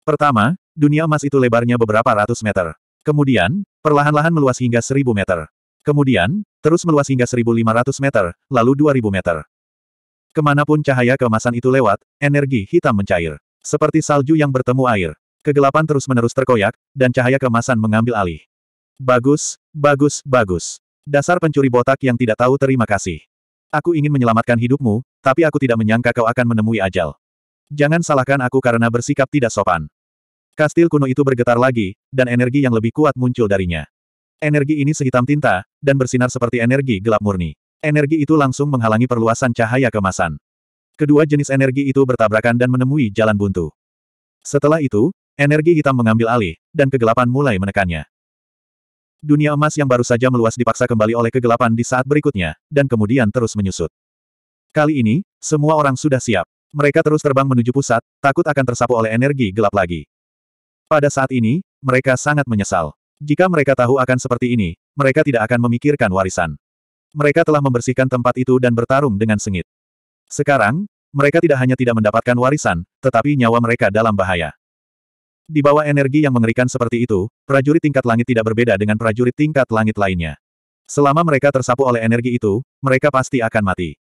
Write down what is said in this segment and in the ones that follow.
Pertama, dunia emas itu lebarnya beberapa ratus meter. Kemudian, perlahan-lahan meluas hingga seribu meter. Kemudian, terus meluas hingga seribu lima ratus meter, lalu dua ribu meter. Kemanapun cahaya kemasan itu lewat, energi hitam mencair. Seperti salju yang bertemu air. Kegelapan terus-menerus terkoyak, dan cahaya kemasan mengambil alih. Bagus, bagus, bagus. Dasar pencuri botak yang tidak tahu terima kasih. Aku ingin menyelamatkan hidupmu, tapi aku tidak menyangka kau akan menemui ajal. Jangan salahkan aku karena bersikap tidak sopan. Kastil kuno itu bergetar lagi, dan energi yang lebih kuat muncul darinya. Energi ini sehitam tinta, dan bersinar seperti energi gelap murni. Energi itu langsung menghalangi perluasan cahaya kemasan. Kedua jenis energi itu bertabrakan dan menemui jalan buntu. Setelah itu, energi hitam mengambil alih, dan kegelapan mulai menekannya. Dunia emas yang baru saja meluas dipaksa kembali oleh kegelapan di saat berikutnya, dan kemudian terus menyusut. Kali ini, semua orang sudah siap. Mereka terus terbang menuju pusat, takut akan tersapu oleh energi gelap lagi. Pada saat ini, mereka sangat menyesal. Jika mereka tahu akan seperti ini, mereka tidak akan memikirkan warisan. Mereka telah membersihkan tempat itu dan bertarung dengan sengit. Sekarang, mereka tidak hanya tidak mendapatkan warisan, tetapi nyawa mereka dalam bahaya. Di bawah energi yang mengerikan seperti itu, prajurit tingkat langit tidak berbeda dengan prajurit tingkat langit lainnya. Selama mereka tersapu oleh energi itu, mereka pasti akan mati.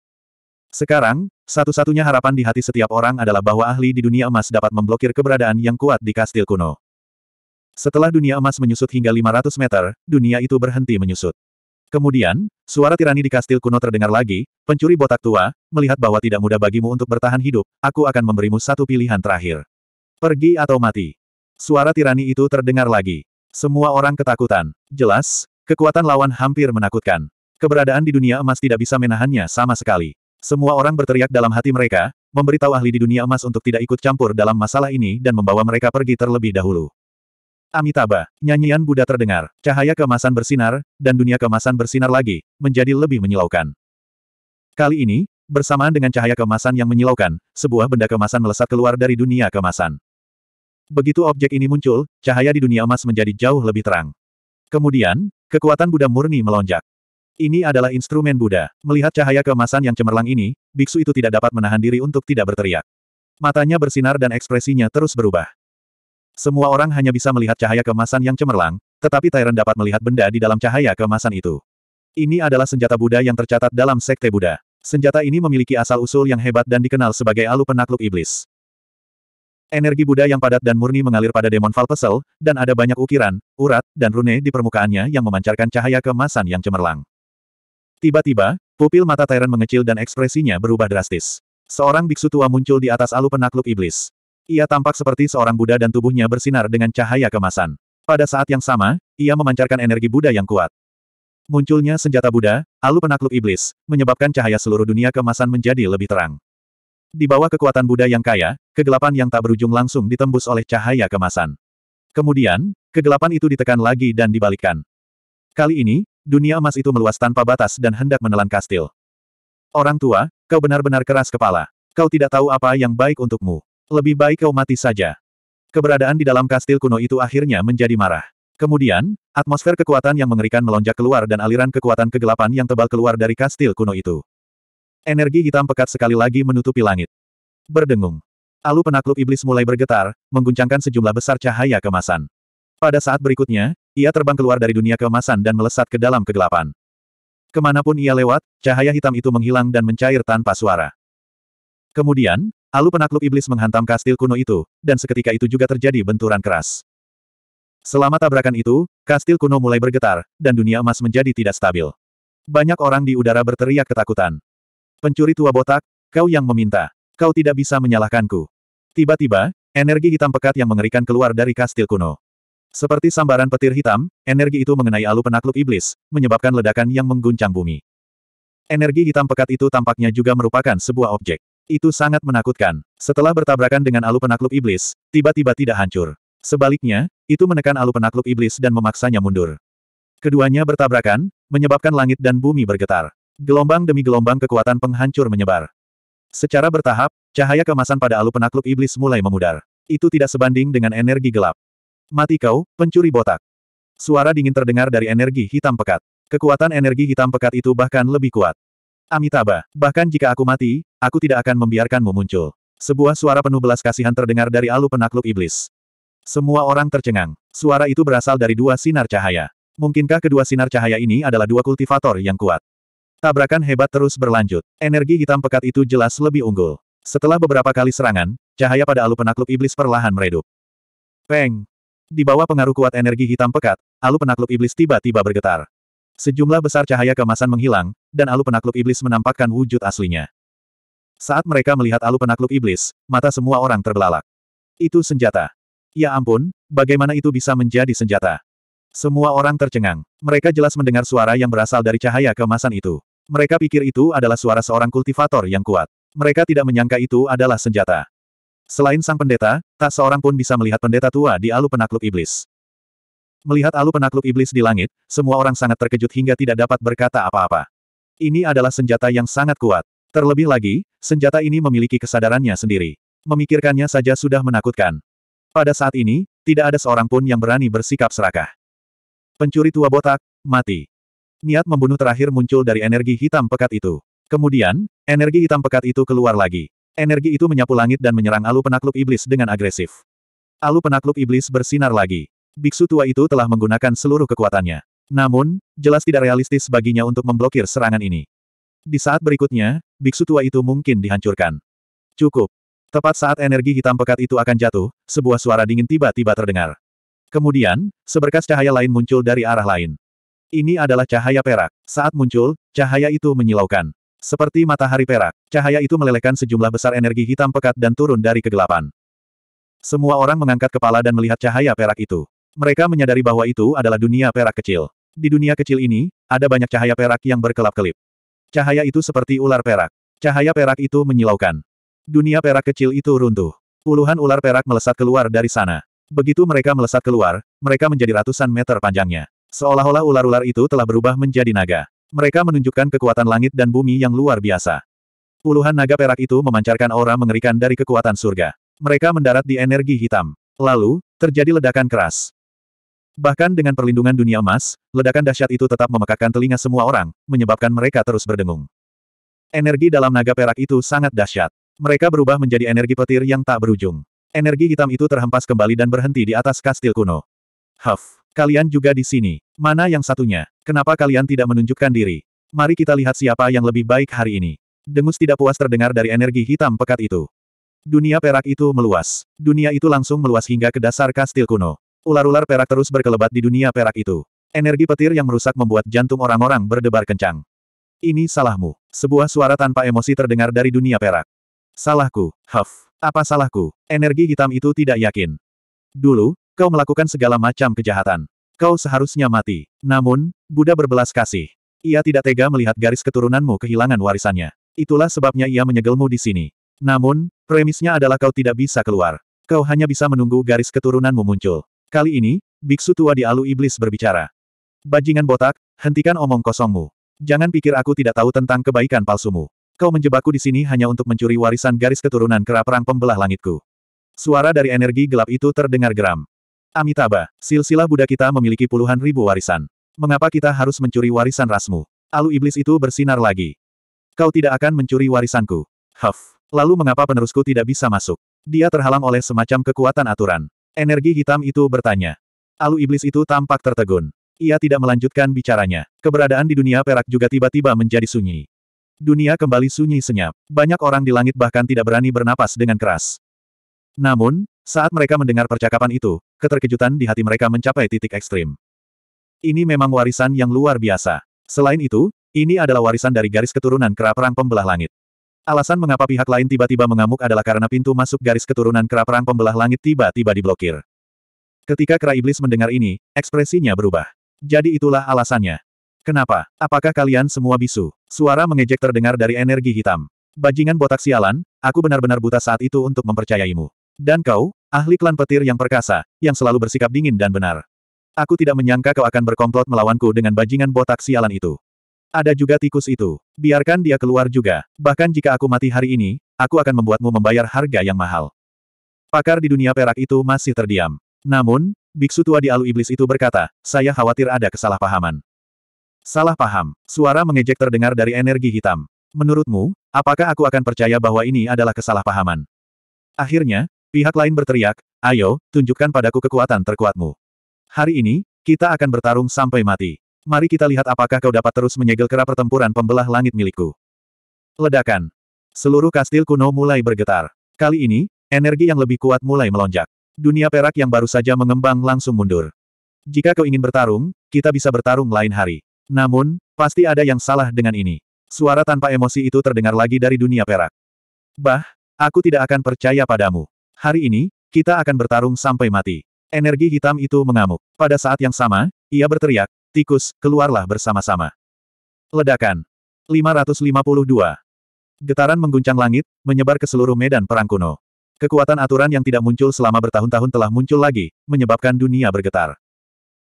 Sekarang, satu-satunya harapan di hati setiap orang adalah bahwa ahli di dunia emas dapat memblokir keberadaan yang kuat di kastil kuno. Setelah dunia emas menyusut hingga 500 meter, dunia itu berhenti menyusut. Kemudian, suara tirani di kastil kuno terdengar lagi, pencuri botak tua, melihat bahwa tidak mudah bagimu untuk bertahan hidup, aku akan memberimu satu pilihan terakhir. Pergi atau mati. Suara tirani itu terdengar lagi. Semua orang ketakutan. Jelas, kekuatan lawan hampir menakutkan. Keberadaan di dunia emas tidak bisa menahannya sama sekali. Semua orang berteriak dalam hati mereka, memberitahu ahli di dunia emas untuk tidak ikut campur dalam masalah ini dan membawa mereka pergi terlebih dahulu. Amitabha, nyanyian Buddha terdengar, cahaya kemasan bersinar, dan dunia kemasan bersinar lagi, menjadi lebih menyilaukan. Kali ini, bersamaan dengan cahaya kemasan yang menyilaukan, sebuah benda kemasan melesat keluar dari dunia kemasan. Begitu objek ini muncul, cahaya di dunia emas menjadi jauh lebih terang. Kemudian, kekuatan Buddha murni melonjak. Ini adalah instrumen Buddha. Melihat cahaya kemasan yang cemerlang ini, biksu itu tidak dapat menahan diri untuk tidak berteriak. Matanya bersinar dan ekspresinya terus berubah. Semua orang hanya bisa melihat cahaya kemasan yang cemerlang, tetapi Tyron dapat melihat benda di dalam cahaya kemasan itu. Ini adalah senjata Buddha yang tercatat dalam Sekte Buddha. Senjata ini memiliki asal-usul yang hebat dan dikenal sebagai alu penakluk iblis. Energi Buddha yang padat dan murni mengalir pada demon Valpesel, dan ada banyak ukiran, urat, dan rune di permukaannya yang memancarkan cahaya kemasan yang cemerlang. Tiba-tiba, pupil mata Tyrant mengecil dan ekspresinya berubah drastis. Seorang biksu tua muncul di atas alu penakluk iblis. Ia tampak seperti seorang Buddha dan tubuhnya bersinar dengan cahaya kemasan. Pada saat yang sama, ia memancarkan energi Buddha yang kuat. Munculnya senjata Buddha, alu penakluk iblis, menyebabkan cahaya seluruh dunia kemasan menjadi lebih terang. Di bawah kekuatan Buddha yang kaya, kegelapan yang tak berujung langsung ditembus oleh cahaya kemasan. Kemudian, kegelapan itu ditekan lagi dan dibalikkan. Kali ini, dunia emas itu meluas tanpa batas dan hendak menelan kastil. Orang tua, kau benar-benar keras kepala. Kau tidak tahu apa yang baik untukmu. Lebih baik kau mati saja. Keberadaan di dalam kastil kuno itu akhirnya menjadi marah. Kemudian, atmosfer kekuatan yang mengerikan melonjak keluar dan aliran kekuatan kegelapan yang tebal keluar dari kastil kuno itu. Energi hitam pekat sekali lagi menutupi langit. Berdengung. Alu penakluk iblis mulai bergetar, mengguncangkan sejumlah besar cahaya kemasan. Pada saat berikutnya, ia terbang keluar dari dunia keemasan dan melesat ke dalam kegelapan. Kemanapun ia lewat, cahaya hitam itu menghilang dan mencair tanpa suara. Kemudian, alu penakluk iblis menghantam kastil kuno itu, dan seketika itu juga terjadi benturan keras. Selama tabrakan itu, kastil kuno mulai bergetar, dan dunia emas menjadi tidak stabil. Banyak orang di udara berteriak ketakutan. Pencuri tua botak, kau yang meminta. Kau tidak bisa menyalahkanku. Tiba-tiba, energi hitam pekat yang mengerikan keluar dari kastil kuno. Seperti sambaran petir hitam, energi itu mengenai alu penakluk iblis, menyebabkan ledakan yang mengguncang bumi. Energi hitam pekat itu tampaknya juga merupakan sebuah objek. Itu sangat menakutkan. Setelah bertabrakan dengan alu penakluk iblis, tiba-tiba tidak hancur. Sebaliknya, itu menekan alu penakluk iblis dan memaksanya mundur. Keduanya bertabrakan, menyebabkan langit dan bumi bergetar. Gelombang demi gelombang kekuatan penghancur menyebar. Secara bertahap, cahaya kemasan pada alu penakluk iblis mulai memudar. Itu tidak sebanding dengan energi gelap. Mati kau, pencuri botak. Suara dingin terdengar dari energi hitam pekat. Kekuatan energi hitam pekat itu bahkan lebih kuat. Amitabha, bahkan jika aku mati, aku tidak akan membiarkanmu muncul. Sebuah suara penuh belas kasihan terdengar dari alu penakluk iblis. Semua orang tercengang. Suara itu berasal dari dua sinar cahaya. Mungkinkah kedua sinar cahaya ini adalah dua kultivator yang kuat? Tabrakan hebat terus berlanjut. Energi hitam pekat itu jelas lebih unggul. Setelah beberapa kali serangan, cahaya pada alu penakluk iblis perlahan meredup. Peng! Di bawah pengaruh kuat energi hitam pekat, alu penakluk iblis tiba-tiba bergetar. Sejumlah besar cahaya kemasan menghilang, dan alu penakluk iblis menampakkan wujud aslinya. Saat mereka melihat alu penakluk iblis, mata semua orang terbelalak. Itu senjata. Ya ampun, bagaimana itu bisa menjadi senjata? Semua orang tercengang. Mereka jelas mendengar suara yang berasal dari cahaya kemasan itu. Mereka pikir itu adalah suara seorang kultivator yang kuat. Mereka tidak menyangka itu adalah senjata. Selain sang pendeta, tak seorang pun bisa melihat pendeta tua di alu penakluk iblis. Melihat alu penakluk iblis di langit, semua orang sangat terkejut hingga tidak dapat berkata apa-apa. Ini adalah senjata yang sangat kuat. Terlebih lagi, senjata ini memiliki kesadarannya sendiri. Memikirkannya saja sudah menakutkan. Pada saat ini, tidak ada seorang pun yang berani bersikap serakah. Pencuri tua botak, mati. Niat membunuh terakhir muncul dari energi hitam pekat itu. Kemudian, energi hitam pekat itu keluar lagi. Energi itu menyapu langit dan menyerang alu penakluk iblis dengan agresif. Alu penakluk iblis bersinar lagi. Biksu tua itu telah menggunakan seluruh kekuatannya. Namun, jelas tidak realistis baginya untuk memblokir serangan ini. Di saat berikutnya, biksu tua itu mungkin dihancurkan. Cukup. Tepat saat energi hitam pekat itu akan jatuh, sebuah suara dingin tiba-tiba terdengar. Kemudian, seberkas cahaya lain muncul dari arah lain. Ini adalah cahaya perak. Saat muncul, cahaya itu menyilaukan. Seperti matahari perak, cahaya itu melelehkan sejumlah besar energi hitam pekat dan turun dari kegelapan. Semua orang mengangkat kepala dan melihat cahaya perak itu. Mereka menyadari bahwa itu adalah dunia perak kecil. Di dunia kecil ini, ada banyak cahaya perak yang berkelap-kelip. Cahaya itu seperti ular perak. Cahaya perak itu menyilaukan. Dunia perak kecil itu runtuh. Puluhan ular perak melesat keluar dari sana. Begitu mereka melesat keluar, mereka menjadi ratusan meter panjangnya. Seolah-olah ular-ular itu telah berubah menjadi naga. Mereka menunjukkan kekuatan langit dan bumi yang luar biasa. Puluhan naga perak itu memancarkan aura mengerikan dari kekuatan surga. Mereka mendarat di energi hitam. Lalu, terjadi ledakan keras. Bahkan dengan perlindungan dunia emas, ledakan dahsyat itu tetap memekakkan telinga semua orang, menyebabkan mereka terus berdengung. Energi dalam naga perak itu sangat dahsyat. Mereka berubah menjadi energi petir yang tak berujung. Energi hitam itu terhempas kembali dan berhenti di atas kastil kuno. Huff. Kalian juga di sini. Mana yang satunya? Kenapa kalian tidak menunjukkan diri? Mari kita lihat siapa yang lebih baik hari ini. Dengus tidak puas terdengar dari energi hitam pekat itu. Dunia perak itu meluas. Dunia itu langsung meluas hingga ke dasar kastil kuno. Ular-ular perak terus berkelebat di dunia perak itu. Energi petir yang merusak membuat jantung orang-orang berdebar kencang. Ini salahmu. Sebuah suara tanpa emosi terdengar dari dunia perak. Salahku, Huff. Apa salahku? Energi hitam itu tidak yakin. Dulu, Kau melakukan segala macam kejahatan. Kau seharusnya mati. Namun, Buddha berbelas kasih. Ia tidak tega melihat garis keturunanmu kehilangan warisannya. Itulah sebabnya ia menyegelmu di sini. Namun, premisnya adalah kau tidak bisa keluar. Kau hanya bisa menunggu garis keturunanmu muncul. Kali ini, biksu tua di alu iblis berbicara. Bajingan botak, hentikan omong kosongmu. Jangan pikir aku tidak tahu tentang kebaikan palsumu. Kau menjebakku di sini hanya untuk mencuri warisan garis keturunan kera perang pembelah langitku. Suara dari energi gelap itu terdengar geram. Amitabha, silsilah Buddha kita memiliki puluhan ribu warisan. Mengapa kita harus mencuri warisan rasmu? Alu iblis itu bersinar lagi. Kau tidak akan mencuri warisanku. Huff. Lalu mengapa penerusku tidak bisa masuk? Dia terhalang oleh semacam kekuatan aturan. Energi hitam itu bertanya. Alu iblis itu tampak tertegun. Ia tidak melanjutkan bicaranya. Keberadaan di dunia perak juga tiba-tiba menjadi sunyi. Dunia kembali sunyi senyap. Banyak orang di langit bahkan tidak berani bernapas dengan keras. Namun, saat mereka mendengar percakapan itu, keterkejutan di hati mereka mencapai titik ekstrim. Ini memang warisan yang luar biasa. Selain itu, ini adalah warisan dari garis keturunan kera perang pembelah langit. Alasan mengapa pihak lain tiba-tiba mengamuk adalah karena pintu masuk garis keturunan kera perang pembelah langit tiba-tiba diblokir. Ketika kera iblis mendengar ini, ekspresinya berubah. Jadi itulah alasannya. Kenapa? Apakah kalian semua bisu? Suara mengejek terdengar dari energi hitam. Bajingan botak sialan, aku benar-benar buta saat itu untuk mempercayaimu. Dan kau, ahli klan petir yang perkasa, yang selalu bersikap dingin dan benar. Aku tidak menyangka kau akan berkomplot melawanku dengan bajingan botak sialan itu. Ada juga tikus itu. Biarkan dia keluar juga. Bahkan jika aku mati hari ini, aku akan membuatmu membayar harga yang mahal. Pakar di dunia perak itu masih terdiam. Namun, biksu tua di alu iblis itu berkata, saya khawatir ada kesalahpahaman. Salah paham. Suara mengejek terdengar dari energi hitam. Menurutmu, apakah aku akan percaya bahwa ini adalah kesalahpahaman? Akhirnya, Pihak lain berteriak, ayo, tunjukkan padaku kekuatan terkuatmu. Hari ini, kita akan bertarung sampai mati. Mari kita lihat apakah kau dapat terus menyegel kera pertempuran pembelah langit milikku. Ledakan. Seluruh kastil kuno mulai bergetar. Kali ini, energi yang lebih kuat mulai melonjak. Dunia perak yang baru saja mengembang langsung mundur. Jika kau ingin bertarung, kita bisa bertarung lain hari. Namun, pasti ada yang salah dengan ini. Suara tanpa emosi itu terdengar lagi dari dunia perak. Bah, aku tidak akan percaya padamu. Hari ini, kita akan bertarung sampai mati. Energi hitam itu mengamuk. Pada saat yang sama, ia berteriak, tikus, keluarlah bersama-sama. Ledakan. 552. Getaran mengguncang langit, menyebar ke seluruh medan perang kuno. Kekuatan aturan yang tidak muncul selama bertahun-tahun telah muncul lagi, menyebabkan dunia bergetar.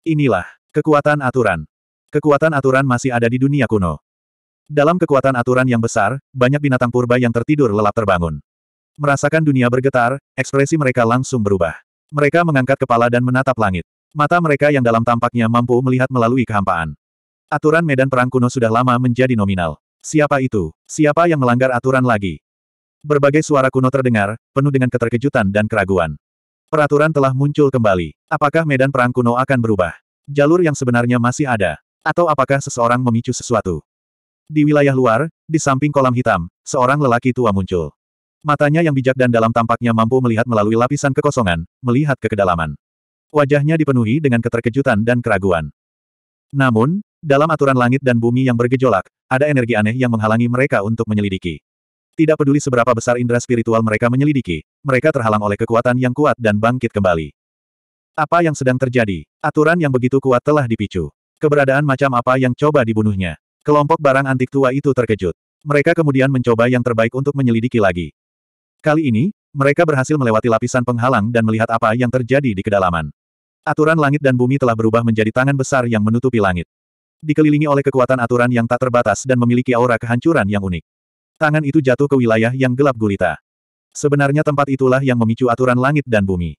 Inilah, kekuatan aturan. Kekuatan aturan masih ada di dunia kuno. Dalam kekuatan aturan yang besar, banyak binatang purba yang tertidur lelap terbangun. Merasakan dunia bergetar, ekspresi mereka langsung berubah. Mereka mengangkat kepala dan menatap langit. Mata mereka yang dalam tampaknya mampu melihat melalui kehampaan. Aturan medan perang kuno sudah lama menjadi nominal. Siapa itu? Siapa yang melanggar aturan lagi? Berbagai suara kuno terdengar, penuh dengan keterkejutan dan keraguan. Peraturan telah muncul kembali. Apakah medan perang kuno akan berubah? Jalur yang sebenarnya masih ada. Atau apakah seseorang memicu sesuatu? Di wilayah luar, di samping kolam hitam, seorang lelaki tua muncul. Matanya yang bijak dan dalam tampaknya mampu melihat melalui lapisan kekosongan, melihat ke kedalaman. Wajahnya dipenuhi dengan keterkejutan dan keraguan. Namun, dalam aturan langit dan bumi yang bergejolak, ada energi aneh yang menghalangi mereka untuk menyelidiki. Tidak peduli seberapa besar indera spiritual mereka menyelidiki, mereka terhalang oleh kekuatan yang kuat dan bangkit kembali. Apa yang sedang terjadi? Aturan yang begitu kuat telah dipicu. Keberadaan macam apa yang coba dibunuhnya? Kelompok barang antik tua itu terkejut. Mereka kemudian mencoba yang terbaik untuk menyelidiki lagi. Kali ini, mereka berhasil melewati lapisan penghalang dan melihat apa yang terjadi di kedalaman. Aturan langit dan bumi telah berubah menjadi tangan besar yang menutupi langit. Dikelilingi oleh kekuatan aturan yang tak terbatas dan memiliki aura kehancuran yang unik. Tangan itu jatuh ke wilayah yang gelap gulita. Sebenarnya tempat itulah yang memicu aturan langit dan bumi.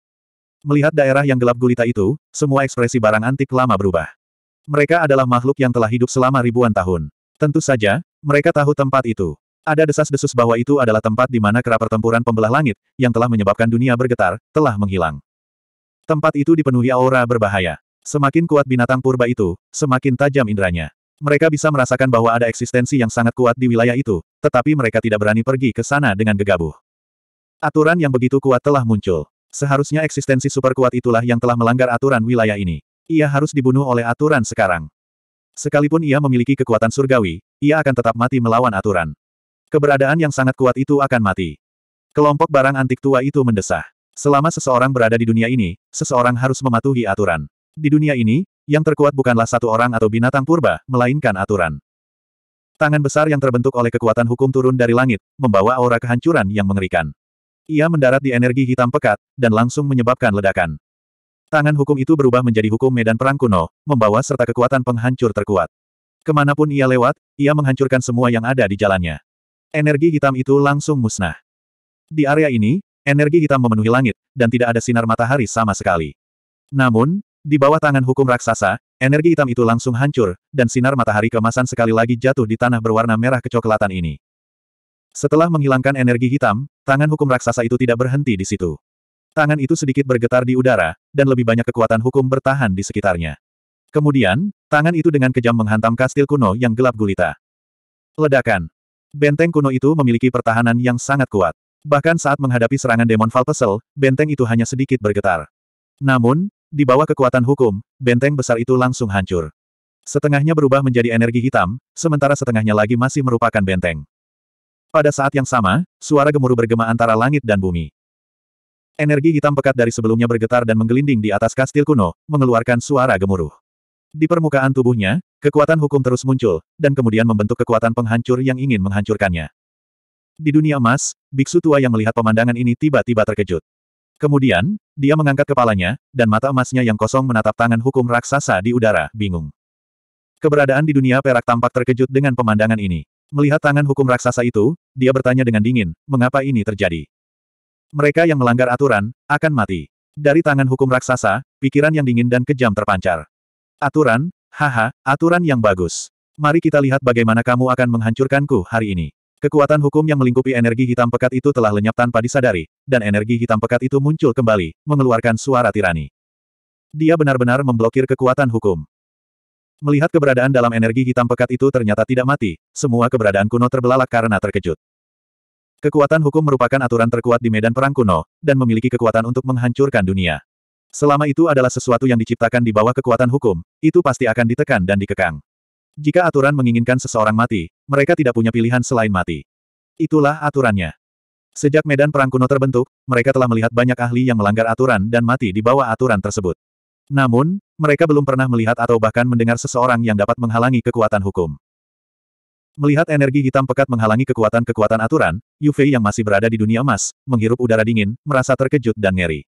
Melihat daerah yang gelap gulita itu, semua ekspresi barang antik lama berubah. Mereka adalah makhluk yang telah hidup selama ribuan tahun. Tentu saja, mereka tahu tempat itu. Ada desas-desus bahwa itu adalah tempat di mana kera pertempuran pembelah langit, yang telah menyebabkan dunia bergetar, telah menghilang. Tempat itu dipenuhi aura berbahaya. Semakin kuat binatang purba itu, semakin tajam indranya. Mereka bisa merasakan bahwa ada eksistensi yang sangat kuat di wilayah itu, tetapi mereka tidak berani pergi ke sana dengan gegabah. Aturan yang begitu kuat telah muncul. Seharusnya eksistensi super kuat itulah yang telah melanggar aturan wilayah ini. Ia harus dibunuh oleh aturan sekarang. Sekalipun ia memiliki kekuatan surgawi, ia akan tetap mati melawan aturan. Keberadaan yang sangat kuat itu akan mati. Kelompok barang antik tua itu mendesah. Selama seseorang berada di dunia ini, seseorang harus mematuhi aturan. Di dunia ini, yang terkuat bukanlah satu orang atau binatang purba, melainkan aturan. Tangan besar yang terbentuk oleh kekuatan hukum turun dari langit, membawa aura kehancuran yang mengerikan. Ia mendarat di energi hitam pekat, dan langsung menyebabkan ledakan. Tangan hukum itu berubah menjadi hukum medan perang kuno, membawa serta kekuatan penghancur terkuat. Kemanapun ia lewat, ia menghancurkan semua yang ada di jalannya. Energi hitam itu langsung musnah. Di area ini, energi hitam memenuhi langit, dan tidak ada sinar matahari sama sekali. Namun, di bawah tangan hukum raksasa, energi hitam itu langsung hancur, dan sinar matahari kemasan sekali lagi jatuh di tanah berwarna merah kecoklatan ini. Setelah menghilangkan energi hitam, tangan hukum raksasa itu tidak berhenti di situ. Tangan itu sedikit bergetar di udara, dan lebih banyak kekuatan hukum bertahan di sekitarnya. Kemudian, tangan itu dengan kejam menghantam kastil kuno yang gelap gulita. Ledakan. Benteng kuno itu memiliki pertahanan yang sangat kuat. Bahkan saat menghadapi serangan demon Valpesel, benteng itu hanya sedikit bergetar. Namun, di bawah kekuatan hukum, benteng besar itu langsung hancur. Setengahnya berubah menjadi energi hitam, sementara setengahnya lagi masih merupakan benteng. Pada saat yang sama, suara gemuruh bergema antara langit dan bumi. Energi hitam pekat dari sebelumnya bergetar dan menggelinding di atas kastil kuno, mengeluarkan suara gemuruh. Di permukaan tubuhnya, kekuatan hukum terus muncul, dan kemudian membentuk kekuatan penghancur yang ingin menghancurkannya. Di dunia emas, biksu tua yang melihat pemandangan ini tiba-tiba terkejut. Kemudian, dia mengangkat kepalanya, dan mata emasnya yang kosong menatap tangan hukum raksasa di udara, bingung. Keberadaan di dunia perak tampak terkejut dengan pemandangan ini. Melihat tangan hukum raksasa itu, dia bertanya dengan dingin, mengapa ini terjadi? Mereka yang melanggar aturan, akan mati. Dari tangan hukum raksasa, pikiran yang dingin dan kejam terpancar. Aturan, haha, aturan yang bagus. Mari kita lihat bagaimana kamu akan menghancurkanku hari ini. Kekuatan hukum yang melingkupi energi hitam pekat itu telah lenyap tanpa disadari, dan energi hitam pekat itu muncul kembali, mengeluarkan suara tirani. Dia benar-benar memblokir kekuatan hukum. Melihat keberadaan dalam energi hitam pekat itu ternyata tidak mati, semua keberadaan kuno terbelalak karena terkejut. Kekuatan hukum merupakan aturan terkuat di medan perang kuno, dan memiliki kekuatan untuk menghancurkan dunia. Selama itu adalah sesuatu yang diciptakan di bawah kekuatan hukum, itu pasti akan ditekan dan dikekang. Jika aturan menginginkan seseorang mati, mereka tidak punya pilihan selain mati. Itulah aturannya. Sejak medan perang kuno terbentuk, mereka telah melihat banyak ahli yang melanggar aturan dan mati di bawah aturan tersebut. Namun, mereka belum pernah melihat atau bahkan mendengar seseorang yang dapat menghalangi kekuatan hukum. Melihat energi hitam pekat menghalangi kekuatan-kekuatan aturan, Yufei yang masih berada di dunia emas, menghirup udara dingin, merasa terkejut dan ngeri.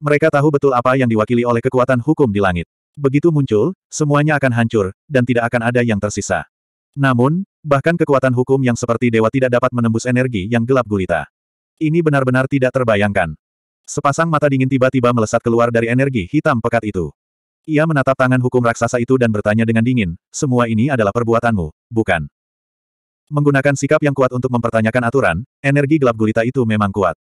Mereka tahu betul apa yang diwakili oleh kekuatan hukum di langit. Begitu muncul, semuanya akan hancur, dan tidak akan ada yang tersisa. Namun, bahkan kekuatan hukum yang seperti dewa tidak dapat menembus energi yang gelap gulita. Ini benar-benar tidak terbayangkan. Sepasang mata dingin tiba-tiba melesat keluar dari energi hitam pekat itu. Ia menatap tangan hukum raksasa itu dan bertanya dengan dingin, semua ini adalah perbuatanmu, bukan? Menggunakan sikap yang kuat untuk mempertanyakan aturan, energi gelap gulita itu memang kuat.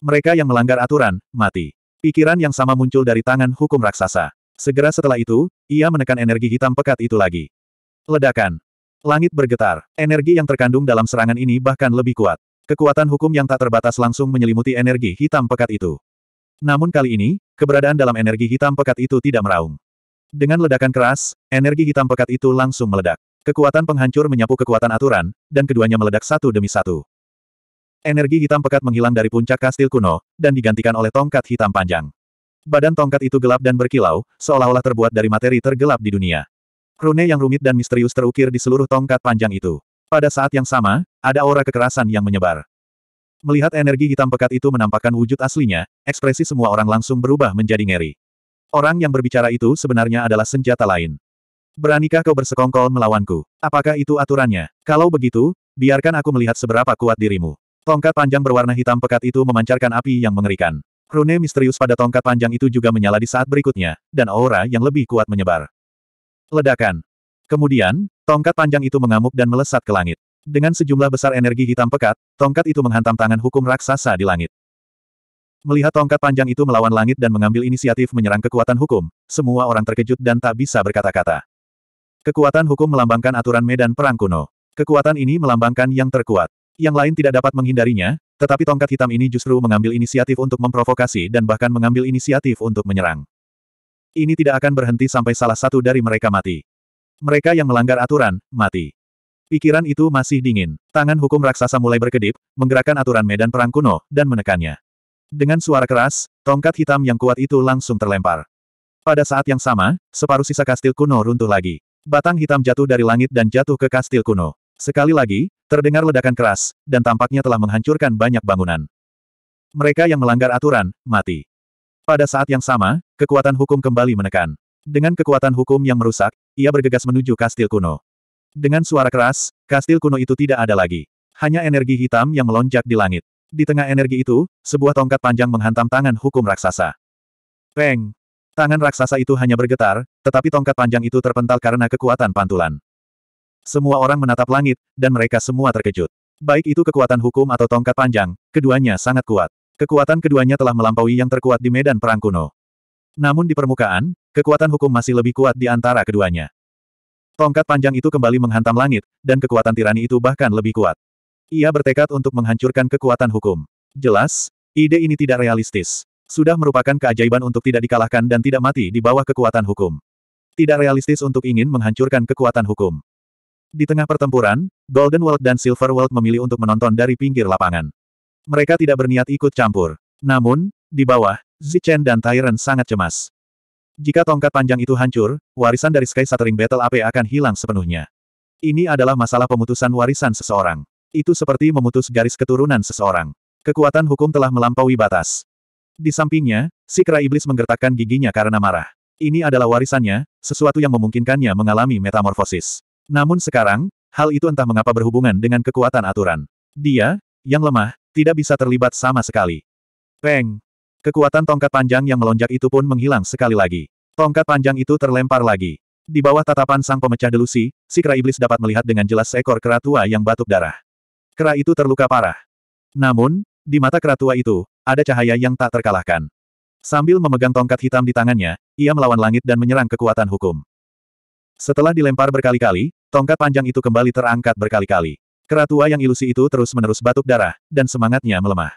Mereka yang melanggar aturan, mati. Pikiran yang sama muncul dari tangan hukum raksasa. Segera setelah itu, ia menekan energi hitam pekat itu lagi. Ledakan. Langit bergetar. Energi yang terkandung dalam serangan ini bahkan lebih kuat. Kekuatan hukum yang tak terbatas langsung menyelimuti energi hitam pekat itu. Namun kali ini, keberadaan dalam energi hitam pekat itu tidak meraung. Dengan ledakan keras, energi hitam pekat itu langsung meledak. Kekuatan penghancur menyapu kekuatan aturan, dan keduanya meledak satu demi satu. Energi hitam pekat menghilang dari puncak kastil kuno, dan digantikan oleh tongkat hitam panjang. Badan tongkat itu gelap dan berkilau, seolah-olah terbuat dari materi tergelap di dunia. Rune yang rumit dan misterius terukir di seluruh tongkat panjang itu. Pada saat yang sama, ada aura kekerasan yang menyebar. Melihat energi hitam pekat itu menampakkan wujud aslinya, ekspresi semua orang langsung berubah menjadi ngeri. Orang yang berbicara itu sebenarnya adalah senjata lain. Beranikah kau bersekongkol melawanku? Apakah itu aturannya? Kalau begitu, biarkan aku melihat seberapa kuat dirimu. Tongkat panjang berwarna hitam pekat itu memancarkan api yang mengerikan. Rune misterius pada tongkat panjang itu juga menyala di saat berikutnya, dan aura yang lebih kuat menyebar. Ledakan. Kemudian, tongkat panjang itu mengamuk dan melesat ke langit. Dengan sejumlah besar energi hitam pekat, tongkat itu menghantam tangan hukum raksasa di langit. Melihat tongkat panjang itu melawan langit dan mengambil inisiatif menyerang kekuatan hukum, semua orang terkejut dan tak bisa berkata-kata. Kekuatan hukum melambangkan aturan medan perang kuno. Kekuatan ini melambangkan yang terkuat yang lain tidak dapat menghindarinya, tetapi tongkat hitam ini justru mengambil inisiatif untuk memprovokasi dan bahkan mengambil inisiatif untuk menyerang. Ini tidak akan berhenti sampai salah satu dari mereka mati. Mereka yang melanggar aturan, mati. Pikiran itu masih dingin. Tangan hukum raksasa mulai berkedip, menggerakkan aturan medan perang kuno, dan menekannya. Dengan suara keras, tongkat hitam yang kuat itu langsung terlempar. Pada saat yang sama, separuh sisa kastil kuno runtuh lagi. Batang hitam jatuh dari langit dan jatuh ke kastil kuno. Sekali lagi, Terdengar ledakan keras, dan tampaknya telah menghancurkan banyak bangunan. Mereka yang melanggar aturan, mati. Pada saat yang sama, kekuatan hukum kembali menekan. Dengan kekuatan hukum yang merusak, ia bergegas menuju kastil kuno. Dengan suara keras, kastil kuno itu tidak ada lagi. Hanya energi hitam yang melonjak di langit. Di tengah energi itu, sebuah tongkat panjang menghantam tangan hukum raksasa. Peng! Tangan raksasa itu hanya bergetar, tetapi tongkat panjang itu terpental karena kekuatan pantulan. Semua orang menatap langit, dan mereka semua terkejut. Baik itu kekuatan hukum atau tongkat panjang, keduanya sangat kuat. Kekuatan keduanya telah melampaui yang terkuat di medan perang kuno. Namun di permukaan, kekuatan hukum masih lebih kuat di antara keduanya. Tongkat panjang itu kembali menghantam langit, dan kekuatan tirani itu bahkan lebih kuat. Ia bertekad untuk menghancurkan kekuatan hukum. Jelas, ide ini tidak realistis. Sudah merupakan keajaiban untuk tidak dikalahkan dan tidak mati di bawah kekuatan hukum. Tidak realistis untuk ingin menghancurkan kekuatan hukum. Di tengah pertempuran, Golden World dan Silver World memilih untuk menonton dari pinggir lapangan. Mereka tidak berniat ikut campur. Namun, di bawah, Zichen dan Tyrant sangat cemas. Jika tongkat panjang itu hancur, warisan dari Sky Shattering Battle AP akan hilang sepenuhnya. Ini adalah masalah pemutusan warisan seseorang. Itu seperti memutus garis keturunan seseorang. Kekuatan hukum telah melampaui batas. Di sampingnya, si kera iblis menggertakkan giginya karena marah. Ini adalah warisannya, sesuatu yang memungkinkannya mengalami metamorfosis. Namun sekarang, hal itu entah mengapa berhubungan dengan kekuatan aturan. Dia, yang lemah, tidak bisa terlibat sama sekali. Peng! Kekuatan tongkat panjang yang melonjak itu pun menghilang sekali lagi. Tongkat panjang itu terlempar lagi. Di bawah tatapan sang pemecah delusi, si kera iblis dapat melihat dengan jelas seekor kera tua yang batuk darah. Kera itu terluka parah. Namun, di mata kera tua itu, ada cahaya yang tak terkalahkan. Sambil memegang tongkat hitam di tangannya, ia melawan langit dan menyerang kekuatan hukum. Setelah dilempar berkali-kali, Tongkat panjang itu kembali terangkat berkali-kali. Keratua yang ilusi itu terus-menerus batuk darah, dan semangatnya melemah.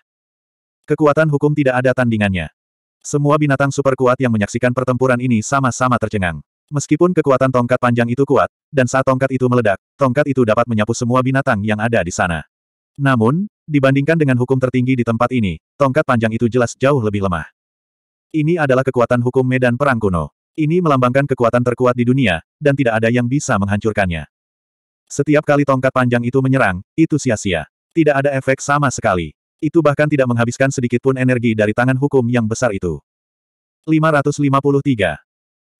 Kekuatan hukum tidak ada tandingannya. Semua binatang super kuat yang menyaksikan pertempuran ini sama-sama tercengang. Meskipun kekuatan tongkat panjang itu kuat, dan saat tongkat itu meledak, tongkat itu dapat menyapu semua binatang yang ada di sana. Namun, dibandingkan dengan hukum tertinggi di tempat ini, tongkat panjang itu jelas jauh lebih lemah. Ini adalah kekuatan hukum medan perang kuno. Ini melambangkan kekuatan terkuat di dunia, dan tidak ada yang bisa menghancurkannya. Setiap kali tongkat panjang itu menyerang, itu sia-sia. Tidak ada efek sama sekali. Itu bahkan tidak menghabiskan sedikit pun energi dari tangan hukum yang besar itu. 553.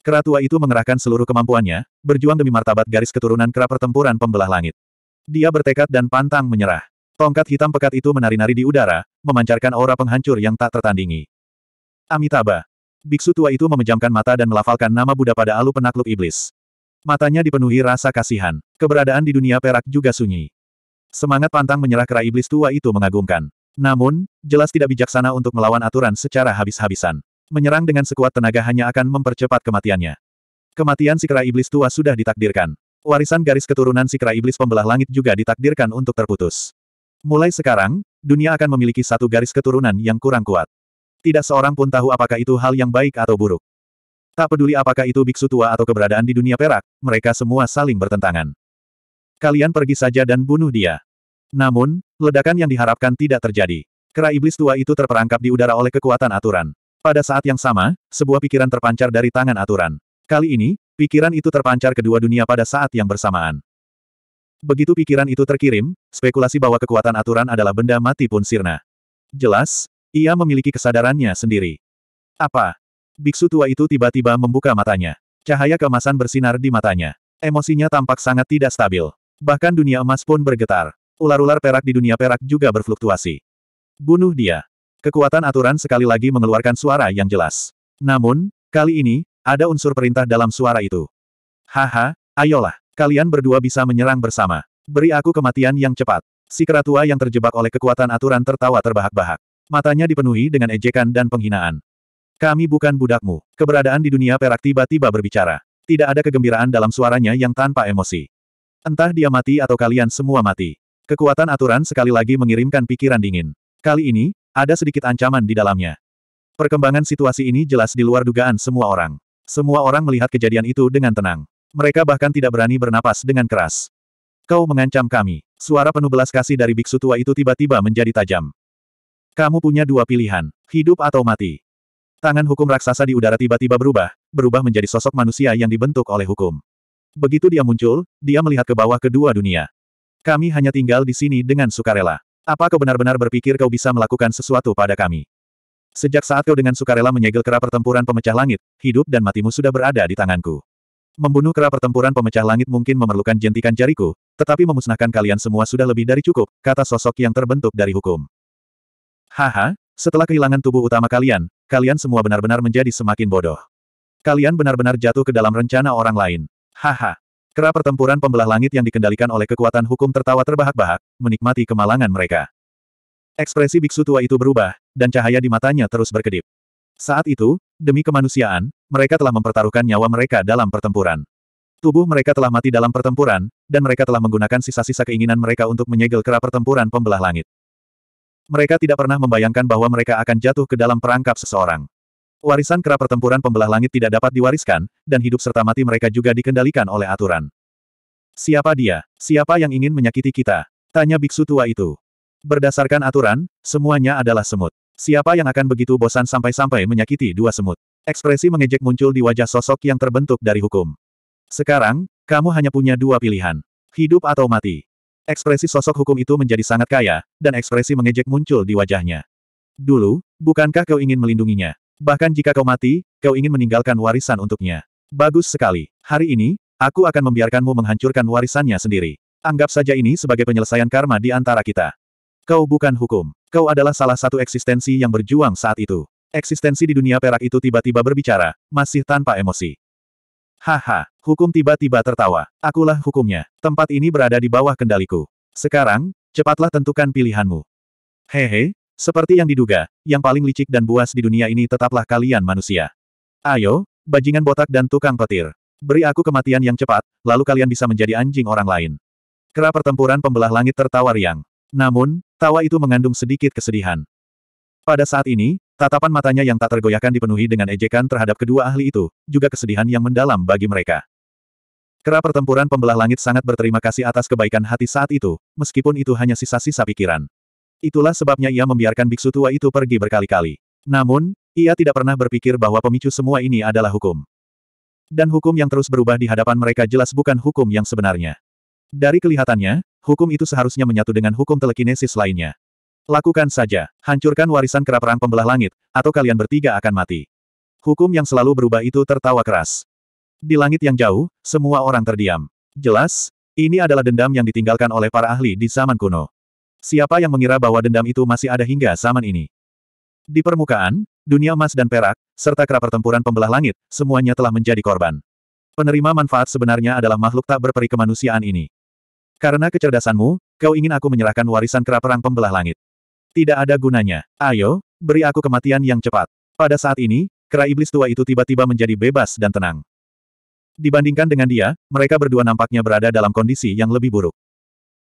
Keratua itu mengerahkan seluruh kemampuannya, berjuang demi martabat garis keturunan kera pertempuran pembelah langit. Dia bertekad dan pantang menyerah. Tongkat hitam pekat itu menari-nari di udara, memancarkan aura penghancur yang tak tertandingi. Amitabha, Biksu tua itu memejamkan mata dan melafalkan nama Buddha pada alu penakluk iblis. Matanya dipenuhi rasa kasihan. Keberadaan di dunia perak juga sunyi. Semangat pantang menyerah kera iblis tua itu mengagumkan. Namun, jelas tidak bijaksana untuk melawan aturan secara habis-habisan. Menyerang dengan sekuat tenaga hanya akan mempercepat kematiannya. Kematian si kera iblis tua sudah ditakdirkan. Warisan garis keturunan si kera iblis pembelah langit juga ditakdirkan untuk terputus. Mulai sekarang, dunia akan memiliki satu garis keturunan yang kurang kuat. Tidak seorang pun tahu apakah itu hal yang baik atau buruk. Tak peduli apakah itu biksu tua atau keberadaan di dunia perak, mereka semua saling bertentangan. Kalian pergi saja dan bunuh dia. Namun, ledakan yang diharapkan tidak terjadi. Kera iblis tua itu terperangkap di udara oleh kekuatan aturan. Pada saat yang sama, sebuah pikiran terpancar dari tangan aturan. Kali ini, pikiran itu terpancar kedua dunia pada saat yang bersamaan. Begitu pikiran itu terkirim, spekulasi bahwa kekuatan aturan adalah benda mati pun sirna. Jelas, ia memiliki kesadarannya sendiri. Apa? Biksu tua itu tiba-tiba membuka matanya. Cahaya kemasan bersinar di matanya. Emosinya tampak sangat tidak stabil. Bahkan dunia emas pun bergetar. Ular-ular perak di dunia perak juga berfluktuasi. Bunuh dia. Kekuatan aturan sekali lagi mengeluarkan suara yang jelas. Namun, kali ini, ada unsur perintah dalam suara itu. Haha, ayolah. Kalian berdua bisa menyerang bersama. Beri aku kematian yang cepat. Si keratua yang terjebak oleh kekuatan aturan tertawa terbahak-bahak. Matanya dipenuhi dengan ejekan dan penghinaan. Kami bukan budakmu. Keberadaan di dunia perak tiba-tiba berbicara. Tidak ada kegembiraan dalam suaranya yang tanpa emosi. Entah dia mati atau kalian semua mati. Kekuatan aturan sekali lagi mengirimkan pikiran dingin. Kali ini, ada sedikit ancaman di dalamnya. Perkembangan situasi ini jelas di luar dugaan semua orang. Semua orang melihat kejadian itu dengan tenang. Mereka bahkan tidak berani bernapas dengan keras. Kau mengancam kami. Suara penuh belas kasih dari biksu tua itu tiba-tiba menjadi tajam. Kamu punya dua pilihan, hidup atau mati. Tangan hukum raksasa di udara tiba-tiba berubah, berubah menjadi sosok manusia yang dibentuk oleh hukum. Begitu dia muncul, dia melihat ke bawah kedua dunia. Kami hanya tinggal di sini dengan sukarela. Apa kau benar-benar berpikir kau bisa melakukan sesuatu pada kami? Sejak saat kau dengan sukarela menyegel kera pertempuran pemecah langit, hidup dan matimu sudah berada di tanganku. Membunuh kera pertempuran pemecah langit mungkin memerlukan jentikan jariku, tetapi memusnahkan kalian semua sudah lebih dari cukup, kata sosok yang terbentuk dari hukum. Haha, setelah kehilangan tubuh utama kalian, kalian semua benar-benar menjadi semakin bodoh. Kalian benar-benar jatuh ke dalam rencana orang lain. Haha. Kera pertempuran pembelah langit yang dikendalikan oleh kekuatan hukum tertawa terbahak-bahak, menikmati kemalangan mereka. Ekspresi biksu tua itu berubah, dan cahaya di matanya terus berkedip. Saat itu, demi kemanusiaan, mereka telah mempertaruhkan nyawa mereka dalam pertempuran. Tubuh mereka telah mati dalam pertempuran, dan mereka telah menggunakan sisa-sisa keinginan mereka untuk menyegel kera pertempuran pembelah langit. Mereka tidak pernah membayangkan bahwa mereka akan jatuh ke dalam perangkap seseorang. Warisan kera pertempuran pembelah langit tidak dapat diwariskan, dan hidup serta mati mereka juga dikendalikan oleh aturan. Siapa dia? Siapa yang ingin menyakiti kita? Tanya biksu tua itu. Berdasarkan aturan, semuanya adalah semut. Siapa yang akan begitu bosan sampai-sampai menyakiti dua semut? Ekspresi mengejek muncul di wajah sosok yang terbentuk dari hukum. Sekarang, kamu hanya punya dua pilihan. Hidup atau mati. Ekspresi sosok hukum itu menjadi sangat kaya, dan ekspresi mengejek muncul di wajahnya. Dulu, bukankah kau ingin melindunginya? Bahkan jika kau mati, kau ingin meninggalkan warisan untuknya. Bagus sekali. Hari ini, aku akan membiarkanmu menghancurkan warisannya sendiri. Anggap saja ini sebagai penyelesaian karma di antara kita. Kau bukan hukum. Kau adalah salah satu eksistensi yang berjuang saat itu. Eksistensi di dunia perak itu tiba-tiba berbicara, masih tanpa emosi. Haha, hukum tiba-tiba tertawa. Akulah hukumnya. Tempat ini berada di bawah kendaliku. Sekarang, cepatlah tentukan pilihanmu. Hehe, seperti yang diduga, yang paling licik dan buas di dunia ini tetaplah kalian manusia. Ayo, bajingan botak dan tukang petir. Beri aku kematian yang cepat, lalu kalian bisa menjadi anjing orang lain. Kera pertempuran pembelah langit tertawa riang. Namun, tawa itu mengandung sedikit kesedihan. Pada saat ini, Tatapan matanya yang tak tergoyahkan dipenuhi dengan ejekan terhadap kedua ahli itu, juga kesedihan yang mendalam bagi mereka. Kera pertempuran pembelah langit sangat berterima kasih atas kebaikan hati saat itu, meskipun itu hanya sisa-sisa pikiran. Itulah sebabnya ia membiarkan biksu tua itu pergi berkali-kali. Namun, ia tidak pernah berpikir bahwa pemicu semua ini adalah hukum. Dan hukum yang terus berubah di hadapan mereka jelas bukan hukum yang sebenarnya. Dari kelihatannya, hukum itu seharusnya menyatu dengan hukum telekinesis lainnya. Lakukan saja, hancurkan warisan kera perang pembelah langit, atau kalian bertiga akan mati. Hukum yang selalu berubah itu tertawa keras. Di langit yang jauh, semua orang terdiam. Jelas, ini adalah dendam yang ditinggalkan oleh para ahli di zaman kuno. Siapa yang mengira bahwa dendam itu masih ada hingga zaman ini? Di permukaan, dunia emas dan perak, serta kera pertempuran pembelah langit, semuanya telah menjadi korban. Penerima manfaat sebenarnya adalah makhluk tak berperi kemanusiaan ini. Karena kecerdasanmu, kau ingin aku menyerahkan warisan kera perang pembelah langit. Tidak ada gunanya. Ayo, beri aku kematian yang cepat. Pada saat ini, kera iblis tua itu tiba-tiba menjadi bebas dan tenang. Dibandingkan dengan dia, mereka berdua nampaknya berada dalam kondisi yang lebih buruk.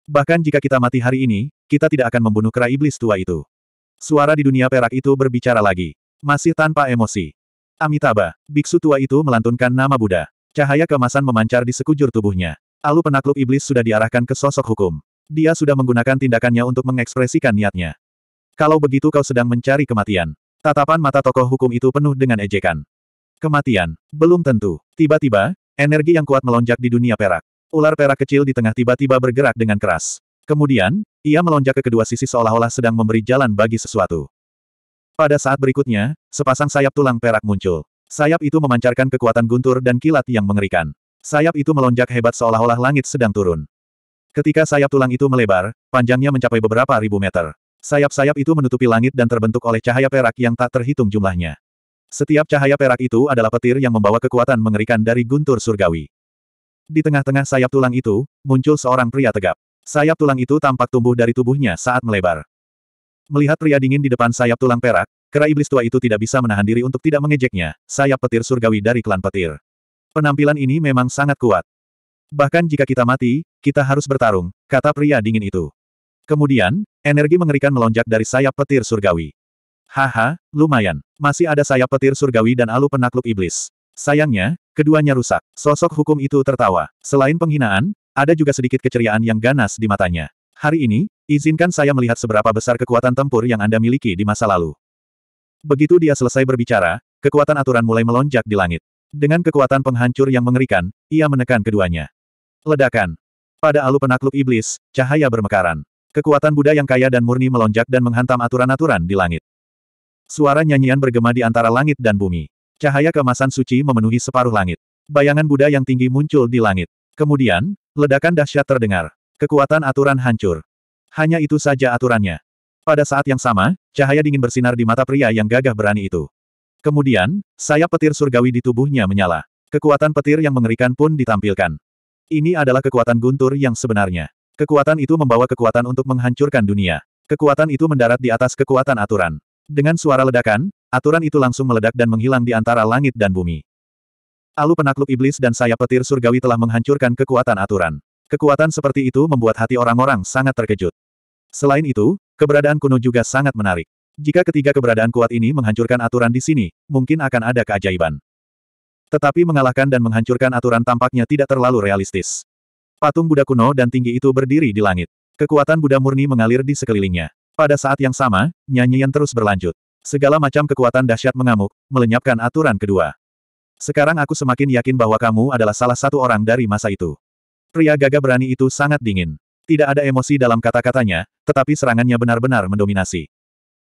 Bahkan jika kita mati hari ini, kita tidak akan membunuh kera iblis tua itu. Suara di dunia perak itu berbicara lagi. Masih tanpa emosi. Amitabha, biksu tua itu melantunkan nama Buddha. Cahaya kemasan memancar di sekujur tubuhnya. Alu penakluk iblis sudah diarahkan ke sosok hukum. Dia sudah menggunakan tindakannya untuk mengekspresikan niatnya. Kalau begitu kau sedang mencari kematian. Tatapan mata tokoh hukum itu penuh dengan ejekan. Kematian. Belum tentu. Tiba-tiba, energi yang kuat melonjak di dunia perak. Ular perak kecil di tengah tiba-tiba bergerak dengan keras. Kemudian, ia melonjak ke kedua sisi seolah-olah sedang memberi jalan bagi sesuatu. Pada saat berikutnya, sepasang sayap tulang perak muncul. Sayap itu memancarkan kekuatan guntur dan kilat yang mengerikan. Sayap itu melonjak hebat seolah-olah langit sedang turun. Ketika sayap tulang itu melebar, panjangnya mencapai beberapa ribu meter. Sayap-sayap itu menutupi langit dan terbentuk oleh cahaya perak yang tak terhitung jumlahnya. Setiap cahaya perak itu adalah petir yang membawa kekuatan mengerikan dari guntur surgawi. Di tengah-tengah sayap tulang itu, muncul seorang pria tegap. Sayap tulang itu tampak tumbuh dari tubuhnya saat melebar. Melihat pria dingin di depan sayap tulang perak, kera iblis tua itu tidak bisa menahan diri untuk tidak mengejeknya, sayap petir surgawi dari klan petir. Penampilan ini memang sangat kuat. Bahkan jika kita mati, kita harus bertarung, kata pria dingin itu. Kemudian, energi mengerikan melonjak dari sayap petir surgawi. Haha, lumayan. Masih ada sayap petir surgawi dan alu penakluk iblis. Sayangnya, keduanya rusak. Sosok hukum itu tertawa. Selain penghinaan, ada juga sedikit keceriaan yang ganas di matanya. Hari ini, izinkan saya melihat seberapa besar kekuatan tempur yang Anda miliki di masa lalu. Begitu dia selesai berbicara, kekuatan aturan mulai melonjak di langit. Dengan kekuatan penghancur yang mengerikan, ia menekan keduanya. Ledakan. Pada alu penakluk iblis, cahaya bermekaran. Kekuatan Buddha yang kaya dan murni melonjak dan menghantam aturan-aturan di langit. Suara nyanyian bergema di antara langit dan bumi. Cahaya kemasan suci memenuhi separuh langit. Bayangan Buddha yang tinggi muncul di langit. Kemudian, ledakan dahsyat terdengar. Kekuatan aturan hancur. Hanya itu saja aturannya. Pada saat yang sama, cahaya dingin bersinar di mata pria yang gagah berani itu. Kemudian, sayap petir surgawi di tubuhnya menyala. Kekuatan petir yang mengerikan pun ditampilkan. Ini adalah kekuatan guntur yang sebenarnya. Kekuatan itu membawa kekuatan untuk menghancurkan dunia. Kekuatan itu mendarat di atas kekuatan aturan. Dengan suara ledakan, aturan itu langsung meledak dan menghilang di antara langit dan bumi. Alu penakluk iblis dan sayap petir surgawi telah menghancurkan kekuatan aturan. Kekuatan seperti itu membuat hati orang-orang sangat terkejut. Selain itu, keberadaan kuno juga sangat menarik. Jika ketiga keberadaan kuat ini menghancurkan aturan di sini, mungkin akan ada keajaiban. Tetapi mengalahkan dan menghancurkan aturan tampaknya tidak terlalu realistis. Patung Buddha kuno dan tinggi itu berdiri di langit. Kekuatan Buddha murni mengalir di sekelilingnya. Pada saat yang sama, nyanyian terus berlanjut. Segala macam kekuatan dahsyat mengamuk, melenyapkan aturan kedua. Sekarang aku semakin yakin bahwa kamu adalah salah satu orang dari masa itu. Pria gagah berani itu sangat dingin. Tidak ada emosi dalam kata-katanya, tetapi serangannya benar-benar mendominasi.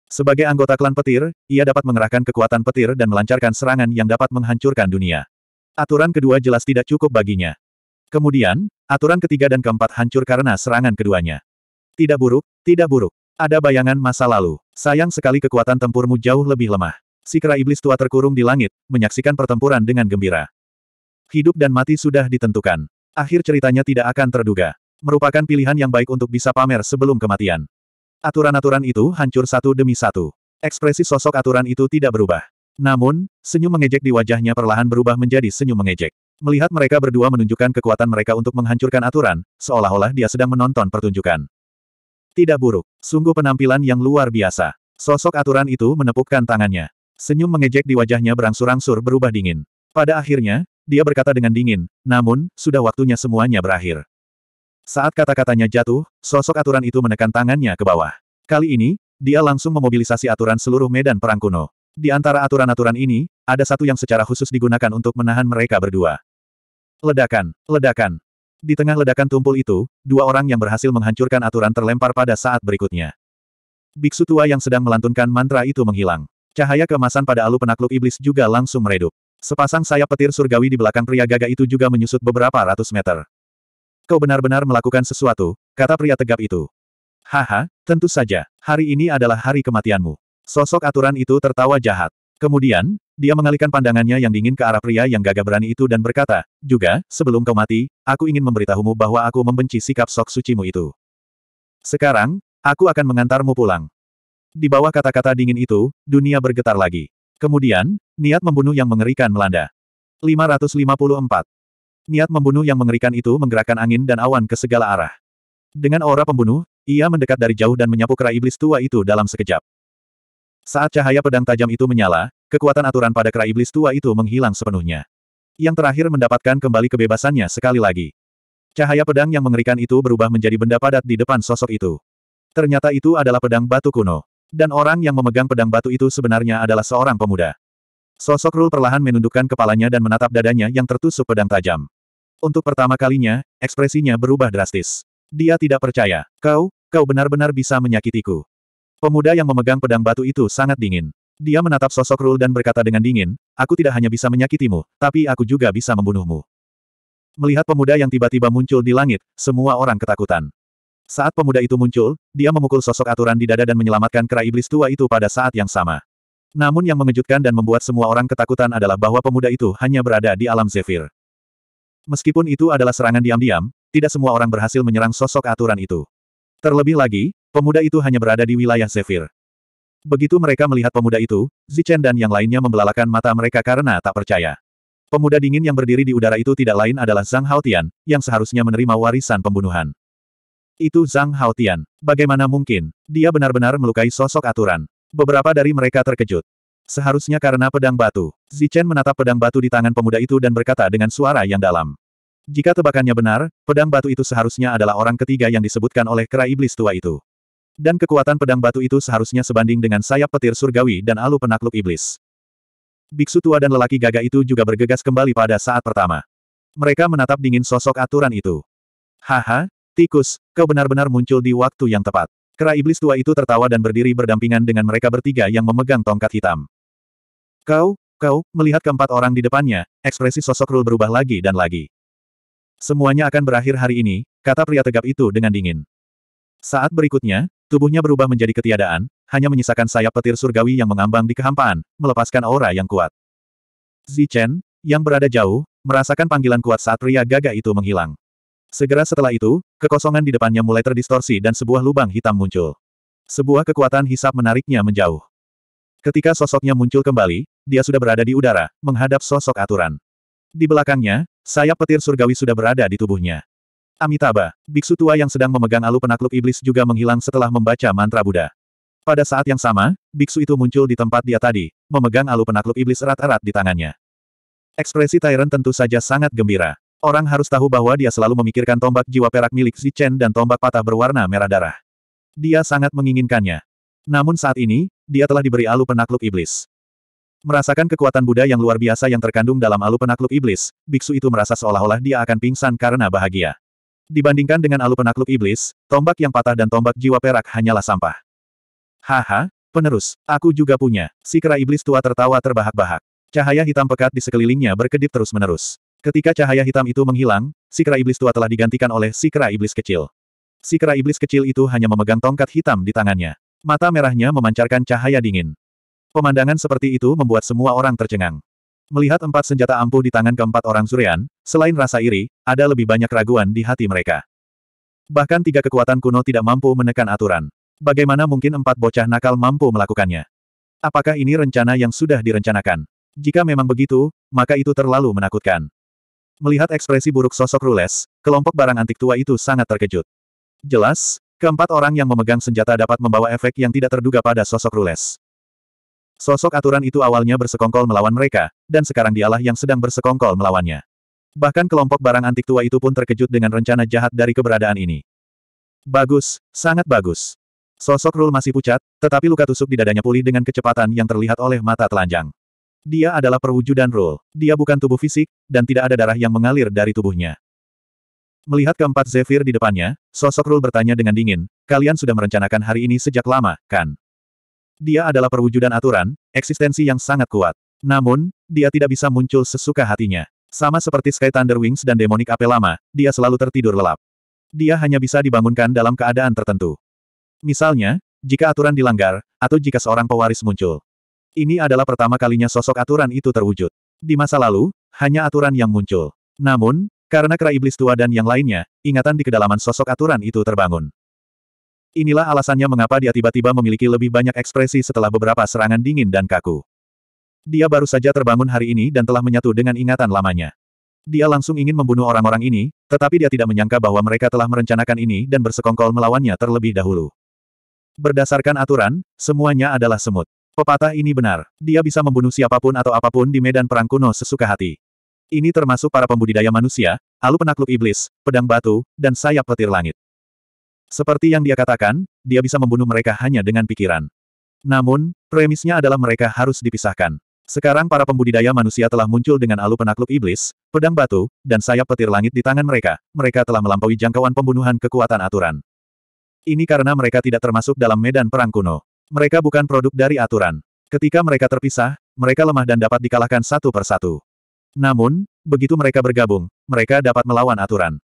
Sebagai anggota klan petir, ia dapat mengerahkan kekuatan petir dan melancarkan serangan yang dapat menghancurkan dunia. Aturan kedua jelas tidak cukup baginya. Kemudian, Aturan ketiga dan keempat hancur karena serangan keduanya. Tidak buruk, tidak buruk. Ada bayangan masa lalu. Sayang sekali kekuatan tempurmu jauh lebih lemah. Si kera iblis tua terkurung di langit, menyaksikan pertempuran dengan gembira. Hidup dan mati sudah ditentukan. Akhir ceritanya tidak akan terduga. Merupakan pilihan yang baik untuk bisa pamer sebelum kematian. Aturan-aturan itu hancur satu demi satu. Ekspresi sosok aturan itu tidak berubah. Namun, senyum mengejek di wajahnya perlahan berubah menjadi senyum mengejek. Melihat mereka berdua menunjukkan kekuatan mereka untuk menghancurkan aturan, seolah-olah dia sedang menonton pertunjukan. Tidak buruk, sungguh penampilan yang luar biasa. Sosok aturan itu menepukkan tangannya. Senyum mengejek di wajahnya berangsur-angsur berubah dingin. Pada akhirnya, dia berkata dengan dingin, namun, sudah waktunya semuanya berakhir. Saat kata-katanya jatuh, sosok aturan itu menekan tangannya ke bawah. Kali ini, dia langsung memobilisasi aturan seluruh medan perang kuno. Di antara aturan-aturan ini, ada satu yang secara khusus digunakan untuk menahan mereka berdua. Ledakan, ledakan. Di tengah ledakan tumpul itu, dua orang yang berhasil menghancurkan aturan terlempar pada saat berikutnya. Biksu tua yang sedang melantunkan mantra itu menghilang. Cahaya kemasan pada alu penakluk iblis juga langsung meredup. Sepasang sayap petir surgawi di belakang pria gagah itu juga menyusut beberapa ratus meter. Kau benar-benar melakukan sesuatu, kata pria tegap itu. Haha, tentu saja, hari ini adalah hari kematianmu. Sosok aturan itu tertawa jahat. Kemudian, dia mengalihkan pandangannya yang dingin ke arah pria yang gagah berani itu dan berkata, Juga, sebelum kau mati, aku ingin memberitahumu bahwa aku membenci sikap sok sucimu itu. Sekarang, aku akan mengantarmu pulang. Di bawah kata-kata dingin itu, dunia bergetar lagi. Kemudian, niat membunuh yang mengerikan melanda. 554. Niat membunuh yang mengerikan itu menggerakkan angin dan awan ke segala arah. Dengan aura pembunuh, ia mendekat dari jauh dan menyapu kera iblis tua itu dalam sekejap. Saat cahaya pedang tajam itu menyala, kekuatan aturan pada kera iblis tua itu menghilang sepenuhnya. Yang terakhir mendapatkan kembali kebebasannya sekali lagi. Cahaya pedang yang mengerikan itu berubah menjadi benda padat di depan sosok itu. Ternyata itu adalah pedang batu kuno. Dan orang yang memegang pedang batu itu sebenarnya adalah seorang pemuda. Sosok Rul perlahan menundukkan kepalanya dan menatap dadanya yang tertusuk pedang tajam. Untuk pertama kalinya, ekspresinya berubah drastis. Dia tidak percaya. Kau, kau benar-benar bisa menyakitiku. Pemuda yang memegang pedang batu itu sangat dingin. Dia menatap sosok Rul dan berkata dengan dingin, aku tidak hanya bisa menyakitimu, tapi aku juga bisa membunuhmu. Melihat pemuda yang tiba-tiba muncul di langit, semua orang ketakutan. Saat pemuda itu muncul, dia memukul sosok aturan di dada dan menyelamatkan kera iblis tua itu pada saat yang sama. Namun yang mengejutkan dan membuat semua orang ketakutan adalah bahwa pemuda itu hanya berada di alam Zephyr. Meskipun itu adalah serangan diam-diam, tidak semua orang berhasil menyerang sosok aturan itu. Terlebih lagi, pemuda itu hanya berada di wilayah Zephyr. Begitu mereka melihat pemuda itu, Zichen dan yang lainnya membelalakan mata mereka karena tak percaya. Pemuda dingin yang berdiri di udara itu tidak lain adalah Zhang Haotian, yang seharusnya menerima warisan pembunuhan. Itu Zhang Haotian. Bagaimana mungkin? Dia benar-benar melukai sosok aturan. Beberapa dari mereka terkejut. Seharusnya karena pedang batu. Zichen menatap pedang batu di tangan pemuda itu dan berkata dengan suara yang dalam. Jika tebakannya benar, pedang batu itu seharusnya adalah orang ketiga yang disebutkan oleh kera iblis tua itu. Dan kekuatan pedang batu itu seharusnya sebanding dengan sayap petir surgawi dan alu penakluk iblis. Biksu tua dan lelaki gagah itu juga bergegas kembali pada saat pertama. Mereka menatap dingin sosok aturan itu. Haha, tikus, kau benar-benar muncul di waktu yang tepat. Kera iblis tua itu tertawa dan berdiri berdampingan dengan mereka bertiga yang memegang tongkat hitam. Kau, kau, melihat keempat orang di depannya, ekspresi sosok Rul berubah lagi dan lagi. Semuanya akan berakhir hari ini, kata pria tegap itu dengan dingin. Saat berikutnya, tubuhnya berubah menjadi ketiadaan, hanya menyisakan sayap petir surgawi yang mengambang di kehampaan, melepaskan aura yang kuat. Zichen, yang berada jauh, merasakan panggilan kuat saat pria gagah itu menghilang. Segera setelah itu, kekosongan di depannya mulai terdistorsi dan sebuah lubang hitam muncul. Sebuah kekuatan hisap menariknya menjauh. Ketika sosoknya muncul kembali, dia sudah berada di udara, menghadap sosok aturan. Di belakangnya, Sayap petir surgawi sudah berada di tubuhnya. Amitabha, biksu tua yang sedang memegang alu penakluk iblis juga menghilang setelah membaca mantra Buddha. Pada saat yang sama, biksu itu muncul di tempat dia tadi, memegang alu penakluk iblis erat-erat di tangannya. Ekspresi Tyrant tentu saja sangat gembira. Orang harus tahu bahwa dia selalu memikirkan tombak jiwa perak milik Zichen dan tombak patah berwarna merah darah. Dia sangat menginginkannya. Namun saat ini, dia telah diberi alu penakluk iblis. Merasakan kekuatan Buddha yang luar biasa yang terkandung dalam alu penakluk iblis, biksu itu merasa seolah-olah dia akan pingsan karena bahagia. Dibandingkan dengan alu penakluk iblis, tombak yang patah dan tombak jiwa perak hanyalah sampah. Haha, penerus, aku juga punya. Si kera iblis tua tertawa terbahak-bahak. Cahaya hitam pekat di sekelilingnya berkedip terus-menerus. Ketika cahaya hitam itu menghilang, si kera iblis tua telah digantikan oleh si kera iblis kecil. Si kera iblis kecil itu hanya memegang tongkat hitam di tangannya. Mata merahnya memancarkan cahaya dingin. Pemandangan seperti itu membuat semua orang tercengang. Melihat empat senjata ampuh di tangan keempat orang Zurean, selain rasa iri, ada lebih banyak raguan di hati mereka. Bahkan tiga kekuatan kuno tidak mampu menekan aturan. Bagaimana mungkin empat bocah nakal mampu melakukannya? Apakah ini rencana yang sudah direncanakan? Jika memang begitu, maka itu terlalu menakutkan. Melihat ekspresi buruk sosok Rules, kelompok barang antik tua itu sangat terkejut. Jelas, keempat orang yang memegang senjata dapat membawa efek yang tidak terduga pada sosok Rules. Sosok aturan itu awalnya bersekongkol melawan mereka, dan sekarang dialah yang sedang bersekongkol melawannya. Bahkan kelompok barang antik tua itu pun terkejut dengan rencana jahat dari keberadaan ini. Bagus, sangat bagus. Sosok Rul masih pucat, tetapi luka tusuk di dadanya pulih dengan kecepatan yang terlihat oleh mata telanjang. Dia adalah perwujudan Rul. Dia bukan tubuh fisik, dan tidak ada darah yang mengalir dari tubuhnya. Melihat keempat Zephyr di depannya, sosok Rul bertanya dengan dingin, kalian sudah merencanakan hari ini sejak lama, kan? Dia adalah perwujudan aturan, eksistensi yang sangat kuat. Namun, dia tidak bisa muncul sesuka hatinya. Sama seperti Sky Thunder Wings dan Demonic Ape lama, dia selalu tertidur lelap. Dia hanya bisa dibangunkan dalam keadaan tertentu. Misalnya, jika aturan dilanggar, atau jika seorang pewaris muncul. Ini adalah pertama kalinya sosok aturan itu terwujud. Di masa lalu, hanya aturan yang muncul. Namun, karena kera iblis tua dan yang lainnya, ingatan di kedalaman sosok aturan itu terbangun. Inilah alasannya mengapa dia tiba-tiba memiliki lebih banyak ekspresi setelah beberapa serangan dingin dan kaku. Dia baru saja terbangun hari ini dan telah menyatu dengan ingatan lamanya. Dia langsung ingin membunuh orang-orang ini, tetapi dia tidak menyangka bahwa mereka telah merencanakan ini dan bersekongkol melawannya terlebih dahulu. Berdasarkan aturan, semuanya adalah semut. Pepatah ini benar. Dia bisa membunuh siapapun atau apapun di medan perang kuno sesuka hati. Ini termasuk para pembudidaya manusia, alu penakluk iblis, pedang batu, dan sayap petir langit. Seperti yang dia katakan, dia bisa membunuh mereka hanya dengan pikiran. Namun, premisnya adalah mereka harus dipisahkan. Sekarang para pembudidaya manusia telah muncul dengan alu penakluk iblis, pedang batu, dan sayap petir langit di tangan mereka. Mereka telah melampaui jangkauan pembunuhan kekuatan aturan. Ini karena mereka tidak termasuk dalam medan perang kuno. Mereka bukan produk dari aturan. Ketika mereka terpisah, mereka lemah dan dapat dikalahkan satu persatu. Namun, begitu mereka bergabung, mereka dapat melawan aturan.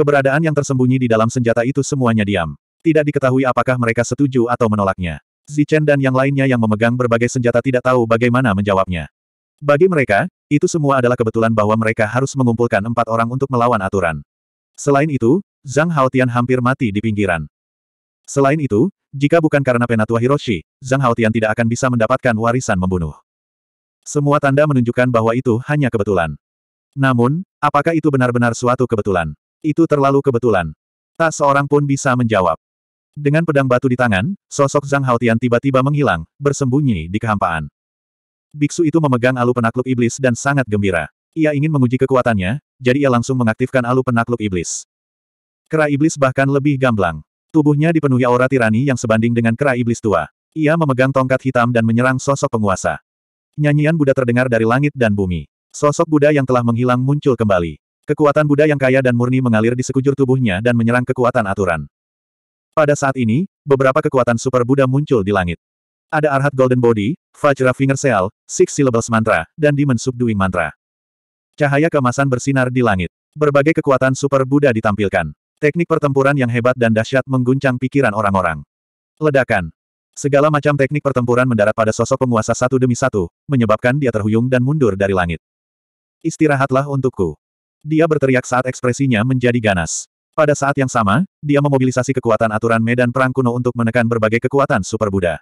Keberadaan yang tersembunyi di dalam senjata itu semuanya diam. Tidak diketahui apakah mereka setuju atau menolaknya. Zichen dan yang lainnya yang memegang berbagai senjata tidak tahu bagaimana menjawabnya. Bagi mereka, itu semua adalah kebetulan bahwa mereka harus mengumpulkan empat orang untuk melawan aturan. Selain itu, Zhang Haotian hampir mati di pinggiran. Selain itu, jika bukan karena penatua Hiroshi, Zhang Haotian tidak akan bisa mendapatkan warisan membunuh. Semua tanda menunjukkan bahwa itu hanya kebetulan. Namun, apakah itu benar-benar suatu kebetulan? Itu terlalu kebetulan. Tak seorang pun bisa menjawab. Dengan pedang batu di tangan, sosok Zhang Haotian tiba-tiba menghilang, bersembunyi di kehampaan. Biksu itu memegang alu penakluk iblis dan sangat gembira. Ia ingin menguji kekuatannya, jadi ia langsung mengaktifkan alu penakluk iblis. Kera iblis bahkan lebih gamblang. Tubuhnya dipenuhi aura tirani yang sebanding dengan kera iblis tua. Ia memegang tongkat hitam dan menyerang sosok penguasa. Nyanyian Buddha terdengar dari langit dan bumi. Sosok Buddha yang telah menghilang muncul kembali. Kekuatan Buddha yang kaya dan murni mengalir di sekujur tubuhnya dan menyerang kekuatan aturan. Pada saat ini, beberapa kekuatan Super Buddha muncul di langit. Ada Arhat Golden Body, Vajra Finger Seal, Six Syllables Mantra, dan Demon Subduing Mantra. Cahaya kemasan bersinar di langit. Berbagai kekuatan Super Buddha ditampilkan. Teknik pertempuran yang hebat dan dahsyat mengguncang pikiran orang-orang. Ledakan. Segala macam teknik pertempuran mendarat pada sosok penguasa satu demi satu, menyebabkan dia terhuyung dan mundur dari langit. Istirahatlah untukku. Dia berteriak saat ekspresinya menjadi ganas. Pada saat yang sama, dia memobilisasi kekuatan aturan medan perang kuno untuk menekan berbagai kekuatan Super Buddha.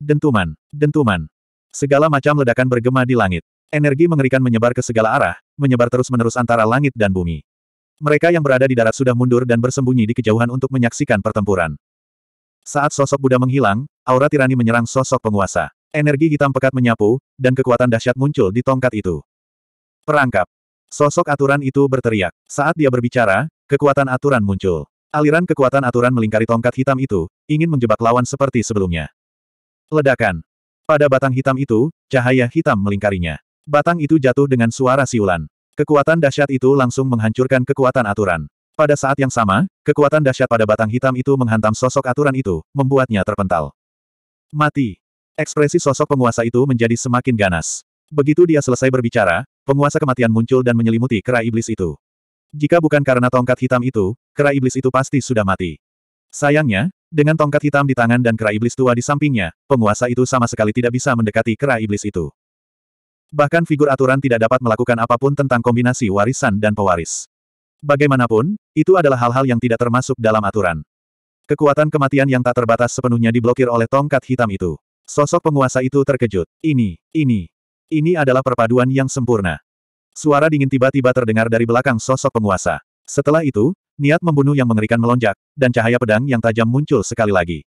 Dentuman, dentuman. Segala macam ledakan bergema di langit. Energi mengerikan menyebar ke segala arah, menyebar terus-menerus antara langit dan bumi. Mereka yang berada di darat sudah mundur dan bersembunyi di kejauhan untuk menyaksikan pertempuran. Saat sosok Buddha menghilang, aura tirani menyerang sosok penguasa. Energi hitam pekat menyapu, dan kekuatan dahsyat muncul di tongkat itu. Perangkap. Sosok aturan itu berteriak. Saat dia berbicara, kekuatan aturan muncul. Aliran kekuatan aturan melingkari tongkat hitam itu, ingin menjebak lawan seperti sebelumnya. Ledakan. Pada batang hitam itu, cahaya hitam melingkarinya. Batang itu jatuh dengan suara siulan. Kekuatan dahsyat itu langsung menghancurkan kekuatan aturan. Pada saat yang sama, kekuatan dahsyat pada batang hitam itu menghantam sosok aturan itu, membuatnya terpental. Mati. Ekspresi sosok penguasa itu menjadi semakin ganas. Begitu dia selesai berbicara, Penguasa kematian muncul dan menyelimuti kera iblis itu. Jika bukan karena tongkat hitam itu, kera iblis itu pasti sudah mati. Sayangnya, dengan tongkat hitam di tangan dan kera iblis tua di sampingnya, penguasa itu sama sekali tidak bisa mendekati kera iblis itu. Bahkan figur aturan tidak dapat melakukan apapun tentang kombinasi warisan dan pewaris. Bagaimanapun, itu adalah hal-hal yang tidak termasuk dalam aturan. Kekuatan kematian yang tak terbatas sepenuhnya diblokir oleh tongkat hitam itu. Sosok penguasa itu terkejut. Ini, ini, ini adalah perpaduan yang sempurna. Suara dingin tiba-tiba terdengar dari belakang sosok penguasa. Setelah itu, niat membunuh yang mengerikan melonjak, dan cahaya pedang yang tajam muncul sekali lagi.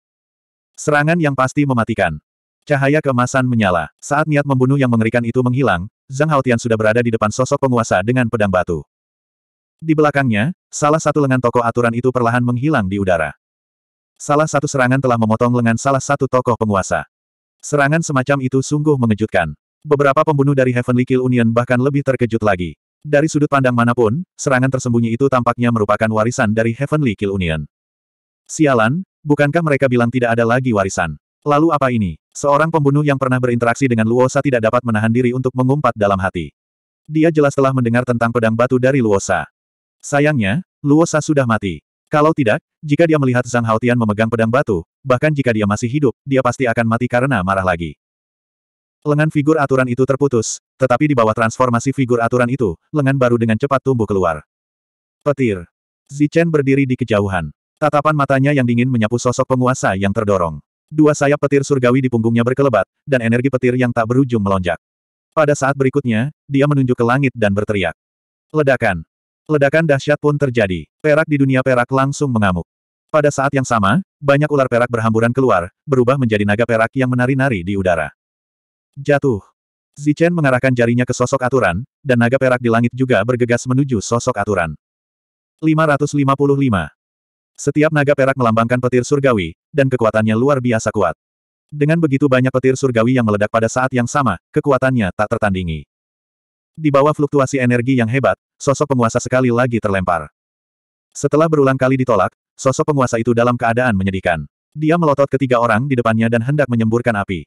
Serangan yang pasti mematikan. Cahaya kemasan menyala. Saat niat membunuh yang mengerikan itu menghilang, Zhang Haotian sudah berada di depan sosok penguasa dengan pedang batu. Di belakangnya, salah satu lengan tokoh aturan itu perlahan menghilang di udara. Salah satu serangan telah memotong lengan salah satu tokoh penguasa. Serangan semacam itu sungguh mengejutkan. Beberapa pembunuh dari Heavenly Kill Union bahkan lebih terkejut lagi. Dari sudut pandang manapun, serangan tersembunyi itu tampaknya merupakan warisan dari Heavenly Kill Union. Sialan, bukankah mereka bilang tidak ada lagi warisan? Lalu apa ini? Seorang pembunuh yang pernah berinteraksi dengan Luosa tidak dapat menahan diri untuk mengumpat dalam hati. Dia jelas telah mendengar tentang pedang batu dari Luosa. Sayangnya, Luosa sudah mati. Kalau tidak, jika dia melihat Zhang Haotian memegang pedang batu, bahkan jika dia masih hidup, dia pasti akan mati karena marah lagi. Lengan figur aturan itu terputus, tetapi di bawah transformasi figur aturan itu, lengan baru dengan cepat tumbuh keluar. Petir. Zichen berdiri di kejauhan. Tatapan matanya yang dingin menyapu sosok penguasa yang terdorong. Dua sayap petir surgawi di punggungnya berkelebat, dan energi petir yang tak berujung melonjak. Pada saat berikutnya, dia menunjuk ke langit dan berteriak. Ledakan. Ledakan dahsyat pun terjadi. Perak di dunia perak langsung mengamuk. Pada saat yang sama, banyak ular perak berhamburan keluar, berubah menjadi naga perak yang menari-nari di udara. Jatuh. Zichen mengarahkan jarinya ke sosok aturan, dan naga perak di langit juga bergegas menuju sosok aturan. 555. Setiap naga perak melambangkan petir surgawi, dan kekuatannya luar biasa kuat. Dengan begitu banyak petir surgawi yang meledak pada saat yang sama, kekuatannya tak tertandingi. Di bawah fluktuasi energi yang hebat, sosok penguasa sekali lagi terlempar. Setelah berulang kali ditolak, sosok penguasa itu dalam keadaan menyedihkan. Dia melotot ketiga orang di depannya dan hendak menyemburkan api.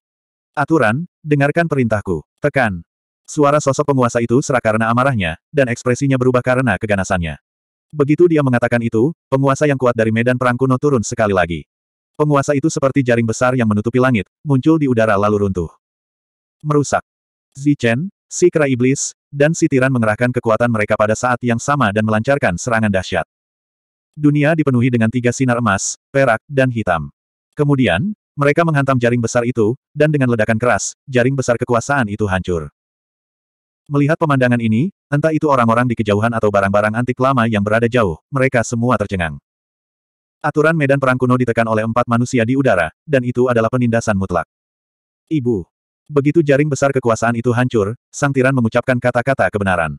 Aturan, dengarkan perintahku. Tekan. Suara sosok penguasa itu serak karena amarahnya, dan ekspresinya berubah karena keganasannya. Begitu dia mengatakan itu, penguasa yang kuat dari medan perang kuno turun sekali lagi. Penguasa itu seperti jaring besar yang menutupi langit, muncul di udara lalu runtuh. Merusak. Zichen, si kera iblis, dan si tiran mengerahkan kekuatan mereka pada saat yang sama dan melancarkan serangan dahsyat. Dunia dipenuhi dengan tiga sinar emas, perak, dan hitam. Kemudian, mereka menghantam jaring besar itu, dan dengan ledakan keras, jaring besar kekuasaan itu hancur. Melihat pemandangan ini, entah itu orang-orang di kejauhan atau barang-barang antik lama yang berada jauh, mereka semua tercengang. Aturan medan perang kuno ditekan oleh empat manusia di udara, dan itu adalah penindasan mutlak. Ibu. Begitu jaring besar kekuasaan itu hancur, Sang Tiran mengucapkan kata-kata kebenaran.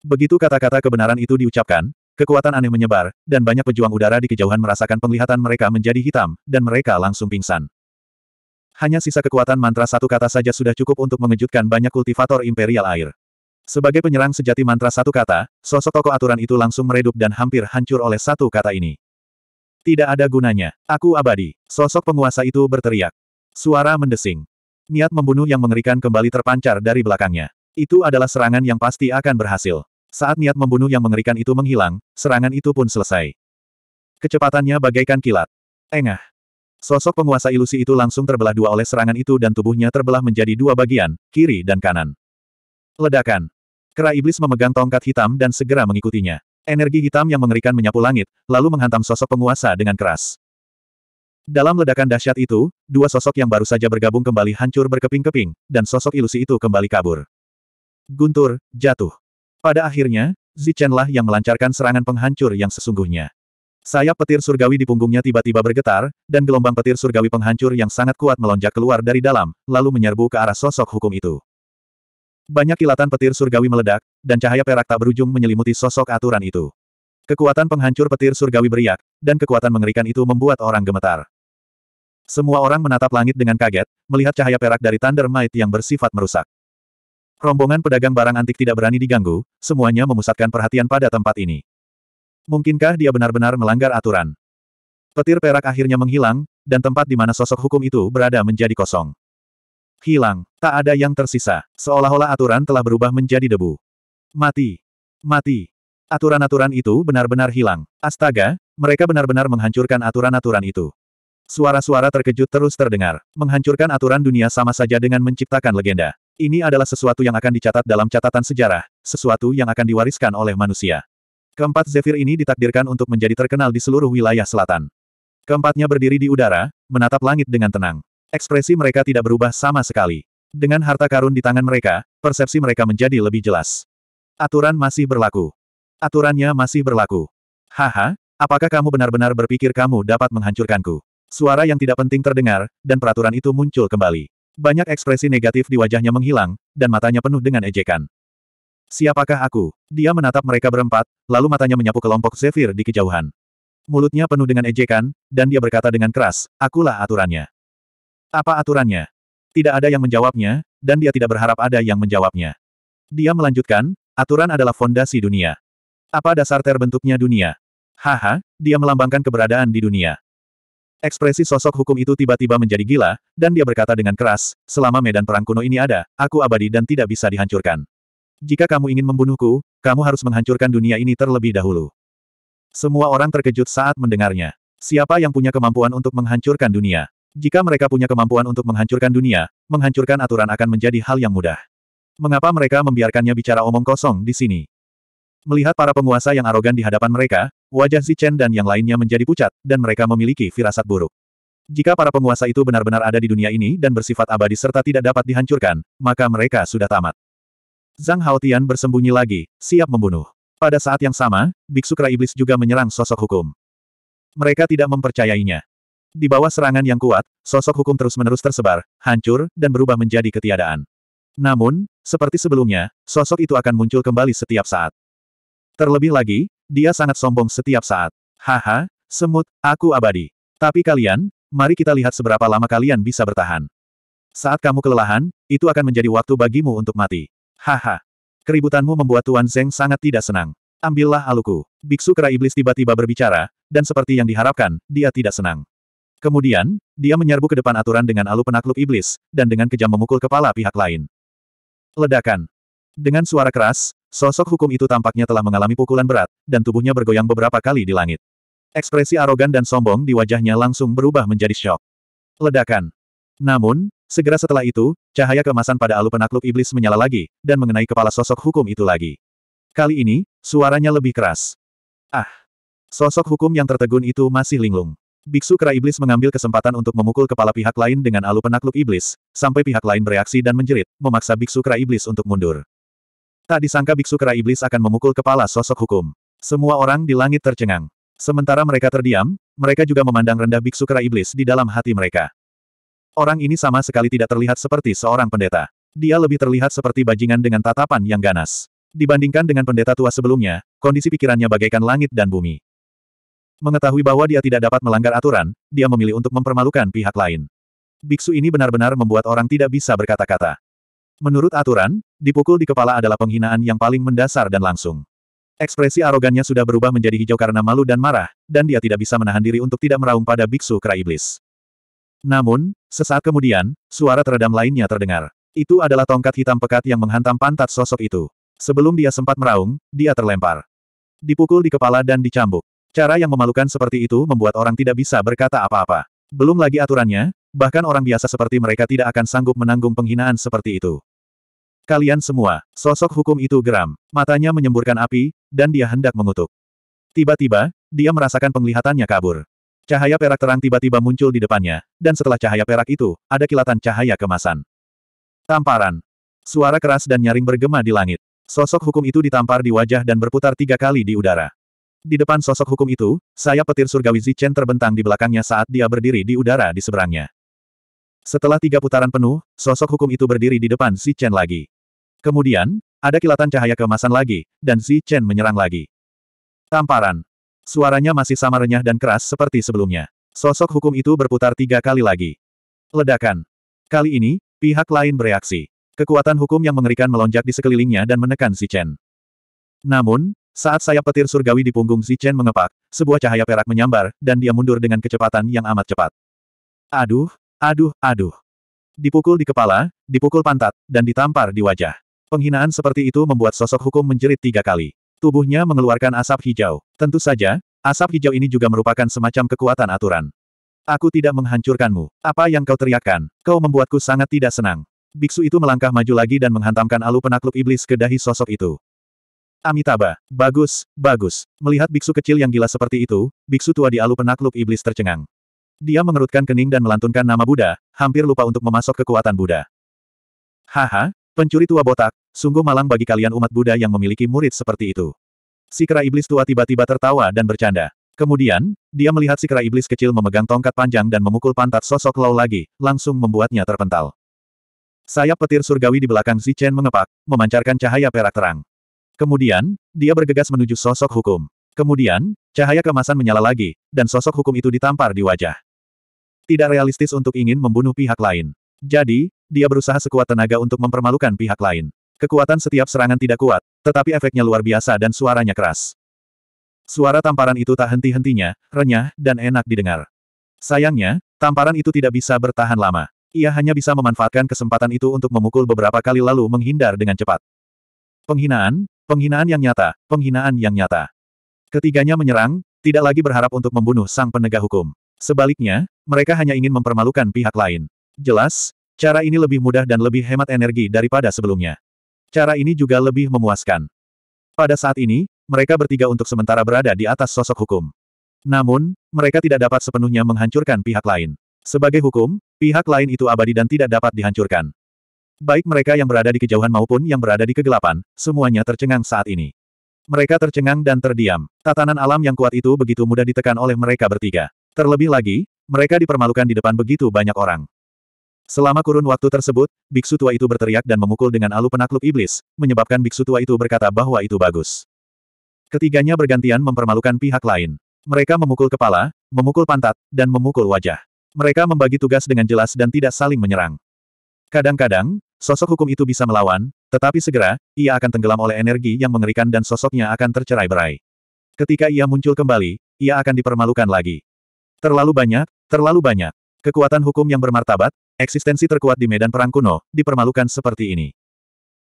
Begitu kata-kata kebenaran itu diucapkan, Kekuatan aneh menyebar, dan banyak pejuang udara di kejauhan merasakan penglihatan mereka menjadi hitam, dan mereka langsung pingsan. Hanya sisa kekuatan mantra satu kata saja sudah cukup untuk mengejutkan banyak kultivator imperial air. Sebagai penyerang sejati mantra satu kata, sosok tokoh aturan itu langsung meredup dan hampir hancur oleh satu kata ini. Tidak ada gunanya. Aku abadi. Sosok penguasa itu berteriak. Suara mendesing. Niat membunuh yang mengerikan kembali terpancar dari belakangnya. Itu adalah serangan yang pasti akan berhasil. Saat niat membunuh yang mengerikan itu menghilang, serangan itu pun selesai. Kecepatannya bagaikan kilat. Engah. Sosok penguasa ilusi itu langsung terbelah dua oleh serangan itu dan tubuhnya terbelah menjadi dua bagian, kiri dan kanan. Ledakan. Kera iblis memegang tongkat hitam dan segera mengikutinya. Energi hitam yang mengerikan menyapu langit, lalu menghantam sosok penguasa dengan keras. Dalam ledakan dahsyat itu, dua sosok yang baru saja bergabung kembali hancur berkeping-keping, dan sosok ilusi itu kembali kabur. Guntur, jatuh. Pada akhirnya, Zichen yang melancarkan serangan penghancur yang sesungguhnya. Sayap petir surgawi di punggungnya tiba-tiba bergetar, dan gelombang petir surgawi penghancur yang sangat kuat melonjak keluar dari dalam, lalu menyerbu ke arah sosok hukum itu. Banyak kilatan petir surgawi meledak, dan cahaya perak tak berujung menyelimuti sosok aturan itu. Kekuatan penghancur petir surgawi beriak, dan kekuatan mengerikan itu membuat orang gemetar. Semua orang menatap langit dengan kaget, melihat cahaya perak dari Thunder Might yang bersifat merusak. Rombongan pedagang barang antik tidak berani diganggu, semuanya memusatkan perhatian pada tempat ini. Mungkinkah dia benar-benar melanggar aturan? Petir perak akhirnya menghilang, dan tempat di mana sosok hukum itu berada menjadi kosong. Hilang, tak ada yang tersisa, seolah-olah aturan telah berubah menjadi debu. Mati. Mati. Aturan-aturan itu benar-benar hilang. Astaga, mereka benar-benar menghancurkan aturan-aturan itu. Suara-suara terkejut terus terdengar. Menghancurkan aturan dunia sama saja dengan menciptakan legenda. Ini adalah sesuatu yang akan dicatat dalam catatan sejarah, sesuatu yang akan diwariskan oleh manusia. Keempat Zephyr ini ditakdirkan untuk menjadi terkenal di seluruh wilayah selatan. Keempatnya berdiri di udara, menatap langit dengan tenang. Ekspresi mereka tidak berubah sama sekali. Dengan harta karun di tangan mereka, persepsi mereka menjadi lebih jelas. Aturan masih berlaku. Aturannya masih berlaku. Haha, apakah kamu benar-benar berpikir kamu dapat menghancurkanku? Suara yang tidak penting terdengar, dan peraturan itu muncul kembali. Banyak ekspresi negatif di wajahnya menghilang, dan matanya penuh dengan ejekan. Siapakah aku? Dia menatap mereka berempat, lalu matanya menyapu kelompok Zephyr di kejauhan. Mulutnya penuh dengan ejekan, dan dia berkata dengan keras, akulah aturannya. Apa aturannya? Tidak ada yang menjawabnya, dan dia tidak berharap ada yang menjawabnya. Dia melanjutkan, aturan adalah fondasi dunia. Apa dasar terbentuknya dunia? Haha, dia melambangkan keberadaan di dunia. Ekspresi sosok hukum itu tiba-tiba menjadi gila, dan dia berkata dengan keras, selama medan perang kuno ini ada, aku abadi dan tidak bisa dihancurkan. Jika kamu ingin membunuhku, kamu harus menghancurkan dunia ini terlebih dahulu. Semua orang terkejut saat mendengarnya. Siapa yang punya kemampuan untuk menghancurkan dunia? Jika mereka punya kemampuan untuk menghancurkan dunia, menghancurkan aturan akan menjadi hal yang mudah. Mengapa mereka membiarkannya bicara omong kosong di sini? Melihat para penguasa yang arogan di hadapan mereka, wajah Zichen dan yang lainnya menjadi pucat, dan mereka memiliki firasat buruk. Jika para penguasa itu benar-benar ada di dunia ini dan bersifat abadi serta tidak dapat dihancurkan, maka mereka sudah tamat. Zhang Haotian bersembunyi lagi, siap membunuh. Pada saat yang sama, Biksu Kera Iblis juga menyerang sosok hukum. Mereka tidak mempercayainya. Di bawah serangan yang kuat, sosok hukum terus-menerus tersebar, hancur, dan berubah menjadi ketiadaan. Namun, seperti sebelumnya, sosok itu akan muncul kembali setiap saat. Terlebih lagi, dia sangat sombong setiap saat. Haha, semut, aku abadi. Tapi kalian, mari kita lihat seberapa lama kalian bisa bertahan. Saat kamu kelelahan, itu akan menjadi waktu bagimu untuk mati. Haha. Keributanmu membuat Tuan Zeng sangat tidak senang. Ambillah aluku. Biksu kera iblis tiba-tiba berbicara, dan seperti yang diharapkan, dia tidak senang. Kemudian, dia menyerbu ke depan aturan dengan alu penakluk iblis, dan dengan kejam memukul kepala pihak lain. Ledakan. Dengan suara keras, sosok hukum itu tampaknya telah mengalami pukulan berat, dan tubuhnya bergoyang beberapa kali di langit. Ekspresi arogan dan sombong di wajahnya langsung berubah menjadi shock. Ledakan. Namun, Segera setelah itu, cahaya kemasan pada alu penakluk iblis menyala lagi, dan mengenai kepala sosok hukum itu lagi. Kali ini, suaranya lebih keras. Ah! Sosok hukum yang tertegun itu masih linglung. Biksu kera iblis mengambil kesempatan untuk memukul kepala pihak lain dengan alu penakluk iblis, sampai pihak lain bereaksi dan menjerit, memaksa biksu kera iblis untuk mundur. Tak disangka biksu kera iblis akan memukul kepala sosok hukum. Semua orang di langit tercengang. Sementara mereka terdiam, mereka juga memandang rendah biksu kera iblis di dalam hati mereka. Orang ini sama sekali tidak terlihat seperti seorang pendeta. Dia lebih terlihat seperti bajingan dengan tatapan yang ganas. Dibandingkan dengan pendeta tua sebelumnya, kondisi pikirannya bagaikan langit dan bumi. Mengetahui bahwa dia tidak dapat melanggar aturan, dia memilih untuk mempermalukan pihak lain. Biksu ini benar-benar membuat orang tidak bisa berkata-kata. Menurut aturan, dipukul di kepala adalah penghinaan yang paling mendasar dan langsung. Ekspresi arogannya sudah berubah menjadi hijau karena malu dan marah, dan dia tidak bisa menahan diri untuk tidak meraung pada biksu kera iblis. Namun, sesaat kemudian, suara teredam lainnya terdengar. Itu adalah tongkat hitam pekat yang menghantam pantat sosok itu. Sebelum dia sempat meraung, dia terlempar. Dipukul di kepala dan dicambuk. Cara yang memalukan seperti itu membuat orang tidak bisa berkata apa-apa. Belum lagi aturannya, bahkan orang biasa seperti mereka tidak akan sanggup menanggung penghinaan seperti itu. Kalian semua, sosok hukum itu geram, matanya menyemburkan api, dan dia hendak mengutuk. Tiba-tiba, dia merasakan penglihatannya kabur. Cahaya perak terang tiba-tiba muncul di depannya, dan setelah cahaya perak itu, ada kilatan cahaya kemasan. Tamparan. Suara keras dan nyaring bergema di langit. Sosok hukum itu ditampar di wajah dan berputar tiga kali di udara. Di depan sosok hukum itu, sayap petir surgawi Zichen terbentang di belakangnya saat dia berdiri di udara di seberangnya. Setelah tiga putaran penuh, sosok hukum itu berdiri di depan Si lagi. Kemudian, ada kilatan cahaya kemasan lagi, dan Si menyerang lagi. Tamparan. Suaranya masih sama renyah dan keras seperti sebelumnya. Sosok hukum itu berputar tiga kali lagi. Ledakan. Kali ini, pihak lain bereaksi. Kekuatan hukum yang mengerikan melonjak di sekelilingnya dan menekan Si Chen. Namun, saat sayap petir surgawi di punggung Si Chen mengepak, sebuah cahaya perak menyambar, dan dia mundur dengan kecepatan yang amat cepat. Aduh, aduh, aduh. Dipukul di kepala, dipukul pantat, dan ditampar di wajah. Penghinaan seperti itu membuat sosok hukum menjerit tiga kali. Tubuhnya mengeluarkan asap hijau. Tentu saja, asap hijau ini juga merupakan semacam kekuatan aturan. Aku tidak menghancurkanmu. Apa yang kau teriakkan? Kau membuatku sangat tidak senang. Biksu itu melangkah maju lagi dan menghantamkan alu penakluk iblis ke dahi sosok itu. Amitabha, bagus, bagus. Melihat biksu kecil yang gila seperti itu, biksu tua di alu penakluk iblis tercengang. Dia mengerutkan kening dan melantunkan nama Buddha, hampir lupa untuk memasok kekuatan Buddha. Haha, Pencuri tua botak, sungguh malang bagi kalian umat Buddha yang memiliki murid seperti itu. Si kera iblis tua tiba-tiba tertawa dan bercanda. Kemudian, dia melihat si kera iblis kecil memegang tongkat panjang dan memukul pantat sosok Lau lagi, langsung membuatnya terpental. Sayap petir surgawi di belakang Chen mengepak, memancarkan cahaya perak terang. Kemudian, dia bergegas menuju sosok hukum. Kemudian, cahaya kemasan menyala lagi, dan sosok hukum itu ditampar di wajah. Tidak realistis untuk ingin membunuh pihak lain. Jadi, dia berusaha sekuat tenaga untuk mempermalukan pihak lain. Kekuatan setiap serangan tidak kuat, tetapi efeknya luar biasa dan suaranya keras. Suara tamparan itu tak henti-hentinya, renyah, dan enak didengar. Sayangnya, tamparan itu tidak bisa bertahan lama. Ia hanya bisa memanfaatkan kesempatan itu untuk memukul beberapa kali lalu menghindar dengan cepat. Penghinaan, penghinaan yang nyata, penghinaan yang nyata. Ketiganya menyerang, tidak lagi berharap untuk membunuh sang penegak hukum. Sebaliknya, mereka hanya ingin mempermalukan pihak lain. Jelas, Cara ini lebih mudah dan lebih hemat energi daripada sebelumnya. Cara ini juga lebih memuaskan. Pada saat ini, mereka bertiga untuk sementara berada di atas sosok hukum. Namun, mereka tidak dapat sepenuhnya menghancurkan pihak lain. Sebagai hukum, pihak lain itu abadi dan tidak dapat dihancurkan. Baik mereka yang berada di kejauhan maupun yang berada di kegelapan, semuanya tercengang saat ini. Mereka tercengang dan terdiam. Tatanan alam yang kuat itu begitu mudah ditekan oleh mereka bertiga. Terlebih lagi, mereka dipermalukan di depan begitu banyak orang. Selama kurun waktu tersebut, biksu tua itu berteriak dan memukul dengan alu penakluk iblis, menyebabkan biksu tua itu berkata bahwa itu bagus. Ketiganya bergantian mempermalukan pihak lain. Mereka memukul kepala, memukul pantat, dan memukul wajah. Mereka membagi tugas dengan jelas dan tidak saling menyerang. Kadang-kadang, sosok hukum itu bisa melawan, tetapi segera, ia akan tenggelam oleh energi yang mengerikan dan sosoknya akan tercerai-berai. Ketika ia muncul kembali, ia akan dipermalukan lagi. Terlalu banyak, terlalu banyak. Kekuatan hukum yang bermartabat, Eksistensi terkuat di medan perang kuno, dipermalukan seperti ini.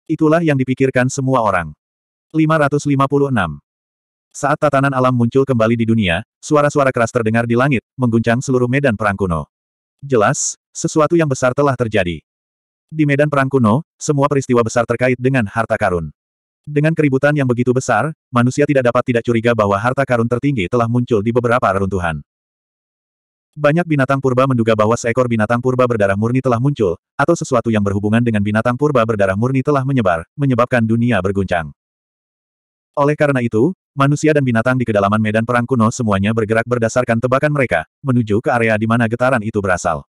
Itulah yang dipikirkan semua orang. 556. Saat tatanan alam muncul kembali di dunia, suara-suara keras terdengar di langit, mengguncang seluruh medan perang kuno. Jelas, sesuatu yang besar telah terjadi. Di medan perang kuno, semua peristiwa besar terkait dengan harta karun. Dengan keributan yang begitu besar, manusia tidak dapat tidak curiga bahwa harta karun tertinggi telah muncul di beberapa reruntuhan. Banyak binatang purba menduga bahwa seekor binatang purba berdarah murni telah muncul, atau sesuatu yang berhubungan dengan binatang purba berdarah murni telah menyebar, menyebabkan dunia berguncang. Oleh karena itu, manusia dan binatang di kedalaman medan perang kuno semuanya bergerak berdasarkan tebakan mereka, menuju ke area di mana getaran itu berasal.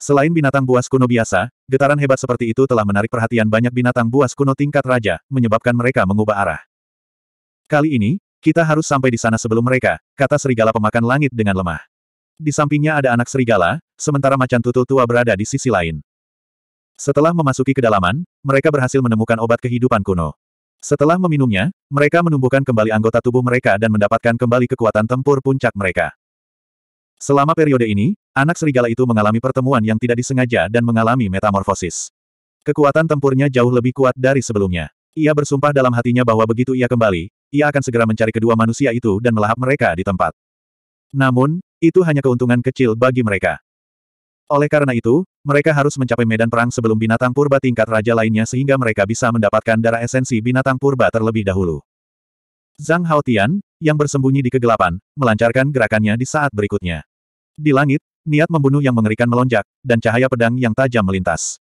Selain binatang buas kuno biasa, getaran hebat seperti itu telah menarik perhatian banyak binatang buas kuno tingkat raja, menyebabkan mereka mengubah arah. Kali ini, kita harus sampai di sana sebelum mereka, kata serigala pemakan langit dengan lemah. Di sampingnya ada anak serigala, sementara macan tutul tua berada di sisi lain. Setelah memasuki kedalaman, mereka berhasil menemukan obat kehidupan kuno. Setelah meminumnya, mereka menumbuhkan kembali anggota tubuh mereka dan mendapatkan kembali kekuatan tempur puncak mereka. Selama periode ini, anak serigala itu mengalami pertemuan yang tidak disengaja dan mengalami metamorfosis. Kekuatan tempurnya jauh lebih kuat dari sebelumnya. Ia bersumpah dalam hatinya bahwa begitu ia kembali, ia akan segera mencari kedua manusia itu dan melahap mereka di tempat. Namun, itu hanya keuntungan kecil bagi mereka. Oleh karena itu, mereka harus mencapai medan perang sebelum binatang purba tingkat raja lainnya sehingga mereka bisa mendapatkan darah esensi binatang purba terlebih dahulu. Zhang Haotian, yang bersembunyi di kegelapan, melancarkan gerakannya di saat berikutnya. Di langit, niat membunuh yang mengerikan melonjak, dan cahaya pedang yang tajam melintas.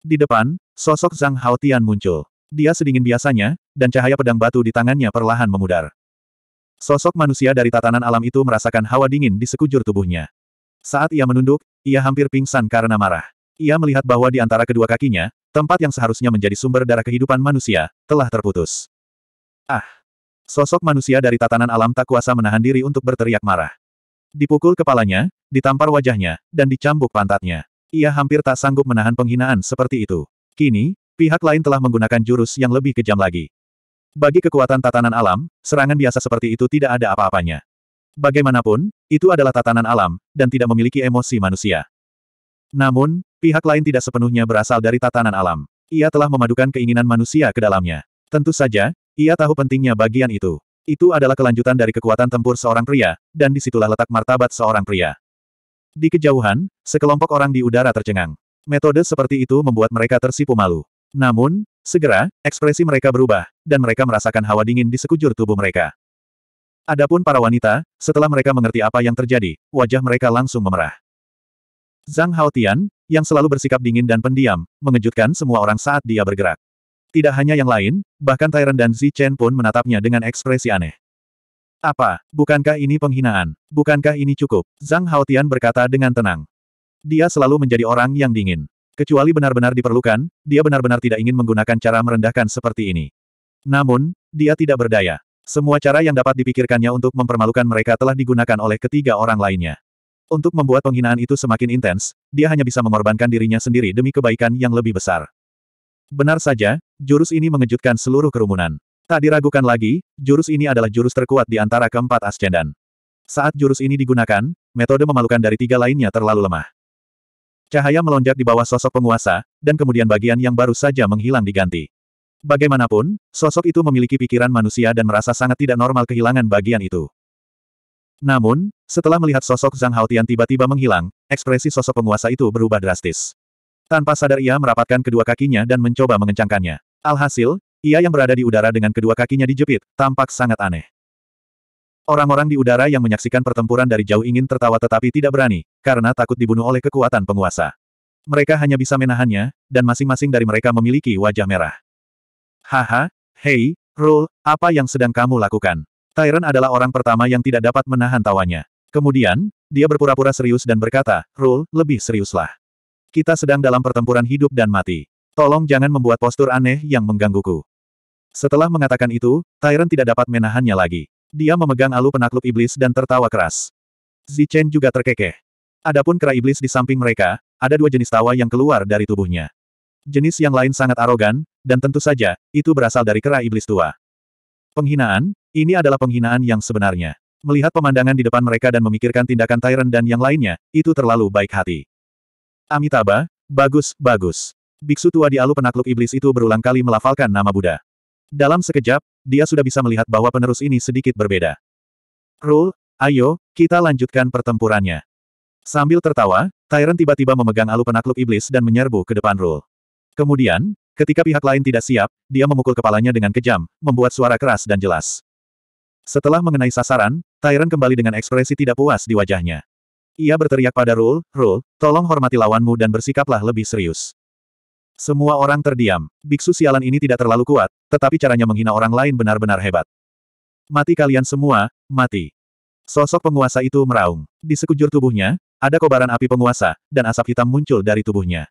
Di depan, sosok Zhang Haotian muncul. Dia sedingin biasanya, dan cahaya pedang batu di tangannya perlahan memudar. Sosok manusia dari tatanan alam itu merasakan hawa dingin di sekujur tubuhnya. Saat ia menunduk, ia hampir pingsan karena marah. Ia melihat bahwa di antara kedua kakinya, tempat yang seharusnya menjadi sumber darah kehidupan manusia, telah terputus. Ah! Sosok manusia dari tatanan alam tak kuasa menahan diri untuk berteriak marah. Dipukul kepalanya, ditampar wajahnya, dan dicambuk pantatnya. Ia hampir tak sanggup menahan penghinaan seperti itu. Kini, pihak lain telah menggunakan jurus yang lebih kejam lagi. Bagi kekuatan tatanan alam, serangan biasa seperti itu tidak ada apa-apanya. Bagaimanapun, itu adalah tatanan alam, dan tidak memiliki emosi manusia. Namun, pihak lain tidak sepenuhnya berasal dari tatanan alam. Ia telah memadukan keinginan manusia ke dalamnya. Tentu saja, ia tahu pentingnya bagian itu. Itu adalah kelanjutan dari kekuatan tempur seorang pria, dan disitulah letak martabat seorang pria. Di kejauhan, sekelompok orang di udara tercengang. Metode seperti itu membuat mereka tersipu malu. Namun, Segera, ekspresi mereka berubah, dan mereka merasakan hawa dingin di sekujur tubuh mereka. Adapun para wanita, setelah mereka mengerti apa yang terjadi, wajah mereka langsung memerah. Zhang Haotian, yang selalu bersikap dingin dan pendiam, mengejutkan semua orang saat dia bergerak. Tidak hanya yang lain, bahkan Tyrant dan Zi Chen pun menatapnya dengan ekspresi aneh. Apa, bukankah ini penghinaan? Bukankah ini cukup? Zhang Haotian berkata dengan tenang. Dia selalu menjadi orang yang dingin. Kecuali benar-benar diperlukan, dia benar-benar tidak ingin menggunakan cara merendahkan seperti ini. Namun, dia tidak berdaya. Semua cara yang dapat dipikirkannya untuk mempermalukan mereka telah digunakan oleh ketiga orang lainnya. Untuk membuat penghinaan itu semakin intens, dia hanya bisa mengorbankan dirinya sendiri demi kebaikan yang lebih besar. Benar saja, jurus ini mengejutkan seluruh kerumunan. Tak diragukan lagi, jurus ini adalah jurus terkuat di antara keempat ascendan. Saat jurus ini digunakan, metode memalukan dari tiga lainnya terlalu lemah. Cahaya melonjak di bawah sosok penguasa, dan kemudian bagian yang baru saja menghilang diganti. Bagaimanapun, sosok itu memiliki pikiran manusia dan merasa sangat tidak normal kehilangan bagian itu. Namun, setelah melihat sosok Zhang Haotian tiba-tiba menghilang, ekspresi sosok penguasa itu berubah drastis. Tanpa sadar ia merapatkan kedua kakinya dan mencoba mengencangkannya. Alhasil, ia yang berada di udara dengan kedua kakinya dijepit, tampak sangat aneh. Orang-orang di udara yang menyaksikan pertempuran dari jauh ingin tertawa tetapi tidak berani, karena takut dibunuh oleh kekuatan penguasa. Mereka hanya bisa menahannya, dan masing-masing dari mereka memiliki wajah merah. Haha, hei, Rul, apa yang sedang kamu lakukan? Tyron adalah orang pertama yang tidak dapat menahan tawanya. Kemudian, dia berpura-pura serius dan berkata, Rul, lebih seriuslah. Kita sedang dalam pertempuran hidup dan mati. Tolong jangan membuat postur aneh yang menggangguku. Setelah mengatakan itu, Tyron tidak dapat menahannya lagi. Dia memegang alu penakluk iblis dan tertawa keras. Zichen juga terkekeh. Adapun kera iblis di samping mereka, ada dua jenis tawa yang keluar dari tubuhnya. Jenis yang lain sangat arogan, dan tentu saja, itu berasal dari kera iblis tua. Penghinaan, ini adalah penghinaan yang sebenarnya. Melihat pemandangan di depan mereka dan memikirkan tindakan Tyrant dan yang lainnya, itu terlalu baik hati. Amitabha, bagus, bagus. Biksu tua di alu penakluk iblis itu berulang kali melafalkan nama Buddha. Dalam sekejap, dia sudah bisa melihat bahwa penerus ini sedikit berbeda. Rule, ayo, kita lanjutkan pertempurannya. Sambil tertawa, Tyrant tiba-tiba memegang alu penakluk iblis dan menyerbu ke depan Rule. Kemudian, ketika pihak lain tidak siap, dia memukul kepalanya dengan kejam, membuat suara keras dan jelas. Setelah mengenai sasaran, Tyrant kembali dengan ekspresi tidak puas di wajahnya. Ia berteriak pada Rule, Rule, tolong hormati lawanmu dan bersikaplah lebih serius. Semua orang terdiam. Biksu sialan ini tidak terlalu kuat, tetapi caranya menghina orang lain benar-benar hebat. Mati kalian semua, mati. Sosok penguasa itu meraung. Di sekujur tubuhnya, ada kobaran api penguasa, dan asap hitam muncul dari tubuhnya.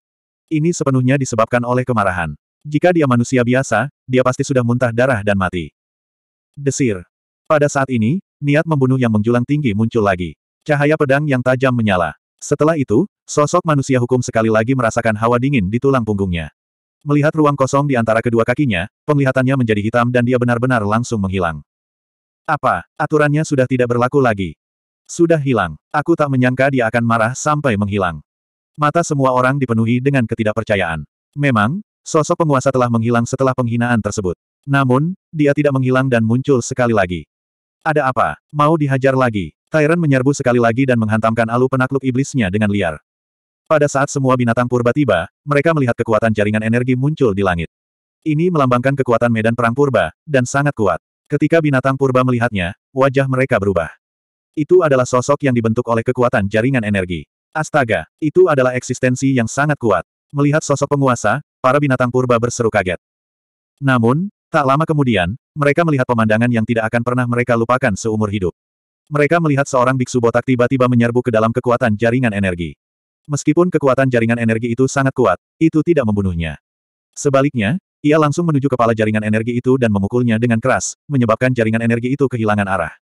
Ini sepenuhnya disebabkan oleh kemarahan. Jika dia manusia biasa, dia pasti sudah muntah darah dan mati. Desir. Pada saat ini, niat membunuh yang menjulang tinggi muncul lagi. Cahaya pedang yang tajam menyala. Setelah itu, sosok manusia hukum sekali lagi merasakan hawa dingin di tulang punggungnya. Melihat ruang kosong di antara kedua kakinya, penglihatannya menjadi hitam dan dia benar-benar langsung menghilang. Apa, aturannya sudah tidak berlaku lagi? Sudah hilang. Aku tak menyangka dia akan marah sampai menghilang. Mata semua orang dipenuhi dengan ketidakpercayaan. Memang, sosok penguasa telah menghilang setelah penghinaan tersebut. Namun, dia tidak menghilang dan muncul sekali lagi. Ada apa? Mau dihajar lagi? Tyrant menyerbu sekali lagi dan menghantamkan alu penakluk iblisnya dengan liar. Pada saat semua binatang purba tiba, mereka melihat kekuatan jaringan energi muncul di langit. Ini melambangkan kekuatan medan perang purba, dan sangat kuat. Ketika binatang purba melihatnya, wajah mereka berubah. Itu adalah sosok yang dibentuk oleh kekuatan jaringan energi. Astaga, itu adalah eksistensi yang sangat kuat. Melihat sosok penguasa, para binatang purba berseru kaget. Namun, tak lama kemudian, mereka melihat pemandangan yang tidak akan pernah mereka lupakan seumur hidup. Mereka melihat seorang biksu botak tiba-tiba menyerbu ke dalam kekuatan jaringan energi. Meskipun kekuatan jaringan energi itu sangat kuat, itu tidak membunuhnya. Sebaliknya, ia langsung menuju kepala jaringan energi itu dan memukulnya dengan keras, menyebabkan jaringan energi itu kehilangan arah.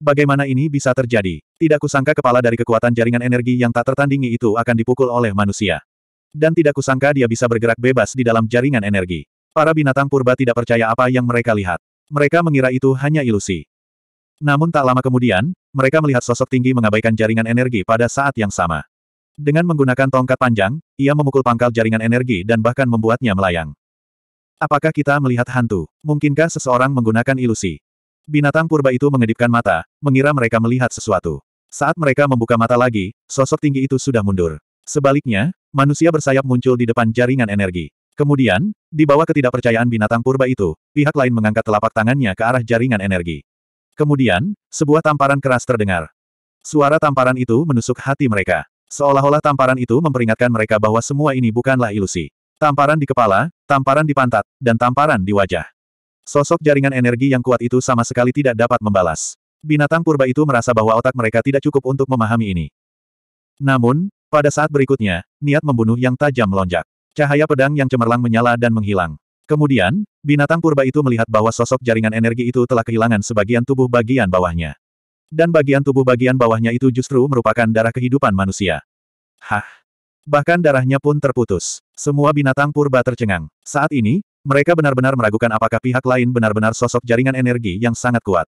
Bagaimana ini bisa terjadi? Tidak kusangka kepala dari kekuatan jaringan energi yang tak tertandingi itu akan dipukul oleh manusia. Dan tidak kusangka dia bisa bergerak bebas di dalam jaringan energi. Para binatang purba tidak percaya apa yang mereka lihat. Mereka mengira itu hanya ilusi. Namun tak lama kemudian, mereka melihat sosok tinggi mengabaikan jaringan energi pada saat yang sama. Dengan menggunakan tongkat panjang, ia memukul pangkal jaringan energi dan bahkan membuatnya melayang. Apakah kita melihat hantu? Mungkinkah seseorang menggunakan ilusi? Binatang purba itu mengedipkan mata, mengira mereka melihat sesuatu. Saat mereka membuka mata lagi, sosok tinggi itu sudah mundur. Sebaliknya, manusia bersayap muncul di depan jaringan energi. Kemudian, di bawah ketidakpercayaan binatang purba itu, pihak lain mengangkat telapak tangannya ke arah jaringan energi. Kemudian, sebuah tamparan keras terdengar. Suara tamparan itu menusuk hati mereka. Seolah-olah tamparan itu memperingatkan mereka bahwa semua ini bukanlah ilusi. Tamparan di kepala, tamparan di pantat, dan tamparan di wajah. Sosok jaringan energi yang kuat itu sama sekali tidak dapat membalas. Binatang purba itu merasa bahwa otak mereka tidak cukup untuk memahami ini. Namun, pada saat berikutnya, niat membunuh yang tajam melonjak. Cahaya pedang yang cemerlang menyala dan menghilang. Kemudian, binatang purba itu melihat bahwa sosok jaringan energi itu telah kehilangan sebagian tubuh bagian bawahnya. Dan bagian tubuh bagian bawahnya itu justru merupakan darah kehidupan manusia. Hah. Bahkan darahnya pun terputus. Semua binatang purba tercengang. Saat ini, mereka benar-benar meragukan apakah pihak lain benar-benar sosok jaringan energi yang sangat kuat.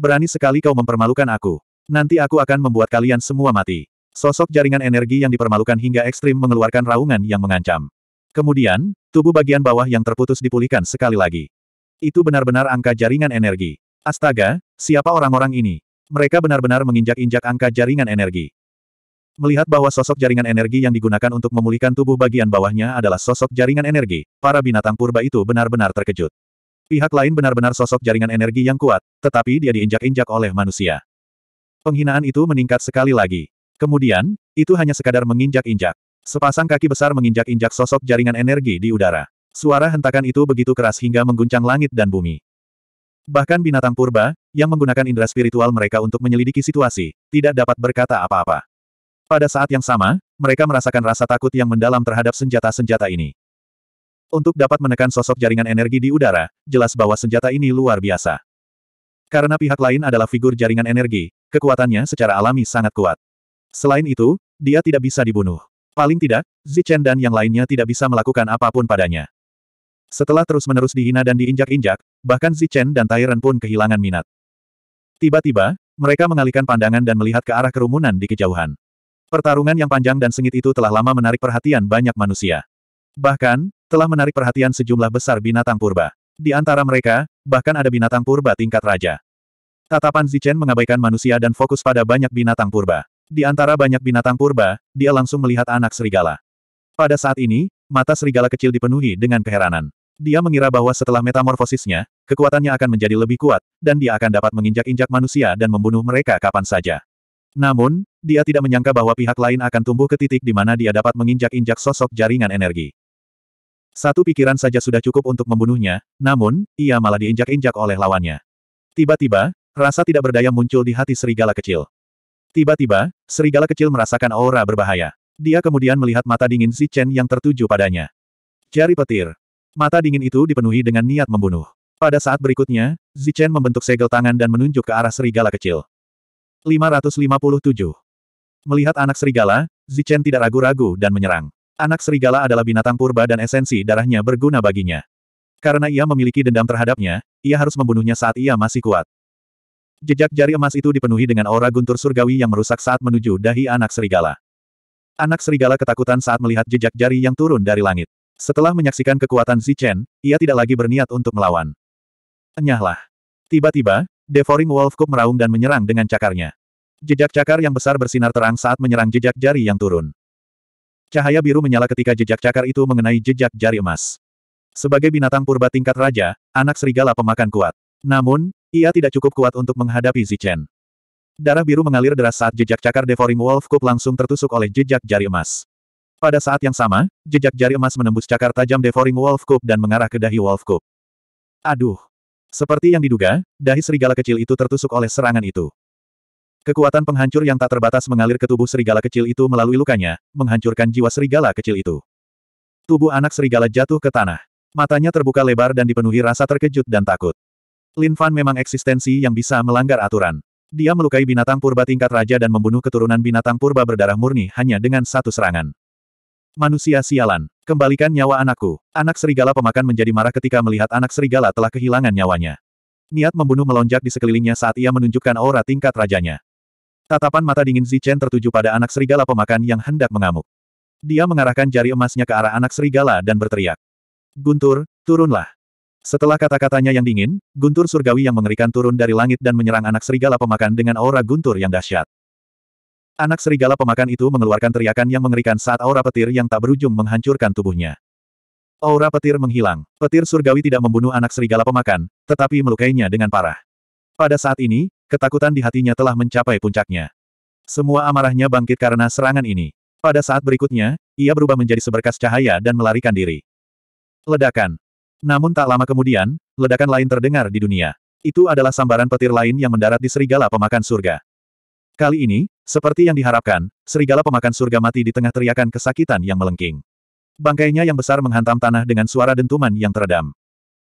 Berani sekali kau mempermalukan aku. Nanti aku akan membuat kalian semua mati. Sosok jaringan energi yang dipermalukan hingga ekstrim mengeluarkan raungan yang mengancam. Kemudian, Tubuh bagian bawah yang terputus dipulihkan sekali lagi. Itu benar-benar angka jaringan energi. Astaga, siapa orang-orang ini? Mereka benar-benar menginjak-injak angka jaringan energi. Melihat bahwa sosok jaringan energi yang digunakan untuk memulihkan tubuh bagian bawahnya adalah sosok jaringan energi, para binatang purba itu benar-benar terkejut. Pihak lain benar-benar sosok jaringan energi yang kuat, tetapi dia diinjak-injak oleh manusia. Penghinaan itu meningkat sekali lagi. Kemudian, itu hanya sekadar menginjak-injak. Sepasang kaki besar menginjak-injak sosok jaringan energi di udara. Suara hentakan itu begitu keras hingga mengguncang langit dan bumi. Bahkan binatang purba, yang menggunakan indera spiritual mereka untuk menyelidiki situasi, tidak dapat berkata apa-apa. Pada saat yang sama, mereka merasakan rasa takut yang mendalam terhadap senjata-senjata ini. Untuk dapat menekan sosok jaringan energi di udara, jelas bahwa senjata ini luar biasa. Karena pihak lain adalah figur jaringan energi, kekuatannya secara alami sangat kuat. Selain itu, dia tidak bisa dibunuh. Paling tidak, Zichen dan yang lainnya tidak bisa melakukan apapun padanya. Setelah terus-menerus dihina dan diinjak-injak, bahkan Zichen dan Tyrant pun kehilangan minat. Tiba-tiba, mereka mengalihkan pandangan dan melihat ke arah kerumunan di kejauhan. Pertarungan yang panjang dan sengit itu telah lama menarik perhatian banyak manusia. Bahkan, telah menarik perhatian sejumlah besar binatang purba. Di antara mereka, bahkan ada binatang purba tingkat raja. Tatapan Zichen mengabaikan manusia dan fokus pada banyak binatang purba. Di antara banyak binatang purba, dia langsung melihat anak serigala. Pada saat ini, mata serigala kecil dipenuhi dengan keheranan. Dia mengira bahwa setelah metamorfosisnya, kekuatannya akan menjadi lebih kuat, dan dia akan dapat menginjak-injak manusia dan membunuh mereka kapan saja. Namun, dia tidak menyangka bahwa pihak lain akan tumbuh ke titik di mana dia dapat menginjak-injak sosok jaringan energi. Satu pikiran saja sudah cukup untuk membunuhnya, namun, ia malah diinjak-injak oleh lawannya. Tiba-tiba, rasa tidak berdaya muncul di hati serigala kecil. Tiba-tiba, serigala kecil merasakan aura berbahaya. Dia kemudian melihat mata dingin si Chen yang tertuju padanya. Jari petir. Mata dingin itu dipenuhi dengan niat membunuh. Pada saat berikutnya, Zichen membentuk segel tangan dan menunjuk ke arah serigala kecil. 557. Melihat anak serigala, Zichen tidak ragu-ragu dan menyerang. Anak serigala adalah binatang purba dan esensi darahnya berguna baginya. Karena ia memiliki dendam terhadapnya, ia harus membunuhnya saat ia masih kuat. Jejak jari emas itu dipenuhi dengan aura guntur surgawi yang merusak saat menuju dahi anak serigala. Anak serigala ketakutan saat melihat jejak jari yang turun dari langit. Setelah menyaksikan kekuatan Zichen, ia tidak lagi berniat untuk melawan. Enyahlah. Tiba-tiba, Devoring Wolf Cup meraung dan menyerang dengan cakarnya. Jejak cakar yang besar bersinar terang saat menyerang jejak jari yang turun. Cahaya biru menyala ketika jejak cakar itu mengenai jejak jari emas. Sebagai binatang purba tingkat raja, anak serigala pemakan kuat. Namun, ia tidak cukup kuat untuk menghadapi Zichen. Darah biru mengalir deras saat jejak cakar Devouring Wolf Cup langsung tertusuk oleh jejak jari emas. Pada saat yang sama, jejak jari emas menembus cakar tajam Devouring Wolf Cup dan mengarah ke dahi Wolf Cup. Aduh! Seperti yang diduga, dahi serigala kecil itu tertusuk oleh serangan itu. Kekuatan penghancur yang tak terbatas mengalir ke tubuh serigala kecil itu melalui lukanya, menghancurkan jiwa serigala kecil itu. Tubuh anak serigala jatuh ke tanah. Matanya terbuka lebar dan dipenuhi rasa terkejut dan takut. Lin Fan memang eksistensi yang bisa melanggar aturan. Dia melukai binatang purba tingkat raja dan membunuh keturunan binatang purba berdarah murni hanya dengan satu serangan. Manusia sialan, kembalikan nyawa anakku. Anak serigala pemakan menjadi marah ketika melihat anak serigala telah kehilangan nyawanya. Niat membunuh melonjak di sekelilingnya saat ia menunjukkan aura tingkat rajanya. Tatapan mata dingin Zichen tertuju pada anak serigala pemakan yang hendak mengamuk. Dia mengarahkan jari emasnya ke arah anak serigala dan berteriak. Guntur, turunlah. Setelah kata-katanya yang dingin, guntur surgawi yang mengerikan turun dari langit dan menyerang anak serigala pemakan dengan aura guntur yang dahsyat. Anak serigala pemakan itu mengeluarkan teriakan yang mengerikan saat aura petir yang tak berujung menghancurkan tubuhnya. Aura petir menghilang. Petir surgawi tidak membunuh anak serigala pemakan, tetapi melukainya dengan parah. Pada saat ini, ketakutan di hatinya telah mencapai puncaknya. Semua amarahnya bangkit karena serangan ini. Pada saat berikutnya, ia berubah menjadi seberkas cahaya dan melarikan diri. Ledakan. Namun tak lama kemudian, ledakan lain terdengar di dunia. Itu adalah sambaran petir lain yang mendarat di serigala pemakan surga. Kali ini, seperti yang diharapkan, serigala pemakan surga mati di tengah teriakan kesakitan yang melengking. Bangkainya yang besar menghantam tanah dengan suara dentuman yang teredam.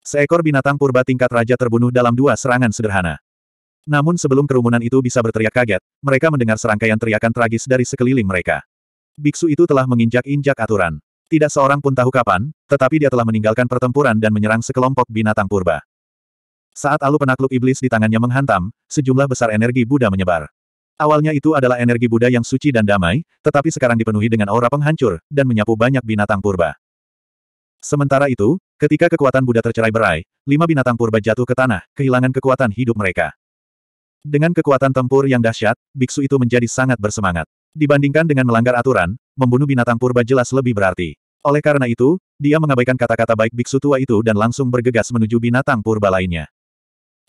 Seekor binatang purba tingkat raja terbunuh dalam dua serangan sederhana. Namun sebelum kerumunan itu bisa berteriak kaget, mereka mendengar serangkaian teriakan tragis dari sekeliling mereka. Biksu itu telah menginjak-injak aturan. Tidak seorang pun tahu kapan, tetapi dia telah meninggalkan pertempuran dan menyerang sekelompok binatang purba. Saat alu penakluk iblis di tangannya menghantam, sejumlah besar energi Buddha menyebar. Awalnya itu adalah energi Buddha yang suci dan damai, tetapi sekarang dipenuhi dengan aura penghancur, dan menyapu banyak binatang purba. Sementara itu, ketika kekuatan Buddha tercerai berai, lima binatang purba jatuh ke tanah, kehilangan kekuatan hidup mereka. Dengan kekuatan tempur yang dahsyat, biksu itu menjadi sangat bersemangat. Dibandingkan dengan melanggar aturan, membunuh binatang purba jelas lebih berarti. Oleh karena itu, dia mengabaikan kata-kata baik biksu tua itu dan langsung bergegas menuju binatang purba lainnya.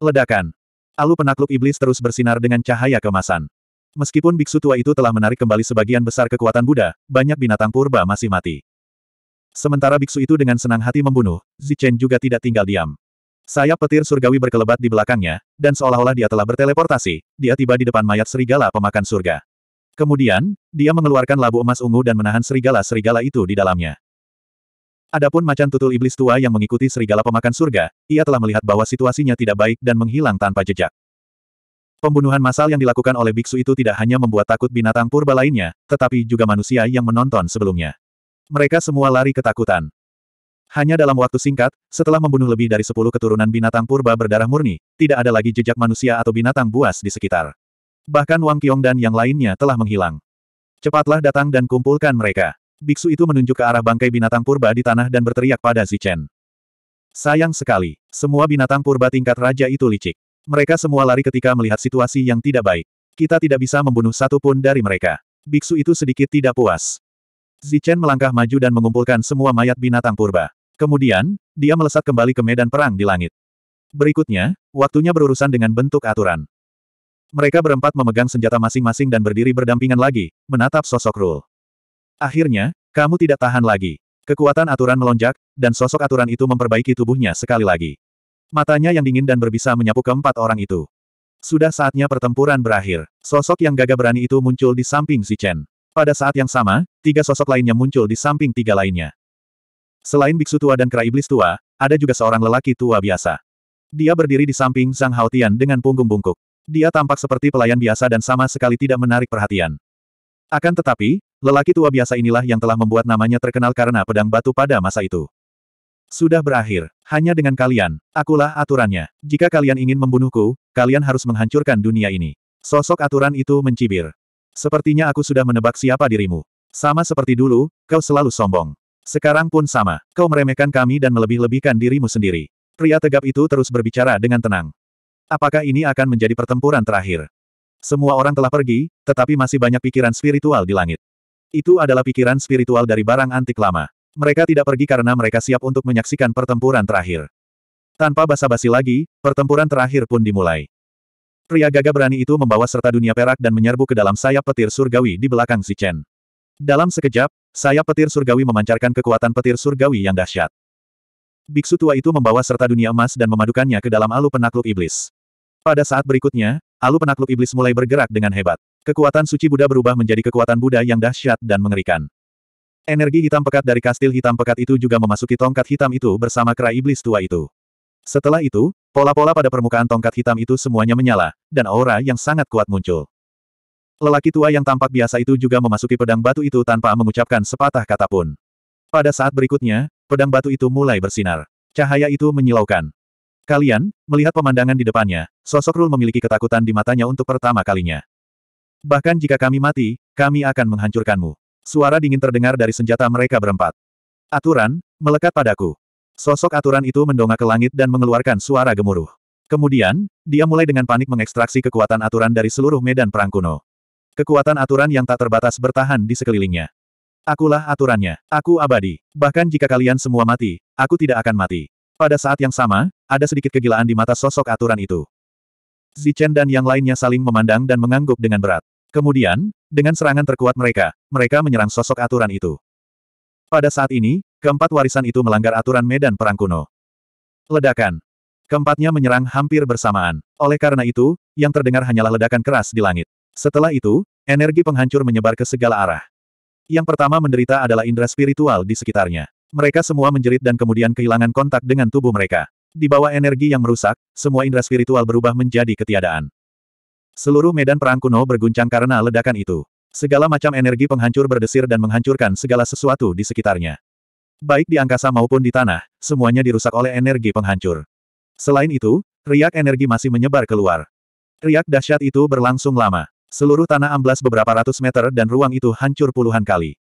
Ledakan. Alu penakluk iblis terus bersinar dengan cahaya kemasan. Meskipun biksu tua itu telah menarik kembali sebagian besar kekuatan Buddha, banyak binatang purba masih mati. Sementara biksu itu dengan senang hati membunuh, Zichen juga tidak tinggal diam. Sayap petir surgawi berkelebat di belakangnya, dan seolah-olah dia telah berteleportasi, dia tiba di depan mayat serigala pemakan surga. Kemudian, dia mengeluarkan labu emas ungu dan menahan serigala-serigala itu di dalamnya. Adapun macan tutul iblis tua yang mengikuti serigala pemakan surga, ia telah melihat bahwa situasinya tidak baik dan menghilang tanpa jejak. Pembunuhan massal yang dilakukan oleh biksu itu tidak hanya membuat takut binatang purba lainnya, tetapi juga manusia yang menonton sebelumnya. Mereka semua lari ketakutan. Hanya dalam waktu singkat, setelah membunuh lebih dari sepuluh keturunan binatang purba berdarah murni, tidak ada lagi jejak manusia atau binatang buas di sekitar. Bahkan Wang Qiong dan yang lainnya telah menghilang. Cepatlah datang dan kumpulkan mereka. Biksu itu menunjuk ke arah bangkai binatang purba di tanah dan berteriak pada Zichen. Sayang sekali, semua binatang purba tingkat raja itu licik. Mereka semua lari ketika melihat situasi yang tidak baik. Kita tidak bisa membunuh satu pun dari mereka. Biksu itu sedikit tidak puas. Zichen melangkah maju dan mengumpulkan semua mayat binatang purba. Kemudian, dia melesat kembali ke medan perang di langit. Berikutnya, waktunya berurusan dengan bentuk aturan. Mereka berempat memegang senjata masing-masing dan berdiri berdampingan lagi, menatap sosok Rul. Akhirnya, kamu tidak tahan lagi. Kekuatan aturan melonjak, dan sosok aturan itu memperbaiki tubuhnya sekali lagi. Matanya yang dingin dan berbisa menyapu keempat orang itu. Sudah saatnya pertempuran berakhir. Sosok yang gagah berani itu muncul di samping si Chen. Pada saat yang sama, tiga sosok lainnya muncul di samping tiga lainnya. Selain biksu tua dan kera iblis tua, ada juga seorang lelaki tua biasa. Dia berdiri di samping sang Haotian dengan punggung bungkuk. Dia tampak seperti pelayan biasa dan sama sekali tidak menarik perhatian. Akan tetapi, lelaki tua biasa inilah yang telah membuat namanya terkenal karena pedang batu pada masa itu. Sudah berakhir. Hanya dengan kalian. Akulah aturannya. Jika kalian ingin membunuhku, kalian harus menghancurkan dunia ini. Sosok aturan itu mencibir. Sepertinya aku sudah menebak siapa dirimu. Sama seperti dulu, kau selalu sombong. Sekarang pun sama. Kau meremehkan kami dan melebih-lebihkan dirimu sendiri. Pria tegap itu terus berbicara dengan tenang. Apakah ini akan menjadi pertempuran terakhir? Semua orang telah pergi, tetapi masih banyak pikiran spiritual di langit. Itu adalah pikiran spiritual dari barang antik lama. Mereka tidak pergi karena mereka siap untuk menyaksikan pertempuran terakhir. Tanpa basa-basi lagi, pertempuran terakhir pun dimulai. Pria gagah berani itu membawa serta dunia perak dan menyerbu ke dalam sayap petir surgawi di belakang Zichen. Dalam sekejap, Sayap petir surgawi memancarkan kekuatan petir surgawi yang dahsyat. Biksu tua itu membawa serta dunia emas dan memadukannya ke dalam alu penakluk iblis. Pada saat berikutnya, alu penakluk iblis mulai bergerak dengan hebat. Kekuatan suci Buddha berubah menjadi kekuatan Buddha yang dahsyat dan mengerikan. Energi hitam pekat dari kastil hitam pekat itu juga memasuki tongkat hitam itu bersama kera iblis tua itu. Setelah itu, pola-pola pada permukaan tongkat hitam itu semuanya menyala, dan aura yang sangat kuat muncul. Lelaki tua yang tampak biasa itu juga memasuki pedang batu itu tanpa mengucapkan sepatah kata pun. Pada saat berikutnya, pedang batu itu mulai bersinar. Cahaya itu menyilaukan. Kalian, melihat pemandangan di depannya, sosok Rul memiliki ketakutan di matanya untuk pertama kalinya. Bahkan jika kami mati, kami akan menghancurkanmu. Suara dingin terdengar dari senjata mereka berempat. Aturan, melekat padaku. Sosok aturan itu mendongak ke langit dan mengeluarkan suara gemuruh. Kemudian, dia mulai dengan panik mengekstraksi kekuatan aturan dari seluruh medan perang kuno. Kekuatan aturan yang tak terbatas bertahan di sekelilingnya. Akulah aturannya. Aku abadi. Bahkan jika kalian semua mati, aku tidak akan mati. Pada saat yang sama, ada sedikit kegilaan di mata sosok aturan itu. Zichen dan yang lainnya saling memandang dan mengangguk dengan berat. Kemudian, dengan serangan terkuat mereka, mereka menyerang sosok aturan itu. Pada saat ini, keempat warisan itu melanggar aturan medan perang kuno. Ledakan. Keempatnya menyerang hampir bersamaan. Oleh karena itu, yang terdengar hanyalah ledakan keras di langit. Setelah itu, energi penghancur menyebar ke segala arah. Yang pertama menderita adalah indera spiritual di sekitarnya. Mereka semua menjerit dan kemudian kehilangan kontak dengan tubuh mereka. Di bawah energi yang merusak, semua indera spiritual berubah menjadi ketiadaan. Seluruh medan perang kuno berguncang karena ledakan itu. Segala macam energi penghancur berdesir dan menghancurkan segala sesuatu di sekitarnya. Baik di angkasa maupun di tanah, semuanya dirusak oleh energi penghancur. Selain itu, riak energi masih menyebar keluar. Riak dahsyat itu berlangsung lama. Seluruh tanah amblas beberapa ratus meter dan ruang itu hancur puluhan kali.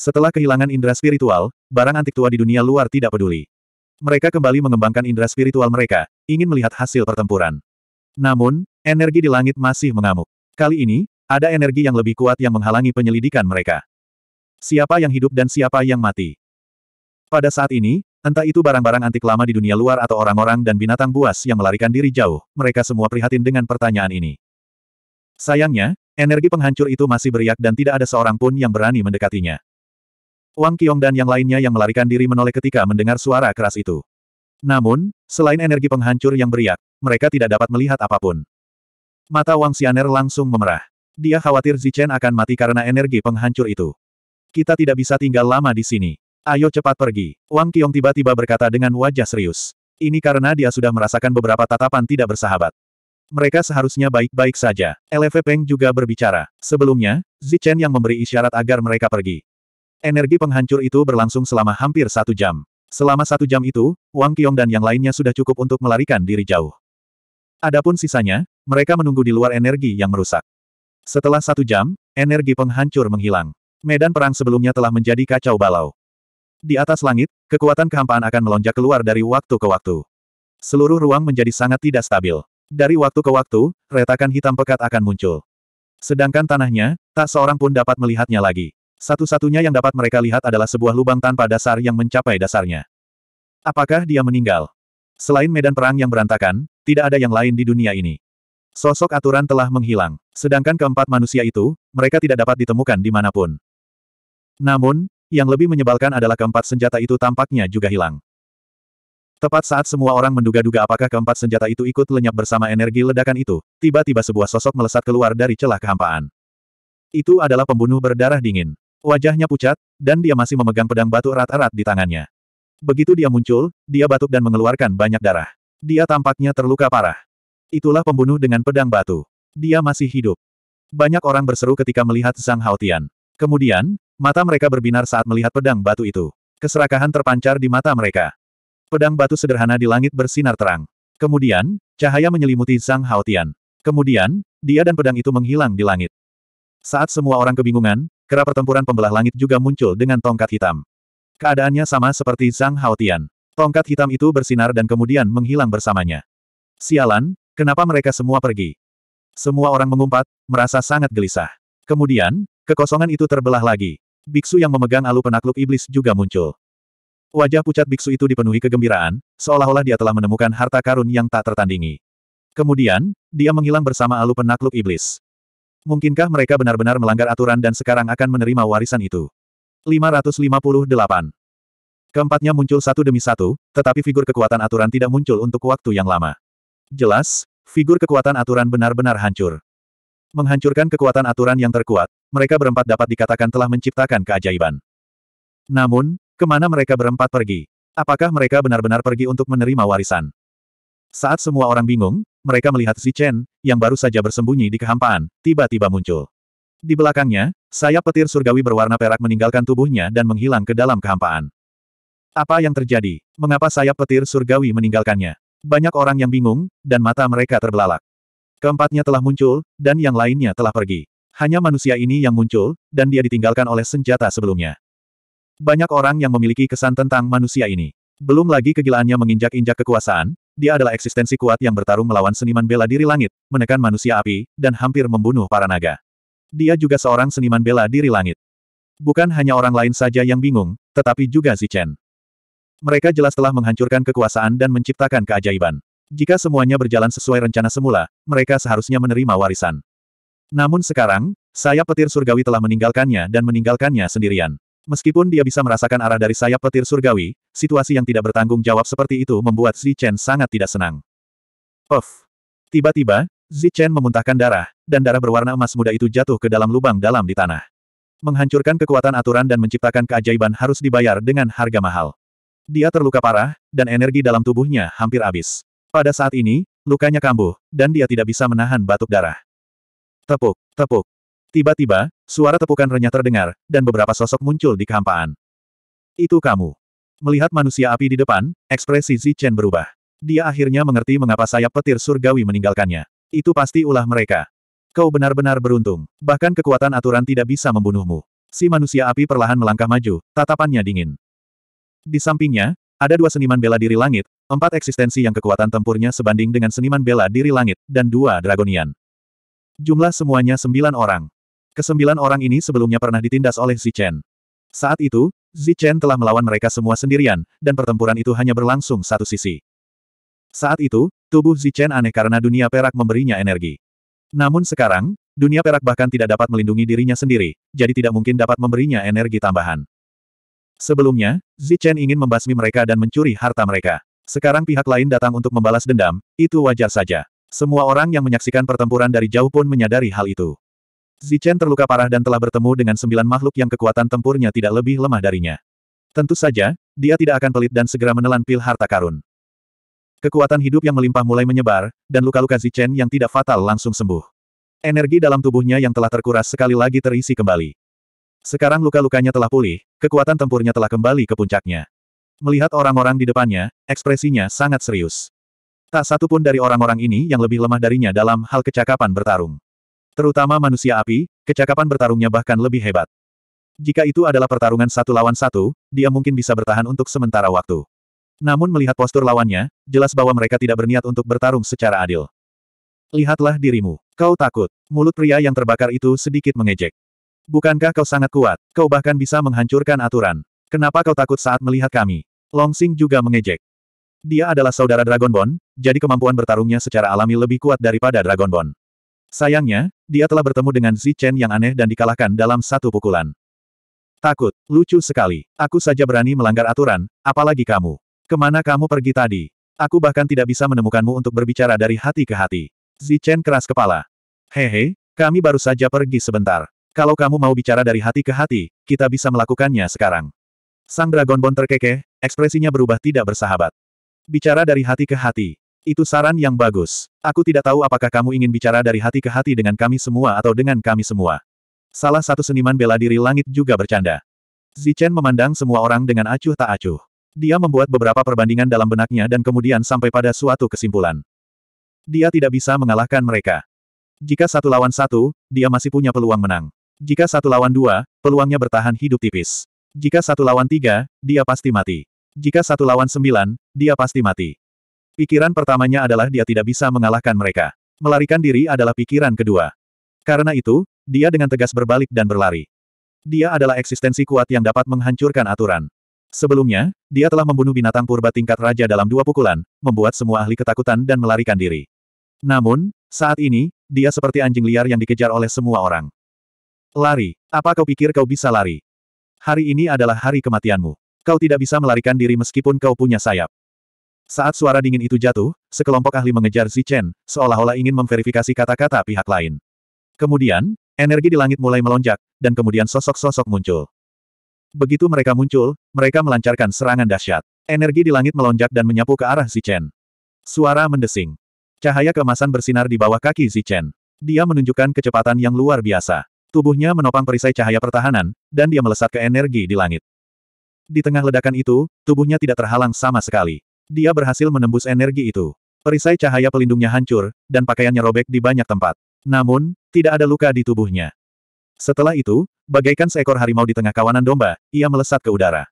Setelah kehilangan indera spiritual, barang antik tua di dunia luar tidak peduli. Mereka kembali mengembangkan indera spiritual mereka, ingin melihat hasil pertempuran. Namun, energi di langit masih mengamuk. Kali ini, ada energi yang lebih kuat yang menghalangi penyelidikan mereka. Siapa yang hidup dan siapa yang mati? Pada saat ini, Entah itu barang-barang antik lama di dunia luar atau orang-orang dan binatang buas yang melarikan diri jauh, mereka semua prihatin dengan pertanyaan ini. Sayangnya, energi penghancur itu masih beriak dan tidak ada seorang pun yang berani mendekatinya. Wang Qiong dan yang lainnya yang melarikan diri menoleh ketika mendengar suara keras itu. Namun, selain energi penghancur yang beriak, mereka tidak dapat melihat apapun. Mata Wang Xianer langsung memerah. Dia khawatir Zichen akan mati karena energi penghancur itu. Kita tidak bisa tinggal lama di sini. Ayo cepat pergi. Wang Qiong tiba-tiba berkata dengan wajah serius. Ini karena dia sudah merasakan beberapa tatapan tidak bersahabat. Mereka seharusnya baik-baik saja. LV Peng juga berbicara. Sebelumnya, Zichen yang memberi isyarat agar mereka pergi. Energi penghancur itu berlangsung selama hampir satu jam. Selama satu jam itu, Wang Qiong dan yang lainnya sudah cukup untuk melarikan diri jauh. Adapun sisanya, mereka menunggu di luar energi yang merusak. Setelah satu jam, energi penghancur menghilang. Medan perang sebelumnya telah menjadi kacau balau. Di atas langit, kekuatan kehampaan akan melonjak keluar dari waktu ke waktu. Seluruh ruang menjadi sangat tidak stabil. Dari waktu ke waktu, retakan hitam pekat akan muncul. Sedangkan tanahnya, tak seorang pun dapat melihatnya lagi. Satu-satunya yang dapat mereka lihat adalah sebuah lubang tanpa dasar yang mencapai dasarnya. Apakah dia meninggal? Selain medan perang yang berantakan, tidak ada yang lain di dunia ini. Sosok aturan telah menghilang, sedangkan keempat manusia itu, mereka tidak dapat ditemukan di dimanapun. Namun, yang lebih menyebalkan adalah keempat senjata itu tampaknya juga hilang. Tepat saat semua orang menduga-duga apakah keempat senjata itu ikut lenyap bersama energi ledakan itu, tiba-tiba sebuah sosok melesat keluar dari celah kehampaan. Itu adalah pembunuh berdarah dingin. Wajahnya pucat, dan dia masih memegang pedang batu erat-erat di tangannya. Begitu dia muncul, dia batuk dan mengeluarkan banyak darah. Dia tampaknya terluka parah. Itulah pembunuh dengan pedang batu. Dia masih hidup. Banyak orang berseru ketika melihat Zhang Haotian. Kemudian, Mata mereka berbinar saat melihat pedang batu itu. Keserakahan terpancar di mata mereka. Pedang batu sederhana di langit bersinar terang. Kemudian, cahaya menyelimuti Zhang Haotian. Kemudian, dia dan pedang itu menghilang di langit. Saat semua orang kebingungan, kera pertempuran pembelah langit juga muncul dengan tongkat hitam. Keadaannya sama seperti Zhang Haotian. Tongkat hitam itu bersinar dan kemudian menghilang bersamanya. Sialan, kenapa mereka semua pergi? Semua orang mengumpat, merasa sangat gelisah. Kemudian, kekosongan itu terbelah lagi. Biksu yang memegang alu penakluk iblis juga muncul. Wajah pucat biksu itu dipenuhi kegembiraan, seolah-olah dia telah menemukan harta karun yang tak tertandingi. Kemudian, dia menghilang bersama alu penakluk iblis. Mungkinkah mereka benar-benar melanggar aturan dan sekarang akan menerima warisan itu? 558. Keempatnya muncul satu demi satu, tetapi figur kekuatan aturan tidak muncul untuk waktu yang lama. Jelas, figur kekuatan aturan benar-benar hancur. Menghancurkan kekuatan aturan yang terkuat, mereka berempat dapat dikatakan telah menciptakan keajaiban. Namun, kemana mereka berempat pergi? Apakah mereka benar-benar pergi untuk menerima warisan? Saat semua orang bingung, mereka melihat Chen yang baru saja bersembunyi di kehampaan, tiba-tiba muncul. Di belakangnya, sayap petir surgawi berwarna perak meninggalkan tubuhnya dan menghilang ke dalam kehampaan. Apa yang terjadi? Mengapa sayap petir surgawi meninggalkannya? Banyak orang yang bingung, dan mata mereka terbelalak. Keempatnya telah muncul, dan yang lainnya telah pergi. Hanya manusia ini yang muncul, dan dia ditinggalkan oleh senjata sebelumnya. Banyak orang yang memiliki kesan tentang manusia ini. Belum lagi kegilaannya menginjak-injak kekuasaan, dia adalah eksistensi kuat yang bertarung melawan seniman bela diri langit, menekan manusia api, dan hampir membunuh para naga. Dia juga seorang seniman bela diri langit. Bukan hanya orang lain saja yang bingung, tetapi juga Zichen. Mereka jelas telah menghancurkan kekuasaan dan menciptakan keajaiban. Jika semuanya berjalan sesuai rencana semula, mereka seharusnya menerima warisan. Namun sekarang, sayap petir surgawi telah meninggalkannya dan meninggalkannya sendirian. Meskipun dia bisa merasakan arah dari sayap petir surgawi, situasi yang tidak bertanggung jawab seperti itu membuat Zi Chen sangat tidak senang. Puff! Tiba-tiba, Zi Chen memuntahkan darah, dan darah berwarna emas muda itu jatuh ke dalam lubang dalam di tanah. Menghancurkan kekuatan aturan dan menciptakan keajaiban harus dibayar dengan harga mahal. Dia terluka parah, dan energi dalam tubuhnya hampir habis. Pada saat ini, lukanya kambuh, dan dia tidak bisa menahan batuk darah. Tepuk, tepuk. Tiba-tiba, suara tepukan renyah terdengar, dan beberapa sosok muncul di kehampaan. Itu kamu. Melihat manusia api di depan, ekspresi Chen berubah. Dia akhirnya mengerti mengapa sayap petir surgawi meninggalkannya. Itu pasti ulah mereka. Kau benar-benar beruntung. Bahkan kekuatan aturan tidak bisa membunuhmu. Si manusia api perlahan melangkah maju, tatapannya dingin. Di sampingnya, ada dua seniman bela diri langit, Empat eksistensi yang kekuatan tempurnya sebanding dengan seniman bela diri langit, dan dua dragonian. Jumlah semuanya sembilan orang. Kesembilan orang ini sebelumnya pernah ditindas oleh Zichen. Saat itu, Zichen telah melawan mereka semua sendirian, dan pertempuran itu hanya berlangsung satu sisi. Saat itu, tubuh Zichen aneh karena dunia perak memberinya energi. Namun sekarang, dunia perak bahkan tidak dapat melindungi dirinya sendiri, jadi tidak mungkin dapat memberinya energi tambahan. Sebelumnya, Zichen ingin membasmi mereka dan mencuri harta mereka. Sekarang pihak lain datang untuk membalas dendam, itu wajar saja. Semua orang yang menyaksikan pertempuran dari jauh pun menyadari hal itu. Zichen terluka parah dan telah bertemu dengan sembilan makhluk yang kekuatan tempurnya tidak lebih lemah darinya. Tentu saja, dia tidak akan pelit dan segera menelan pil harta karun. Kekuatan hidup yang melimpah mulai menyebar, dan luka-luka Zichen yang tidak fatal langsung sembuh. Energi dalam tubuhnya yang telah terkuras sekali lagi terisi kembali. Sekarang luka-lukanya telah pulih, kekuatan tempurnya telah kembali ke puncaknya. Melihat orang-orang di depannya, ekspresinya sangat serius. Tak satu pun dari orang-orang ini yang lebih lemah darinya dalam hal kecakapan bertarung. Terutama manusia api, kecakapan bertarungnya bahkan lebih hebat. Jika itu adalah pertarungan satu lawan satu, dia mungkin bisa bertahan untuk sementara waktu. Namun melihat postur lawannya, jelas bahwa mereka tidak berniat untuk bertarung secara adil. Lihatlah dirimu. Kau takut. Mulut pria yang terbakar itu sedikit mengejek. Bukankah kau sangat kuat? Kau bahkan bisa menghancurkan aturan. Kenapa kau takut saat melihat kami? Long Xing juga mengejek. Dia adalah saudara Dragonbone, jadi kemampuan bertarungnya secara alami lebih kuat daripada Dragonbone. Sayangnya, dia telah bertemu dengan Zi Chen yang aneh dan dikalahkan dalam satu pukulan. Takut, lucu sekali. Aku saja berani melanggar aturan, apalagi kamu. Kemana kamu pergi tadi? Aku bahkan tidak bisa menemukanmu untuk berbicara dari hati ke hati. Zi Chen keras kepala. Hehe, kami baru saja pergi sebentar. Kalau kamu mau bicara dari hati ke hati, kita bisa melakukannya sekarang. Sang Dragonbone terkekeh, ekspresinya berubah tidak bersahabat. Bicara dari hati ke hati. Itu saran yang bagus. Aku tidak tahu apakah kamu ingin bicara dari hati ke hati dengan kami semua atau dengan kami semua. Salah satu seniman bela diri langit juga bercanda. Zichen memandang semua orang dengan acuh tak acuh. Dia membuat beberapa perbandingan dalam benaknya dan kemudian sampai pada suatu kesimpulan. Dia tidak bisa mengalahkan mereka. Jika satu lawan satu, dia masih punya peluang menang. Jika satu lawan dua, peluangnya bertahan hidup tipis. Jika satu lawan tiga, dia pasti mati. Jika satu lawan sembilan, dia pasti mati. Pikiran pertamanya adalah dia tidak bisa mengalahkan mereka. Melarikan diri adalah pikiran kedua. Karena itu, dia dengan tegas berbalik dan berlari. Dia adalah eksistensi kuat yang dapat menghancurkan aturan. Sebelumnya, dia telah membunuh binatang purba tingkat raja dalam dua pukulan, membuat semua ahli ketakutan dan melarikan diri. Namun, saat ini, dia seperti anjing liar yang dikejar oleh semua orang. Lari. Apa kau pikir kau bisa lari? Hari ini adalah hari kematianmu. Kau tidak bisa melarikan diri meskipun kau punya sayap. Saat suara dingin itu jatuh, sekelompok ahli mengejar Zichen, seolah-olah ingin memverifikasi kata-kata pihak lain. Kemudian, energi di langit mulai melonjak, dan kemudian sosok-sosok muncul. Begitu mereka muncul, mereka melancarkan serangan dahsyat. Energi di langit melonjak dan menyapu ke arah Zichen. Suara mendesing. Cahaya kemasan bersinar di bawah kaki Zichen. Dia menunjukkan kecepatan yang luar biasa. Tubuhnya menopang perisai cahaya pertahanan, dan dia melesat ke energi di langit. Di tengah ledakan itu, tubuhnya tidak terhalang sama sekali. Dia berhasil menembus energi itu. Perisai cahaya pelindungnya hancur, dan pakaiannya robek di banyak tempat. Namun, tidak ada luka di tubuhnya. Setelah itu, bagaikan seekor harimau di tengah kawanan domba, ia melesat ke udara.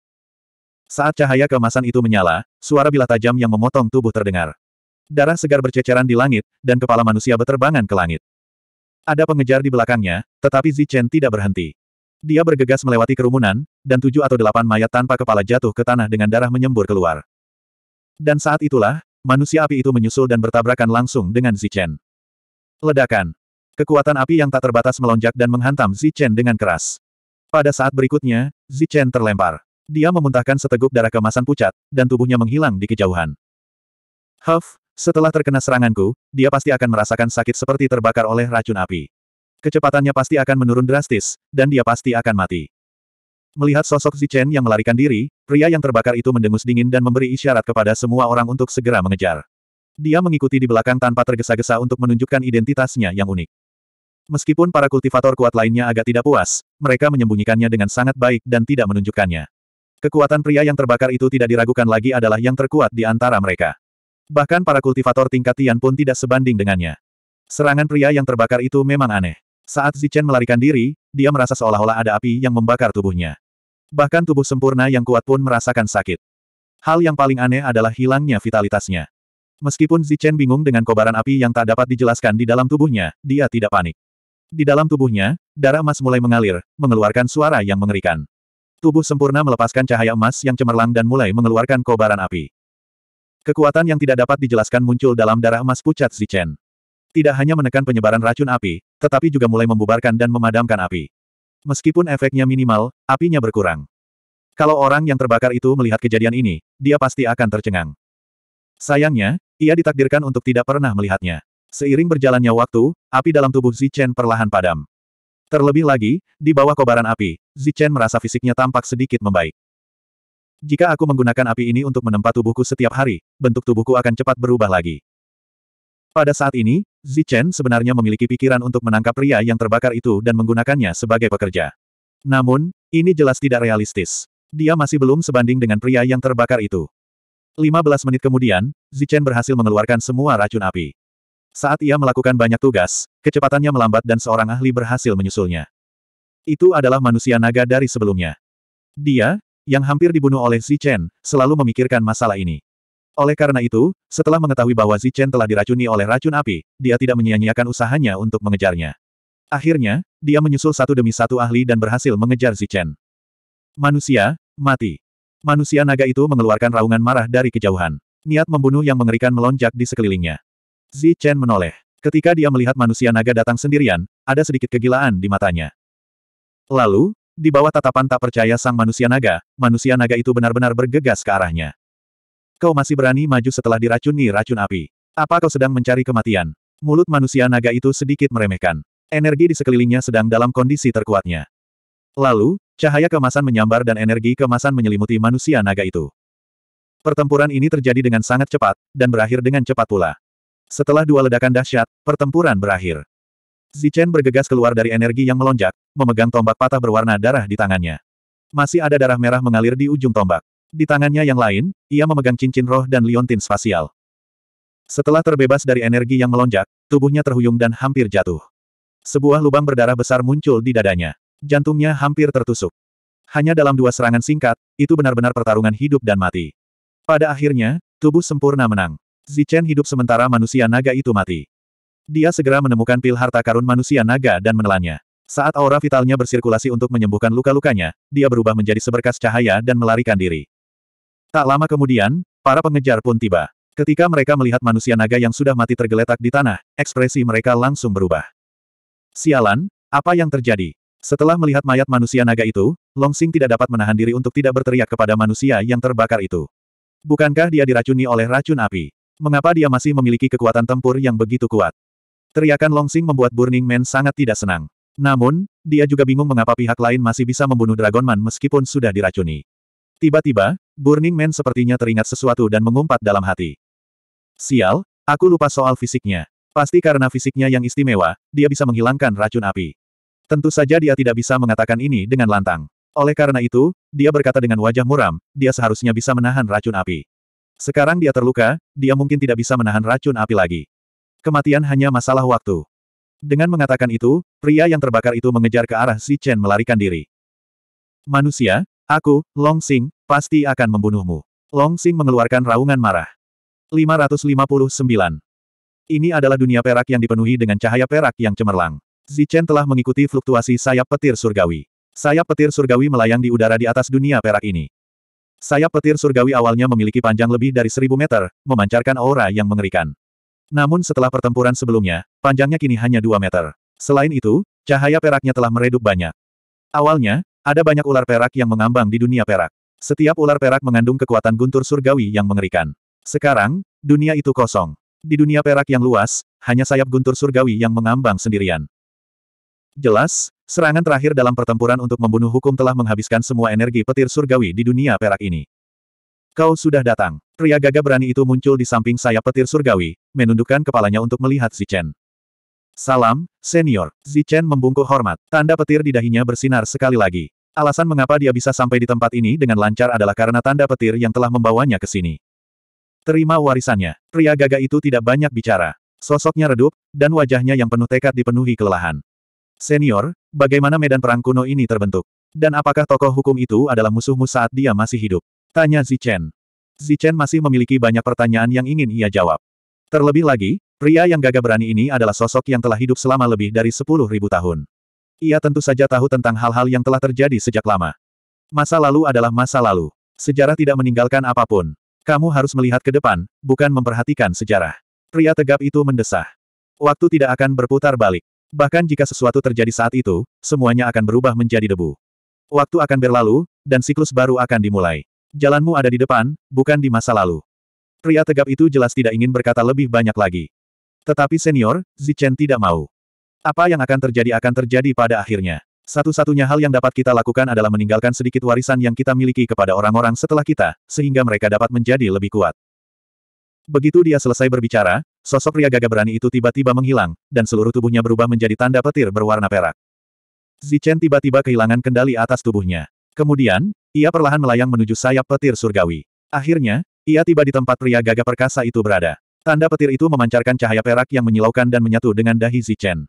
Saat cahaya keemasan itu menyala, suara bilah tajam yang memotong tubuh terdengar. Darah segar berceceran di langit, dan kepala manusia berterbangan ke langit. Ada pengejar di belakangnya, tetapi Zichen tidak berhenti. Dia bergegas melewati kerumunan, dan tujuh atau delapan mayat tanpa kepala jatuh ke tanah dengan darah menyembur keluar. Dan saat itulah, manusia api itu menyusul dan bertabrakan langsung dengan Zichen. Ledakan. Kekuatan api yang tak terbatas melonjak dan menghantam Zichen dengan keras. Pada saat berikutnya, Zichen terlempar. Dia memuntahkan seteguk darah kemasan pucat, dan tubuhnya menghilang di kejauhan. Huff, setelah terkena seranganku, dia pasti akan merasakan sakit seperti terbakar oleh racun api. Kecepatannya pasti akan menurun drastis, dan dia pasti akan mati. Melihat sosok Zichen yang melarikan diri, pria yang terbakar itu mendengus dingin dan memberi isyarat kepada semua orang untuk segera mengejar. Dia mengikuti di belakang tanpa tergesa-gesa untuk menunjukkan identitasnya yang unik. Meskipun para kultivator kuat lainnya agak tidak puas, mereka menyembunyikannya dengan sangat baik dan tidak menunjukkannya. Kekuatan pria yang terbakar itu tidak diragukan lagi adalah yang terkuat di antara mereka. Bahkan para kultivator tingkat Tian pun tidak sebanding dengannya. Serangan pria yang terbakar itu memang aneh. Saat Zichen melarikan diri, dia merasa seolah-olah ada api yang membakar tubuhnya. Bahkan tubuh sempurna yang kuat pun merasakan sakit. Hal yang paling aneh adalah hilangnya vitalitasnya. Meskipun Zichen bingung dengan kobaran api yang tak dapat dijelaskan di dalam tubuhnya, dia tidak panik. Di dalam tubuhnya, darah emas mulai mengalir, mengeluarkan suara yang mengerikan. Tubuh sempurna melepaskan cahaya emas yang cemerlang dan mulai mengeluarkan kobaran api. Kekuatan yang tidak dapat dijelaskan muncul dalam darah emas pucat Zichen. Tidak hanya menekan penyebaran racun api, tetapi juga mulai membubarkan dan memadamkan api. Meskipun efeknya minimal, apinya berkurang. Kalau orang yang terbakar itu melihat kejadian ini, dia pasti akan tercengang. Sayangnya, ia ditakdirkan untuk tidak pernah melihatnya. Seiring berjalannya waktu, api dalam tubuh Zichen perlahan padam. Terlebih lagi, di bawah kobaran api, Zichen merasa fisiknya tampak sedikit membaik. Jika aku menggunakan api ini untuk menempa tubuhku setiap hari, bentuk tubuhku akan cepat berubah lagi. Pada saat ini, Zichen sebenarnya memiliki pikiran untuk menangkap pria yang terbakar itu dan menggunakannya sebagai pekerja. Namun, ini jelas tidak realistis. Dia masih belum sebanding dengan pria yang terbakar itu. 15 menit kemudian, Zichen berhasil mengeluarkan semua racun api. Saat ia melakukan banyak tugas, kecepatannya melambat dan seorang ahli berhasil menyusulnya. Itu adalah manusia naga dari sebelumnya. Dia, yang hampir dibunuh oleh Chen selalu memikirkan masalah ini. Oleh karena itu, setelah mengetahui bahwa Chen telah diracuni oleh racun api, dia tidak menyia-nyiakan usahanya untuk mengejarnya. Akhirnya, dia menyusul satu demi satu ahli dan berhasil mengejar Chen. Manusia, mati. Manusia naga itu mengeluarkan raungan marah dari kejauhan. Niat membunuh yang mengerikan melonjak di sekelilingnya. Chen menoleh. Ketika dia melihat manusia naga datang sendirian, ada sedikit kegilaan di matanya. Lalu, di bawah tatapan tak percaya sang manusia naga, manusia naga itu benar-benar bergegas ke arahnya. Kau masih berani maju setelah diracuni racun api. Apa kau sedang mencari kematian? Mulut manusia naga itu sedikit meremehkan. Energi di sekelilingnya sedang dalam kondisi terkuatnya. Lalu, cahaya kemasan menyambar dan energi kemasan menyelimuti manusia naga itu. Pertempuran ini terjadi dengan sangat cepat, dan berakhir dengan cepat pula. Setelah dua ledakan dahsyat, pertempuran berakhir. Zichen bergegas keluar dari energi yang melonjak, memegang tombak patah berwarna darah di tangannya. Masih ada darah merah mengalir di ujung tombak. Di tangannya yang lain, ia memegang cincin roh dan liontin spasial. Setelah terbebas dari energi yang melonjak, tubuhnya terhuyung dan hampir jatuh. Sebuah lubang berdarah besar muncul di dadanya. Jantungnya hampir tertusuk. Hanya dalam dua serangan singkat, itu benar-benar pertarungan hidup dan mati. Pada akhirnya, tubuh sempurna menang. Zichen hidup sementara manusia naga itu mati. Dia segera menemukan pil harta karun manusia naga dan menelannya. Saat aura vitalnya bersirkulasi untuk menyembuhkan luka-lukanya, dia berubah menjadi seberkas cahaya dan melarikan diri. Tak lama kemudian, para pengejar pun tiba. Ketika mereka melihat manusia naga yang sudah mati tergeletak di tanah, ekspresi mereka langsung berubah. Sialan, apa yang terjadi? Setelah melihat mayat manusia naga itu, Long Sing tidak dapat menahan diri untuk tidak berteriak kepada manusia yang terbakar itu. Bukankah dia diracuni oleh racun api? Mengapa dia masih memiliki kekuatan tempur yang begitu kuat? Teriakan Long Sing membuat Burning Man sangat tidak senang. Namun, dia juga bingung mengapa pihak lain masih bisa membunuh Dragon Man meskipun sudah diracuni. Tiba-tiba, Burning Man sepertinya teringat sesuatu dan mengumpat dalam hati. Sial, aku lupa soal fisiknya. Pasti karena fisiknya yang istimewa, dia bisa menghilangkan racun api. Tentu saja dia tidak bisa mengatakan ini dengan lantang. Oleh karena itu, dia berkata dengan wajah muram, dia seharusnya bisa menahan racun api. Sekarang dia terluka, dia mungkin tidak bisa menahan racun api lagi. Kematian hanya masalah waktu. Dengan mengatakan itu, pria yang terbakar itu mengejar ke arah si Chen melarikan diri. Manusia, aku, Long Xing, pasti akan membunuhmu. Long Xing mengeluarkan raungan marah. 559. Ini adalah dunia perak yang dipenuhi dengan cahaya perak yang cemerlang. Chen telah mengikuti fluktuasi sayap petir surgawi. Sayap petir surgawi melayang di udara di atas dunia perak ini. Sayap petir surgawi awalnya memiliki panjang lebih dari seribu meter, memancarkan aura yang mengerikan. Namun setelah pertempuran sebelumnya, panjangnya kini hanya 2 meter. Selain itu, cahaya peraknya telah meredup banyak. Awalnya, ada banyak ular perak yang mengambang di dunia perak. Setiap ular perak mengandung kekuatan guntur surgawi yang mengerikan. Sekarang, dunia itu kosong. Di dunia perak yang luas, hanya sayap guntur surgawi yang mengambang sendirian. Jelas, serangan terakhir dalam pertempuran untuk membunuh hukum telah menghabiskan semua energi petir surgawi di dunia perak ini. Kau sudah datang pria gagah berani itu muncul di samping sayap petir surgawi, menundukkan kepalanya untuk melihat Zichen. Salam, senior. Zichen membungkuk hormat. Tanda petir di dahinya bersinar sekali lagi. Alasan mengapa dia bisa sampai di tempat ini dengan lancar adalah karena tanda petir yang telah membawanya ke sini. Terima warisannya. Pria gagah itu tidak banyak bicara. Sosoknya redup, dan wajahnya yang penuh tekad dipenuhi kelelahan. Senior, bagaimana medan perang kuno ini terbentuk? Dan apakah tokoh hukum itu adalah musuhmu saat dia masih hidup? Tanya Zichen. Zichen masih memiliki banyak pertanyaan yang ingin ia jawab. Terlebih lagi, pria yang gagah berani ini adalah sosok yang telah hidup selama lebih dari sepuluh ribu tahun. Ia tentu saja tahu tentang hal-hal yang telah terjadi sejak lama. Masa lalu adalah masa lalu. Sejarah tidak meninggalkan apapun. Kamu harus melihat ke depan, bukan memperhatikan sejarah. Pria tegap itu mendesah. Waktu tidak akan berputar balik. Bahkan jika sesuatu terjadi saat itu, semuanya akan berubah menjadi debu. Waktu akan berlalu, dan siklus baru akan dimulai. Jalanmu ada di depan, bukan di masa lalu. Pria tegap itu jelas tidak ingin berkata lebih banyak lagi. Tetapi senior, Zichen tidak mau. Apa yang akan terjadi akan terjadi pada akhirnya. Satu-satunya hal yang dapat kita lakukan adalah meninggalkan sedikit warisan yang kita miliki kepada orang-orang setelah kita, sehingga mereka dapat menjadi lebih kuat. Begitu dia selesai berbicara, sosok pria gagah berani itu tiba-tiba menghilang, dan seluruh tubuhnya berubah menjadi tanda petir berwarna perak. Zichen tiba-tiba kehilangan kendali atas tubuhnya. Kemudian, ia perlahan melayang menuju sayap petir surgawi. Akhirnya, ia tiba di tempat pria gagah perkasa itu berada. Tanda petir itu memancarkan cahaya perak yang menyilaukan dan menyatu dengan dahi Zichen.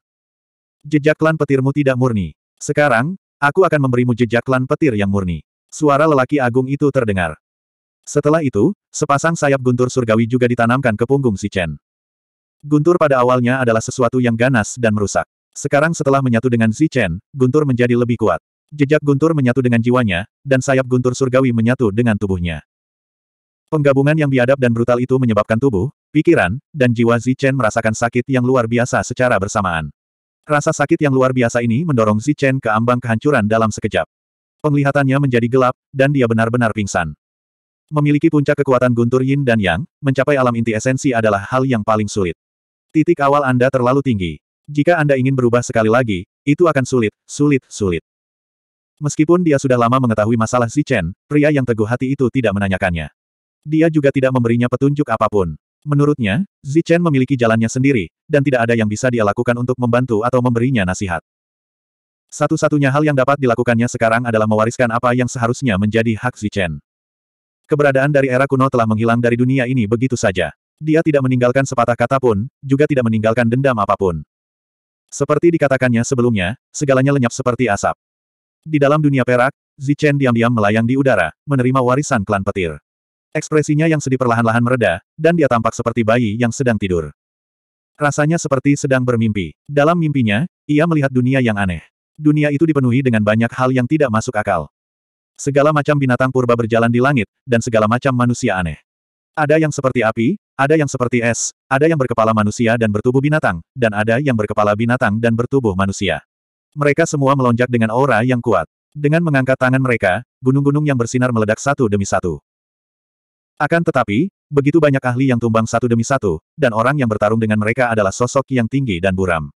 Jejak klan petirmu tidak murni. Sekarang, aku akan memberimu jejak klan petir yang murni. Suara lelaki agung itu terdengar. Setelah itu, sepasang sayap guntur surgawi juga ditanamkan ke punggung Chen. Guntur pada awalnya adalah sesuatu yang ganas dan merusak. Sekarang setelah menyatu dengan Chen, guntur menjadi lebih kuat. Jejak guntur menyatu dengan jiwanya, dan sayap guntur surgawi menyatu dengan tubuhnya. Penggabungan yang biadab dan brutal itu menyebabkan tubuh, pikiran, dan jiwa Zichen merasakan sakit yang luar biasa secara bersamaan. Rasa sakit yang luar biasa ini mendorong Zichen ke ambang kehancuran dalam sekejap. Penglihatannya menjadi gelap, dan dia benar-benar pingsan. Memiliki puncak kekuatan guntur yin dan yang, mencapai alam inti esensi adalah hal yang paling sulit. Titik awal Anda terlalu tinggi. Jika Anda ingin berubah sekali lagi, itu akan sulit, sulit, sulit. Meskipun dia sudah lama mengetahui masalah Si Chen, pria yang teguh hati itu tidak menanyakannya. Dia juga tidak memberinya petunjuk apapun. Menurutnya, Chen memiliki jalannya sendiri, dan tidak ada yang bisa dia lakukan untuk membantu atau memberinya nasihat. Satu-satunya hal yang dapat dilakukannya sekarang adalah mewariskan apa yang seharusnya menjadi hak Chen. Keberadaan dari era kuno telah menghilang dari dunia ini begitu saja. Dia tidak meninggalkan sepatah kata pun, juga tidak meninggalkan dendam apapun. Seperti dikatakannya sebelumnya, segalanya lenyap seperti asap. Di dalam dunia perak, Zichen diam-diam melayang di udara, menerima warisan klan petir. Ekspresinya yang sedih perlahan-lahan mereda, dan dia tampak seperti bayi yang sedang tidur. Rasanya seperti sedang bermimpi. Dalam mimpinya, ia melihat dunia yang aneh. Dunia itu dipenuhi dengan banyak hal yang tidak masuk akal. Segala macam binatang purba berjalan di langit, dan segala macam manusia aneh. Ada yang seperti api, ada yang seperti es, ada yang berkepala manusia dan bertubuh binatang, dan ada yang berkepala binatang dan bertubuh manusia. Mereka semua melonjak dengan aura yang kuat. Dengan mengangkat tangan mereka, gunung-gunung yang bersinar meledak satu demi satu. Akan tetapi, begitu banyak ahli yang tumbang satu demi satu, dan orang yang bertarung dengan mereka adalah sosok yang tinggi dan buram.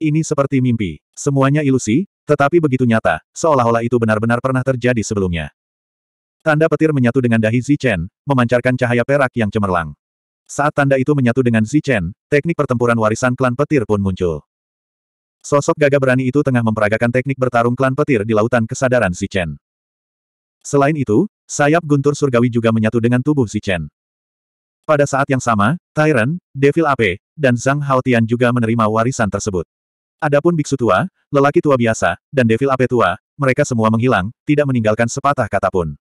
Ini seperti mimpi. Semuanya ilusi, tetapi begitu nyata, seolah-olah itu benar-benar pernah terjadi sebelumnya. Tanda petir menyatu dengan dahi Zichen, memancarkan cahaya perak yang cemerlang. Saat tanda itu menyatu dengan Zichen, teknik pertempuran warisan klan petir pun muncul. Sosok gagah berani itu tengah memperagakan teknik bertarung klan petir di lautan kesadaran si Chen. Selain itu, sayap guntur surgawi juga menyatu dengan tubuh si Chen. Pada saat yang sama, Tyrant, Devil Ape, dan Zhang Haotian juga menerima warisan tersebut. Adapun biksu tua, lelaki tua biasa, dan Devil Ape tua, mereka semua menghilang, tidak meninggalkan sepatah kata pun.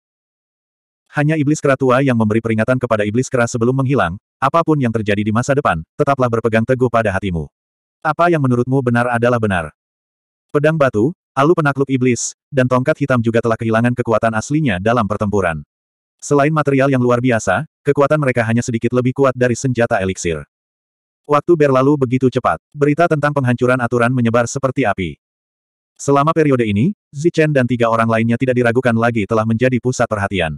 Hanya iblis kera tua yang memberi peringatan kepada iblis kera sebelum menghilang, apapun yang terjadi di masa depan, tetaplah berpegang teguh pada hatimu. Apa yang menurutmu benar adalah benar. Pedang batu, alu penakluk iblis, dan tongkat hitam juga telah kehilangan kekuatan aslinya dalam pertempuran. Selain material yang luar biasa, kekuatan mereka hanya sedikit lebih kuat dari senjata eliksir. Waktu berlalu begitu cepat, berita tentang penghancuran aturan menyebar seperti api. Selama periode ini, Zichen dan tiga orang lainnya tidak diragukan lagi telah menjadi pusat perhatian.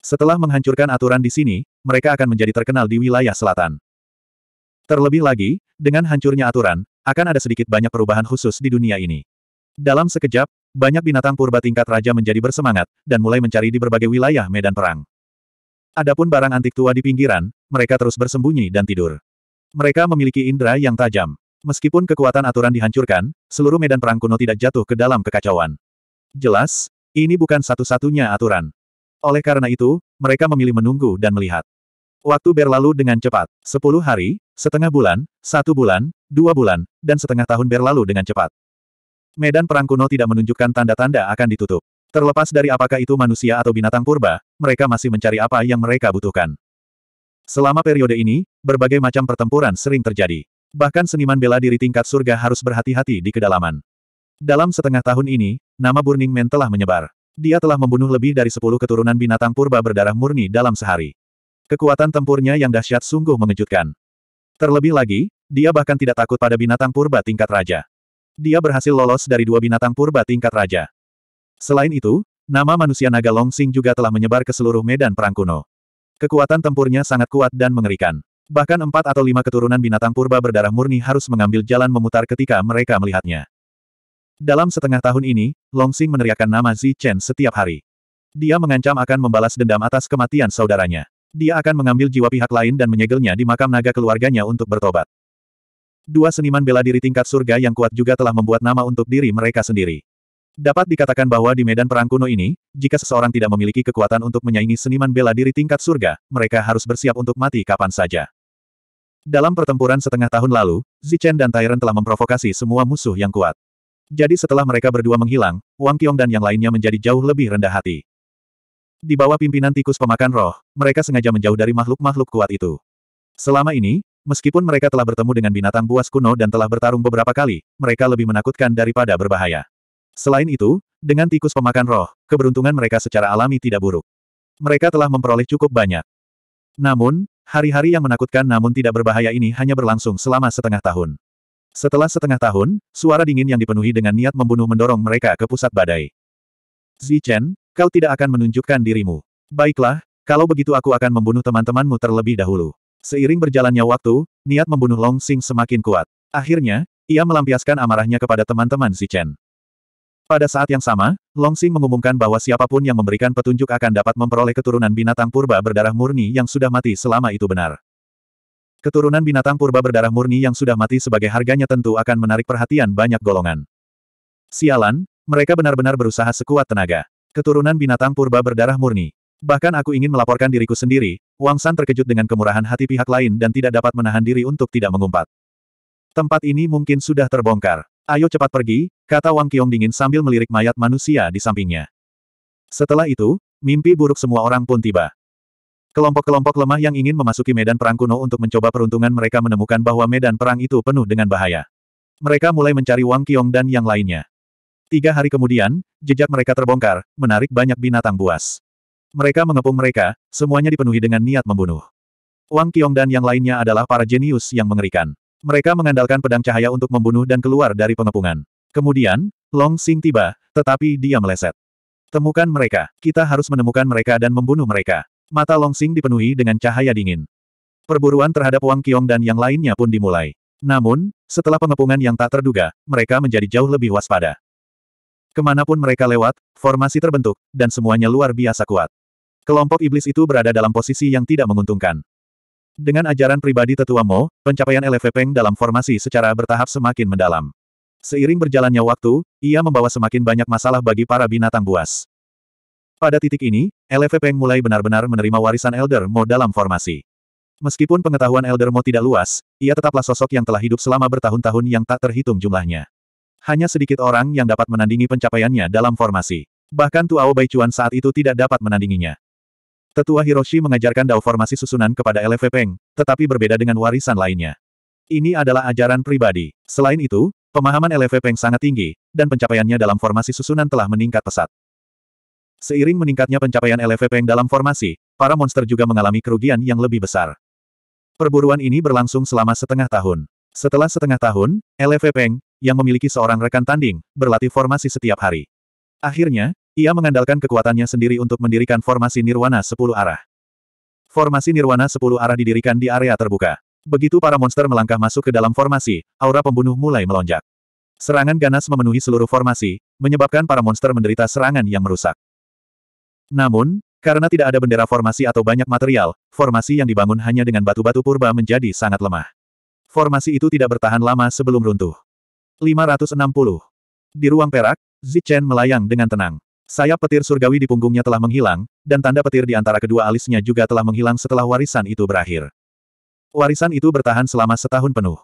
Setelah menghancurkan aturan di sini, mereka akan menjadi terkenal di wilayah selatan. Terlebih lagi, dengan hancurnya aturan, akan ada sedikit banyak perubahan khusus di dunia ini. Dalam sekejap, banyak binatang purba tingkat raja menjadi bersemangat, dan mulai mencari di berbagai wilayah medan perang. Adapun barang antik tua di pinggiran, mereka terus bersembunyi dan tidur. Mereka memiliki indera yang tajam. Meskipun kekuatan aturan dihancurkan, seluruh medan perang kuno tidak jatuh ke dalam kekacauan. Jelas, ini bukan satu-satunya aturan. Oleh karena itu, mereka memilih menunggu dan melihat. Waktu berlalu dengan cepat. Sepuluh hari, setengah bulan, satu bulan, dua bulan, dan setengah tahun berlalu dengan cepat. Medan perang kuno tidak menunjukkan tanda-tanda akan ditutup. Terlepas dari apakah itu manusia atau binatang purba, mereka masih mencari apa yang mereka butuhkan. Selama periode ini, berbagai macam pertempuran sering terjadi. Bahkan seniman bela diri tingkat surga harus berhati-hati di kedalaman. Dalam setengah tahun ini, nama Burning Man telah menyebar. Dia telah membunuh lebih dari sepuluh keturunan binatang purba berdarah murni dalam sehari. Kekuatan tempurnya yang dahsyat sungguh mengejutkan. Terlebih lagi, dia bahkan tidak takut pada binatang purba tingkat raja. Dia berhasil lolos dari dua binatang purba tingkat raja. Selain itu, nama manusia naga Longsing juga telah menyebar ke seluruh medan perang kuno. Kekuatan tempurnya sangat kuat dan mengerikan. Bahkan empat atau lima keturunan binatang purba berdarah murni harus mengambil jalan memutar ketika mereka melihatnya. Dalam setengah tahun ini, Longsing meneriakkan nama Zi Chen setiap hari. Dia mengancam akan membalas dendam atas kematian saudaranya. Dia akan mengambil jiwa pihak lain dan menyegelnya di makam naga keluarganya untuk bertobat. Dua seniman bela diri tingkat surga yang kuat juga telah membuat nama untuk diri mereka sendiri. Dapat dikatakan bahwa di medan perang kuno ini, jika seseorang tidak memiliki kekuatan untuk menyaingi seniman bela diri tingkat surga, mereka harus bersiap untuk mati kapan saja. Dalam pertempuran setengah tahun lalu, Zichen dan Tyrant telah memprovokasi semua musuh yang kuat. Jadi setelah mereka berdua menghilang, Wang Qiong dan yang lainnya menjadi jauh lebih rendah hati. Di bawah pimpinan tikus pemakan roh, mereka sengaja menjauh dari makhluk-makhluk kuat itu. Selama ini, meskipun mereka telah bertemu dengan binatang buas kuno dan telah bertarung beberapa kali, mereka lebih menakutkan daripada berbahaya. Selain itu, dengan tikus pemakan roh, keberuntungan mereka secara alami tidak buruk. Mereka telah memperoleh cukup banyak. Namun, hari-hari yang menakutkan namun tidak berbahaya ini hanya berlangsung selama setengah tahun. Setelah setengah tahun, suara dingin yang dipenuhi dengan niat membunuh mendorong mereka ke pusat badai. Zichen, Kau tidak akan menunjukkan dirimu. Baiklah, kalau begitu aku akan membunuh teman-temanmu terlebih dahulu. Seiring berjalannya waktu, niat membunuh Long Sing semakin kuat. Akhirnya, ia melampiaskan amarahnya kepada teman-teman si Chen. Pada saat yang sama, Long Sing mengumumkan bahwa siapapun yang memberikan petunjuk akan dapat memperoleh keturunan binatang purba berdarah murni yang sudah mati selama itu benar. Keturunan binatang purba berdarah murni yang sudah mati sebagai harganya tentu akan menarik perhatian banyak golongan. Sialan, mereka benar-benar berusaha sekuat tenaga keturunan binatang purba berdarah murni. Bahkan aku ingin melaporkan diriku sendiri, Wang San terkejut dengan kemurahan hati pihak lain dan tidak dapat menahan diri untuk tidak mengumpat. Tempat ini mungkin sudah terbongkar. Ayo cepat pergi, kata Wang Qiong dingin sambil melirik mayat manusia di sampingnya. Setelah itu, mimpi buruk semua orang pun tiba. Kelompok-kelompok lemah yang ingin memasuki medan perang kuno untuk mencoba peruntungan mereka menemukan bahwa medan perang itu penuh dengan bahaya. Mereka mulai mencari Wang Qiong dan yang lainnya. Tiga hari kemudian, jejak mereka terbongkar, menarik banyak binatang buas. Mereka mengepung mereka, semuanya dipenuhi dengan niat membunuh. Wang Qiong dan yang lainnya adalah para jenius yang mengerikan. Mereka mengandalkan pedang cahaya untuk membunuh dan keluar dari pengepungan. Kemudian, Long Sing tiba, tetapi dia meleset. Temukan mereka, kita harus menemukan mereka dan membunuh mereka. Mata Long Sing dipenuhi dengan cahaya dingin. Perburuan terhadap Wang Qiong dan yang lainnya pun dimulai. Namun, setelah pengepungan yang tak terduga, mereka menjadi jauh lebih waspada. Kemanapun mereka lewat, formasi terbentuk, dan semuanya luar biasa kuat. Kelompok iblis itu berada dalam posisi yang tidak menguntungkan. Dengan ajaran pribadi tetua Mo, pencapaian LV Peng dalam formasi secara bertahap semakin mendalam. Seiring berjalannya waktu, ia membawa semakin banyak masalah bagi para binatang buas. Pada titik ini, LV Peng mulai benar-benar menerima warisan Elder Mo dalam formasi. Meskipun pengetahuan Elder Mo tidak luas, ia tetaplah sosok yang telah hidup selama bertahun-tahun yang tak terhitung jumlahnya hanya sedikit orang yang dapat menandingi pencapaiannya dalam formasi. Bahkan Tuao Baichuan saat itu tidak dapat menandinginya. Tetua Hiroshi mengajarkan Dao formasi susunan kepada LV Peng, tetapi berbeda dengan warisan lainnya. Ini adalah ajaran pribadi. Selain itu, pemahaman LV Peng sangat tinggi, dan pencapaiannya dalam formasi susunan telah meningkat pesat. Seiring meningkatnya pencapaian LV Peng dalam formasi, para monster juga mengalami kerugian yang lebih besar. Perburuan ini berlangsung selama setengah tahun. Setelah setengah tahun, LV Peng, yang memiliki seorang rekan tanding, berlatih formasi setiap hari. Akhirnya, ia mengandalkan kekuatannya sendiri untuk mendirikan formasi Nirwana 10 arah. Formasi Nirwana 10 arah didirikan di area terbuka. Begitu para monster melangkah masuk ke dalam formasi, aura pembunuh mulai melonjak. Serangan ganas memenuhi seluruh formasi, menyebabkan para monster menderita serangan yang merusak. Namun, karena tidak ada bendera formasi atau banyak material, formasi yang dibangun hanya dengan batu-batu purba menjadi sangat lemah. Formasi itu tidak bertahan lama sebelum runtuh. 560. Di ruang perak, Zichen melayang dengan tenang. Sayap petir surgawi di punggungnya telah menghilang, dan tanda petir di antara kedua alisnya juga telah menghilang setelah warisan itu berakhir. Warisan itu bertahan selama setahun penuh.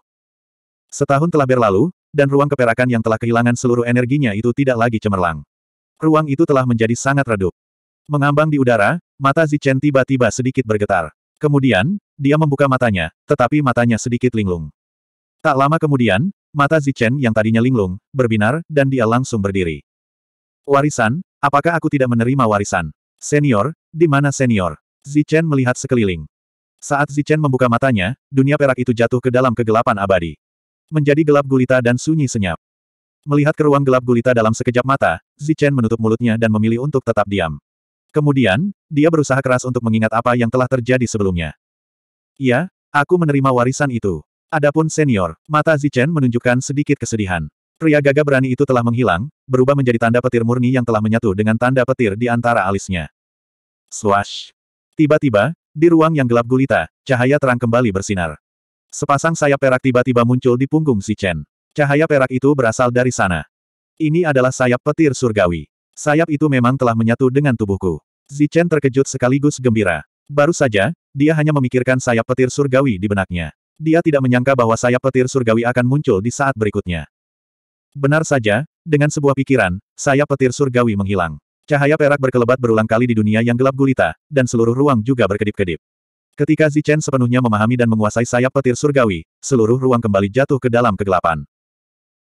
Setahun telah berlalu, dan ruang keperakan yang telah kehilangan seluruh energinya itu tidak lagi cemerlang. Ruang itu telah menjadi sangat redup. Mengambang di udara, mata Zichen tiba-tiba sedikit bergetar. Kemudian, dia membuka matanya, tetapi matanya sedikit linglung. Tak lama kemudian, mata Zichen yang tadinya linglung, berbinar, dan dia langsung berdiri. Warisan, apakah aku tidak menerima warisan? Senior, di mana senior? Zichen melihat sekeliling. Saat Zichen membuka matanya, dunia perak itu jatuh ke dalam kegelapan abadi. Menjadi gelap gulita dan sunyi senyap. Melihat ke ruang gelap gulita dalam sekejap mata, Zichen menutup mulutnya dan memilih untuk tetap diam. Kemudian, dia berusaha keras untuk mengingat apa yang telah terjadi sebelumnya. Iya, aku menerima warisan itu. Adapun senior, mata Zichen menunjukkan sedikit kesedihan. Pria gagah berani itu telah menghilang, berubah menjadi tanda petir murni yang telah menyatu dengan tanda petir di antara alisnya. Swash! Tiba-tiba, di ruang yang gelap gulita, cahaya terang kembali bersinar. Sepasang sayap perak tiba-tiba muncul di punggung Zichen. Cahaya perak itu berasal dari sana. Ini adalah sayap petir surgawi. Sayap itu memang telah menyatu dengan tubuhku. Zichen terkejut sekaligus gembira. Baru saja, dia hanya memikirkan sayap petir surgawi di benaknya. Dia tidak menyangka bahwa sayap petir surgawi akan muncul di saat berikutnya. Benar saja, dengan sebuah pikiran, sayap petir surgawi menghilang. Cahaya perak berkelebat berulang kali di dunia yang gelap gulita, dan seluruh ruang juga berkedip-kedip. Ketika Zichen sepenuhnya memahami dan menguasai sayap petir surgawi, seluruh ruang kembali jatuh ke dalam kegelapan.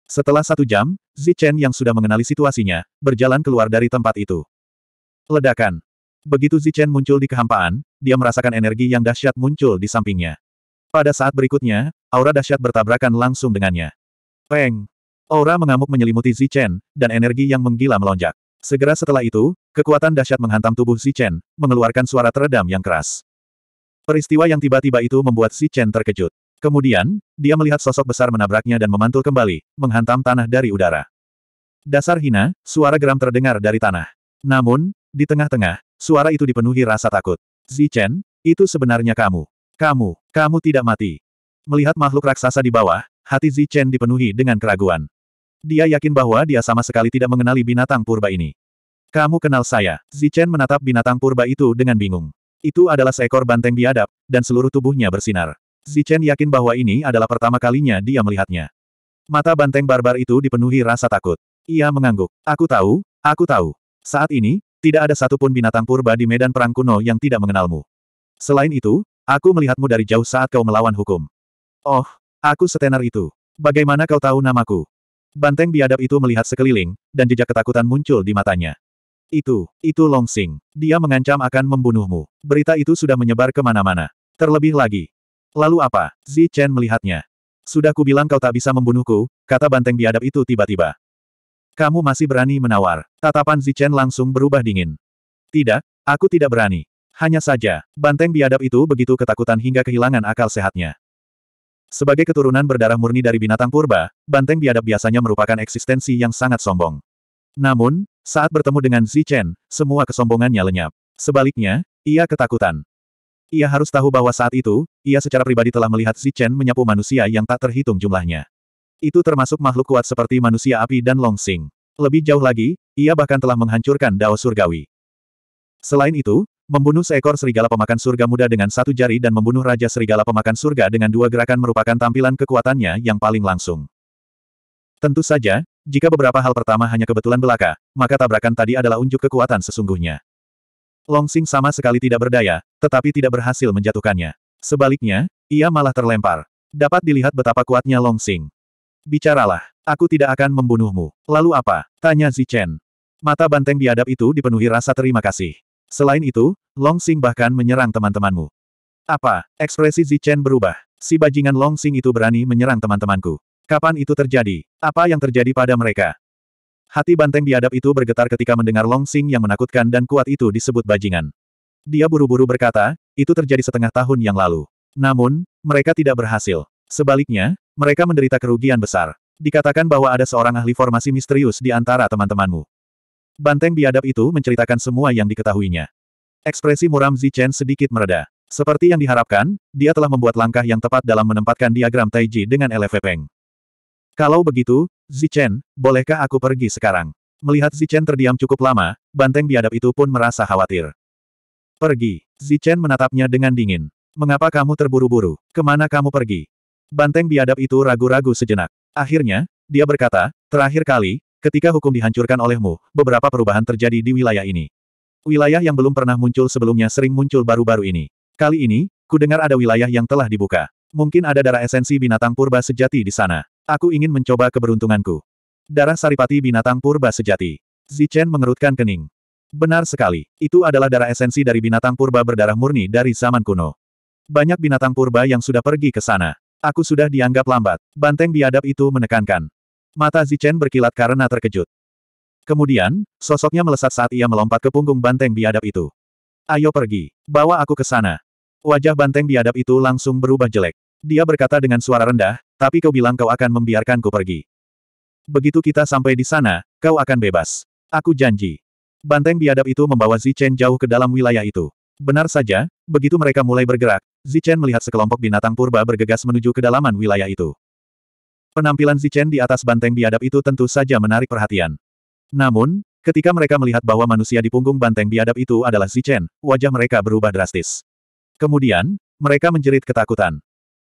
Setelah satu jam, Zichen yang sudah mengenali situasinya, berjalan keluar dari tempat itu. Ledakan. Begitu Zichen muncul di kehampaan, dia merasakan energi yang dahsyat muncul di sampingnya. Pada saat berikutnya, aura dahsyat bertabrakan langsung dengannya. Peng! Aura mengamuk menyelimuti Zichen, dan energi yang menggila melonjak. Segera setelah itu, kekuatan dahsyat menghantam tubuh Zichen, mengeluarkan suara teredam yang keras. Peristiwa yang tiba-tiba itu membuat Zichen terkejut. Kemudian, dia melihat sosok besar menabraknya dan memantul kembali, menghantam tanah dari udara. Dasar hina, suara geram terdengar dari tanah. Namun, di tengah-tengah, suara itu dipenuhi rasa takut. Zichen, itu sebenarnya kamu. Kamu, kamu tidak mati. Melihat makhluk raksasa di bawah, hati Zichen dipenuhi dengan keraguan. Dia yakin bahwa dia sama sekali tidak mengenali binatang purba ini. Kamu kenal saya. Zichen menatap binatang purba itu dengan bingung. Itu adalah seekor banteng biadab, dan seluruh tubuhnya bersinar. Zichen yakin bahwa ini adalah pertama kalinya dia melihatnya. Mata banteng barbar itu dipenuhi rasa takut. Ia mengangguk. Aku tahu, aku tahu. Saat ini, tidak ada satupun binatang purba di medan perang kuno yang tidak mengenalmu. Selain itu, Aku melihatmu dari jauh saat kau melawan hukum. Oh, aku setenar itu. Bagaimana kau tahu namaku? Banteng biadab itu melihat sekeliling, dan jejak ketakutan muncul di matanya. Itu, itu Long Sing. Dia mengancam akan membunuhmu. Berita itu sudah menyebar kemana-mana. Terlebih lagi. Lalu apa? Zi Chen melihatnya. Sudah kubilang kau tak bisa membunuhku, kata banteng biadab itu tiba-tiba. Kamu masih berani menawar. Tatapan Zi Chen langsung berubah dingin. Tidak, aku tidak berani. Hanya saja, banteng biadab itu begitu ketakutan hingga kehilangan akal sehatnya. Sebagai keturunan berdarah murni dari binatang purba, banteng biadab biasanya merupakan eksistensi yang sangat sombong. Namun, saat bertemu dengan Zichen, semua kesombongannya lenyap. Sebaliknya, ia ketakutan. Ia harus tahu bahwa saat itu, ia secara pribadi telah melihat Zichen menyapu manusia yang tak terhitung jumlahnya. Itu termasuk makhluk kuat seperti manusia api dan longsing. Lebih jauh lagi, ia bahkan telah menghancurkan Dao Surgawi. Selain itu, Membunuh seekor serigala pemakan surga muda dengan satu jari dan membunuh raja serigala pemakan surga dengan dua gerakan merupakan tampilan kekuatannya yang paling langsung. Tentu saja, jika beberapa hal pertama hanya kebetulan belaka, maka tabrakan tadi adalah unjuk kekuatan sesungguhnya. Longsing sama sekali tidak berdaya, tetapi tidak berhasil menjatuhkannya. Sebaliknya, ia malah terlempar. Dapat dilihat betapa kuatnya Longsing. Bicaralah, aku tidak akan membunuhmu. Lalu apa? Tanya Zichen. Mata banteng biadab itu dipenuhi rasa terima kasih. Selain itu, Long Sing bahkan menyerang teman-temanmu. Apa? Ekspresi Zichen berubah. Si bajingan Long Sing itu berani menyerang teman-temanku. Kapan itu terjadi? Apa yang terjadi pada mereka? Hati banteng biadab itu bergetar ketika mendengar Long Sing yang menakutkan dan kuat itu disebut bajingan. Dia buru-buru berkata, itu terjadi setengah tahun yang lalu. Namun, mereka tidak berhasil. Sebaliknya, mereka menderita kerugian besar. Dikatakan bahwa ada seorang ahli formasi misterius di antara teman-temanmu. Banteng biadab itu menceritakan semua yang diketahuinya. Ekspresi muram Zichen sedikit mereda. Seperti yang diharapkan, dia telah membuat langkah yang tepat dalam menempatkan diagram Taiji dengan LFV Peng. Kalau begitu, Zichen, bolehkah aku pergi sekarang? Melihat Zichen terdiam cukup lama, banteng biadab itu pun merasa khawatir. Pergi. Zichen menatapnya dengan dingin. Mengapa kamu terburu-buru? Kemana kamu pergi? Banteng biadab itu ragu-ragu sejenak. Akhirnya, dia berkata, terakhir kali, Ketika hukum dihancurkan olehmu, beberapa perubahan terjadi di wilayah ini. Wilayah yang belum pernah muncul sebelumnya sering muncul baru-baru ini. Kali ini, ku dengar ada wilayah yang telah dibuka. Mungkin ada darah esensi binatang purba sejati di sana. Aku ingin mencoba keberuntunganku. Darah saripati binatang purba sejati. Zichen mengerutkan kening. Benar sekali, itu adalah darah esensi dari binatang purba berdarah murni dari zaman kuno. Banyak binatang purba yang sudah pergi ke sana. Aku sudah dianggap lambat. Banteng biadab itu menekankan. Mata Zichen berkilat karena terkejut. Kemudian, sosoknya melesat saat ia melompat ke punggung banteng biadab itu. Ayo pergi. Bawa aku ke sana. Wajah banteng biadab itu langsung berubah jelek. Dia berkata dengan suara rendah, tapi kau bilang kau akan membiarkanku pergi. Begitu kita sampai di sana, kau akan bebas. Aku janji. Banteng biadab itu membawa Zichen jauh ke dalam wilayah itu. Benar saja, begitu mereka mulai bergerak, Zichen melihat sekelompok binatang purba bergegas menuju kedalaman wilayah itu. Penampilan Zichen di atas banteng biadab itu tentu saja menarik perhatian. Namun, ketika mereka melihat bahwa manusia di punggung banteng biadab itu adalah Zichen, wajah mereka berubah drastis. Kemudian, mereka menjerit ketakutan.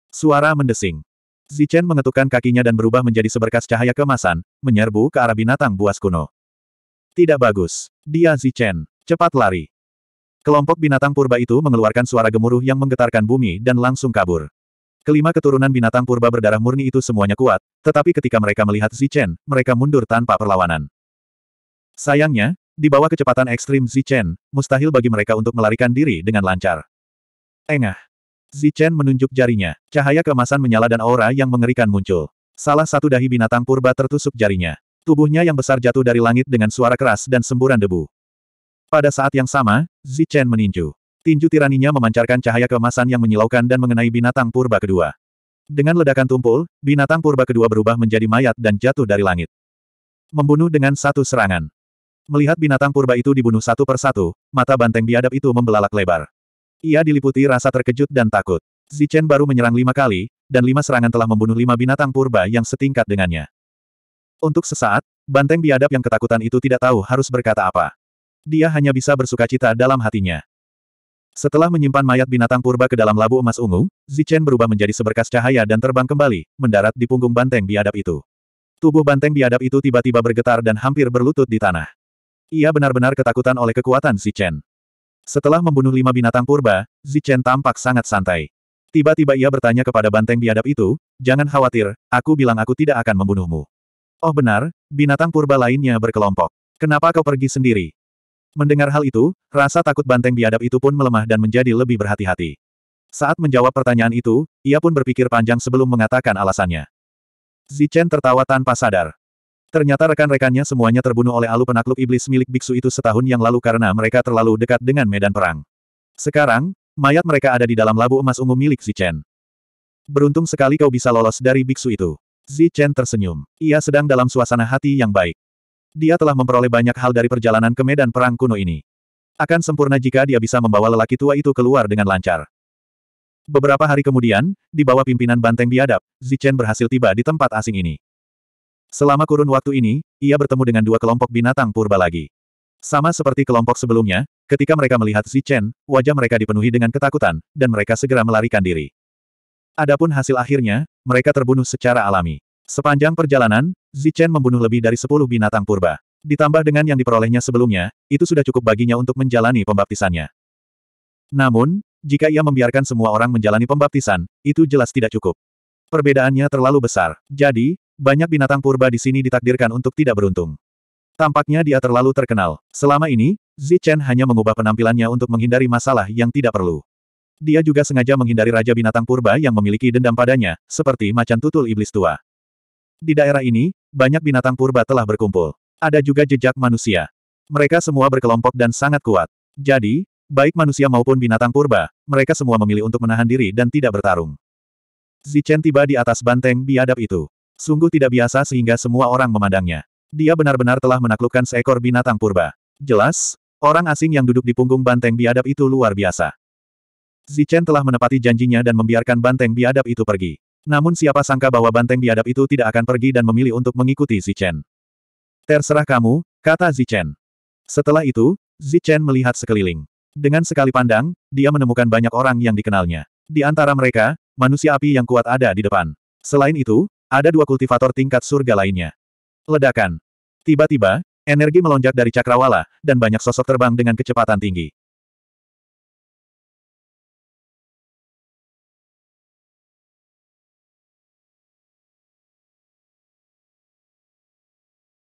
Suara mendesing. Zichen mengetukkan kakinya dan berubah menjadi seberkas cahaya kemasan, menyerbu ke arah binatang buas kuno. Tidak bagus. Dia Zichen. Cepat lari. Kelompok binatang purba itu mengeluarkan suara gemuruh yang menggetarkan bumi dan langsung kabur. Kelima keturunan binatang purba berdarah murni itu semuanya kuat, tetapi ketika mereka melihat Zichen, mereka mundur tanpa perlawanan. Sayangnya, di bawah kecepatan ekstrim Zichen, mustahil bagi mereka untuk melarikan diri dengan lancar. Engah. Zichen menunjuk jarinya. Cahaya keemasan menyala dan aura yang mengerikan muncul. Salah satu dahi binatang purba tertusuk jarinya. Tubuhnya yang besar jatuh dari langit dengan suara keras dan semburan debu. Pada saat yang sama, Zichen meninju. Tinju tiraninya memancarkan cahaya keemasan yang menyilaukan dan mengenai binatang purba kedua. Dengan ledakan tumpul, binatang purba kedua berubah menjadi mayat dan jatuh dari langit. Membunuh dengan satu serangan. Melihat binatang purba itu dibunuh satu persatu, mata banteng biadab itu membelalak lebar. Ia diliputi rasa terkejut dan takut. Zichen baru menyerang lima kali, dan lima serangan telah membunuh lima binatang purba yang setingkat dengannya. Untuk sesaat, banteng biadab yang ketakutan itu tidak tahu harus berkata apa. Dia hanya bisa bersuka cita dalam hatinya. Setelah menyimpan mayat binatang purba ke dalam labu emas ungu, Zichen berubah menjadi seberkas cahaya dan terbang kembali, mendarat di punggung banteng biadab itu. Tubuh banteng biadab itu tiba-tiba bergetar dan hampir berlutut di tanah. Ia benar-benar ketakutan oleh kekuatan Zichen. Setelah membunuh lima binatang purba, Zichen tampak sangat santai. Tiba-tiba ia bertanya kepada banteng biadab itu, jangan khawatir, aku bilang aku tidak akan membunuhmu. Oh benar, binatang purba lainnya berkelompok. Kenapa kau pergi sendiri? Mendengar hal itu, rasa takut banteng biadab itu pun melemah dan menjadi lebih berhati-hati. Saat menjawab pertanyaan itu, ia pun berpikir panjang sebelum mengatakan alasannya. Zichen tertawa tanpa sadar. Ternyata rekan-rekannya semuanya terbunuh oleh alu penakluk iblis milik biksu itu setahun yang lalu karena mereka terlalu dekat dengan medan perang. Sekarang, mayat mereka ada di dalam labu emas ungu milik Zichen. Beruntung sekali kau bisa lolos dari biksu itu. Zichen tersenyum. Ia sedang dalam suasana hati yang baik. Dia telah memperoleh banyak hal dari perjalanan ke medan perang kuno ini. Akan sempurna jika dia bisa membawa lelaki tua itu keluar dengan lancar. Beberapa hari kemudian, di bawah pimpinan banteng biadab, Zichen berhasil tiba di tempat asing ini. Selama kurun waktu ini, ia bertemu dengan dua kelompok binatang purba lagi. Sama seperti kelompok sebelumnya, ketika mereka melihat Zichen, wajah mereka dipenuhi dengan ketakutan, dan mereka segera melarikan diri. Adapun hasil akhirnya, mereka terbunuh secara alami. Sepanjang perjalanan, Zichen membunuh lebih dari sepuluh binatang purba. Ditambah dengan yang diperolehnya sebelumnya, itu sudah cukup baginya untuk menjalani pembaptisannya. Namun, jika ia membiarkan semua orang menjalani pembaptisan, itu jelas tidak cukup. Perbedaannya terlalu besar. Jadi, banyak binatang purba di sini ditakdirkan untuk tidak beruntung. Tampaknya dia terlalu terkenal. Selama ini, Zichen hanya mengubah penampilannya untuk menghindari masalah yang tidak perlu. Dia juga sengaja menghindari Raja Binatang Purba yang memiliki dendam padanya, seperti macan tutul iblis tua. Di daerah ini, banyak binatang purba telah berkumpul. Ada juga jejak manusia. Mereka semua berkelompok dan sangat kuat. Jadi, baik manusia maupun binatang purba, mereka semua memilih untuk menahan diri dan tidak bertarung. Zichen tiba di atas banteng biadab itu. Sungguh tidak biasa sehingga semua orang memandangnya. Dia benar-benar telah menaklukkan seekor binatang purba. Jelas, orang asing yang duduk di punggung banteng biadab itu luar biasa. Zichen telah menepati janjinya dan membiarkan banteng biadab itu pergi. Namun siapa sangka bahwa banteng biadab itu tidak akan pergi dan memilih untuk mengikuti Zichen. Terserah kamu, kata Zichen. Setelah itu, Zichen melihat sekeliling. Dengan sekali pandang, dia menemukan banyak orang yang dikenalnya. Di antara mereka, manusia api yang kuat ada di depan. Selain itu, ada dua kultivator tingkat surga lainnya. Ledakan. Tiba-tiba, energi melonjak dari cakrawala, dan banyak sosok terbang dengan kecepatan tinggi.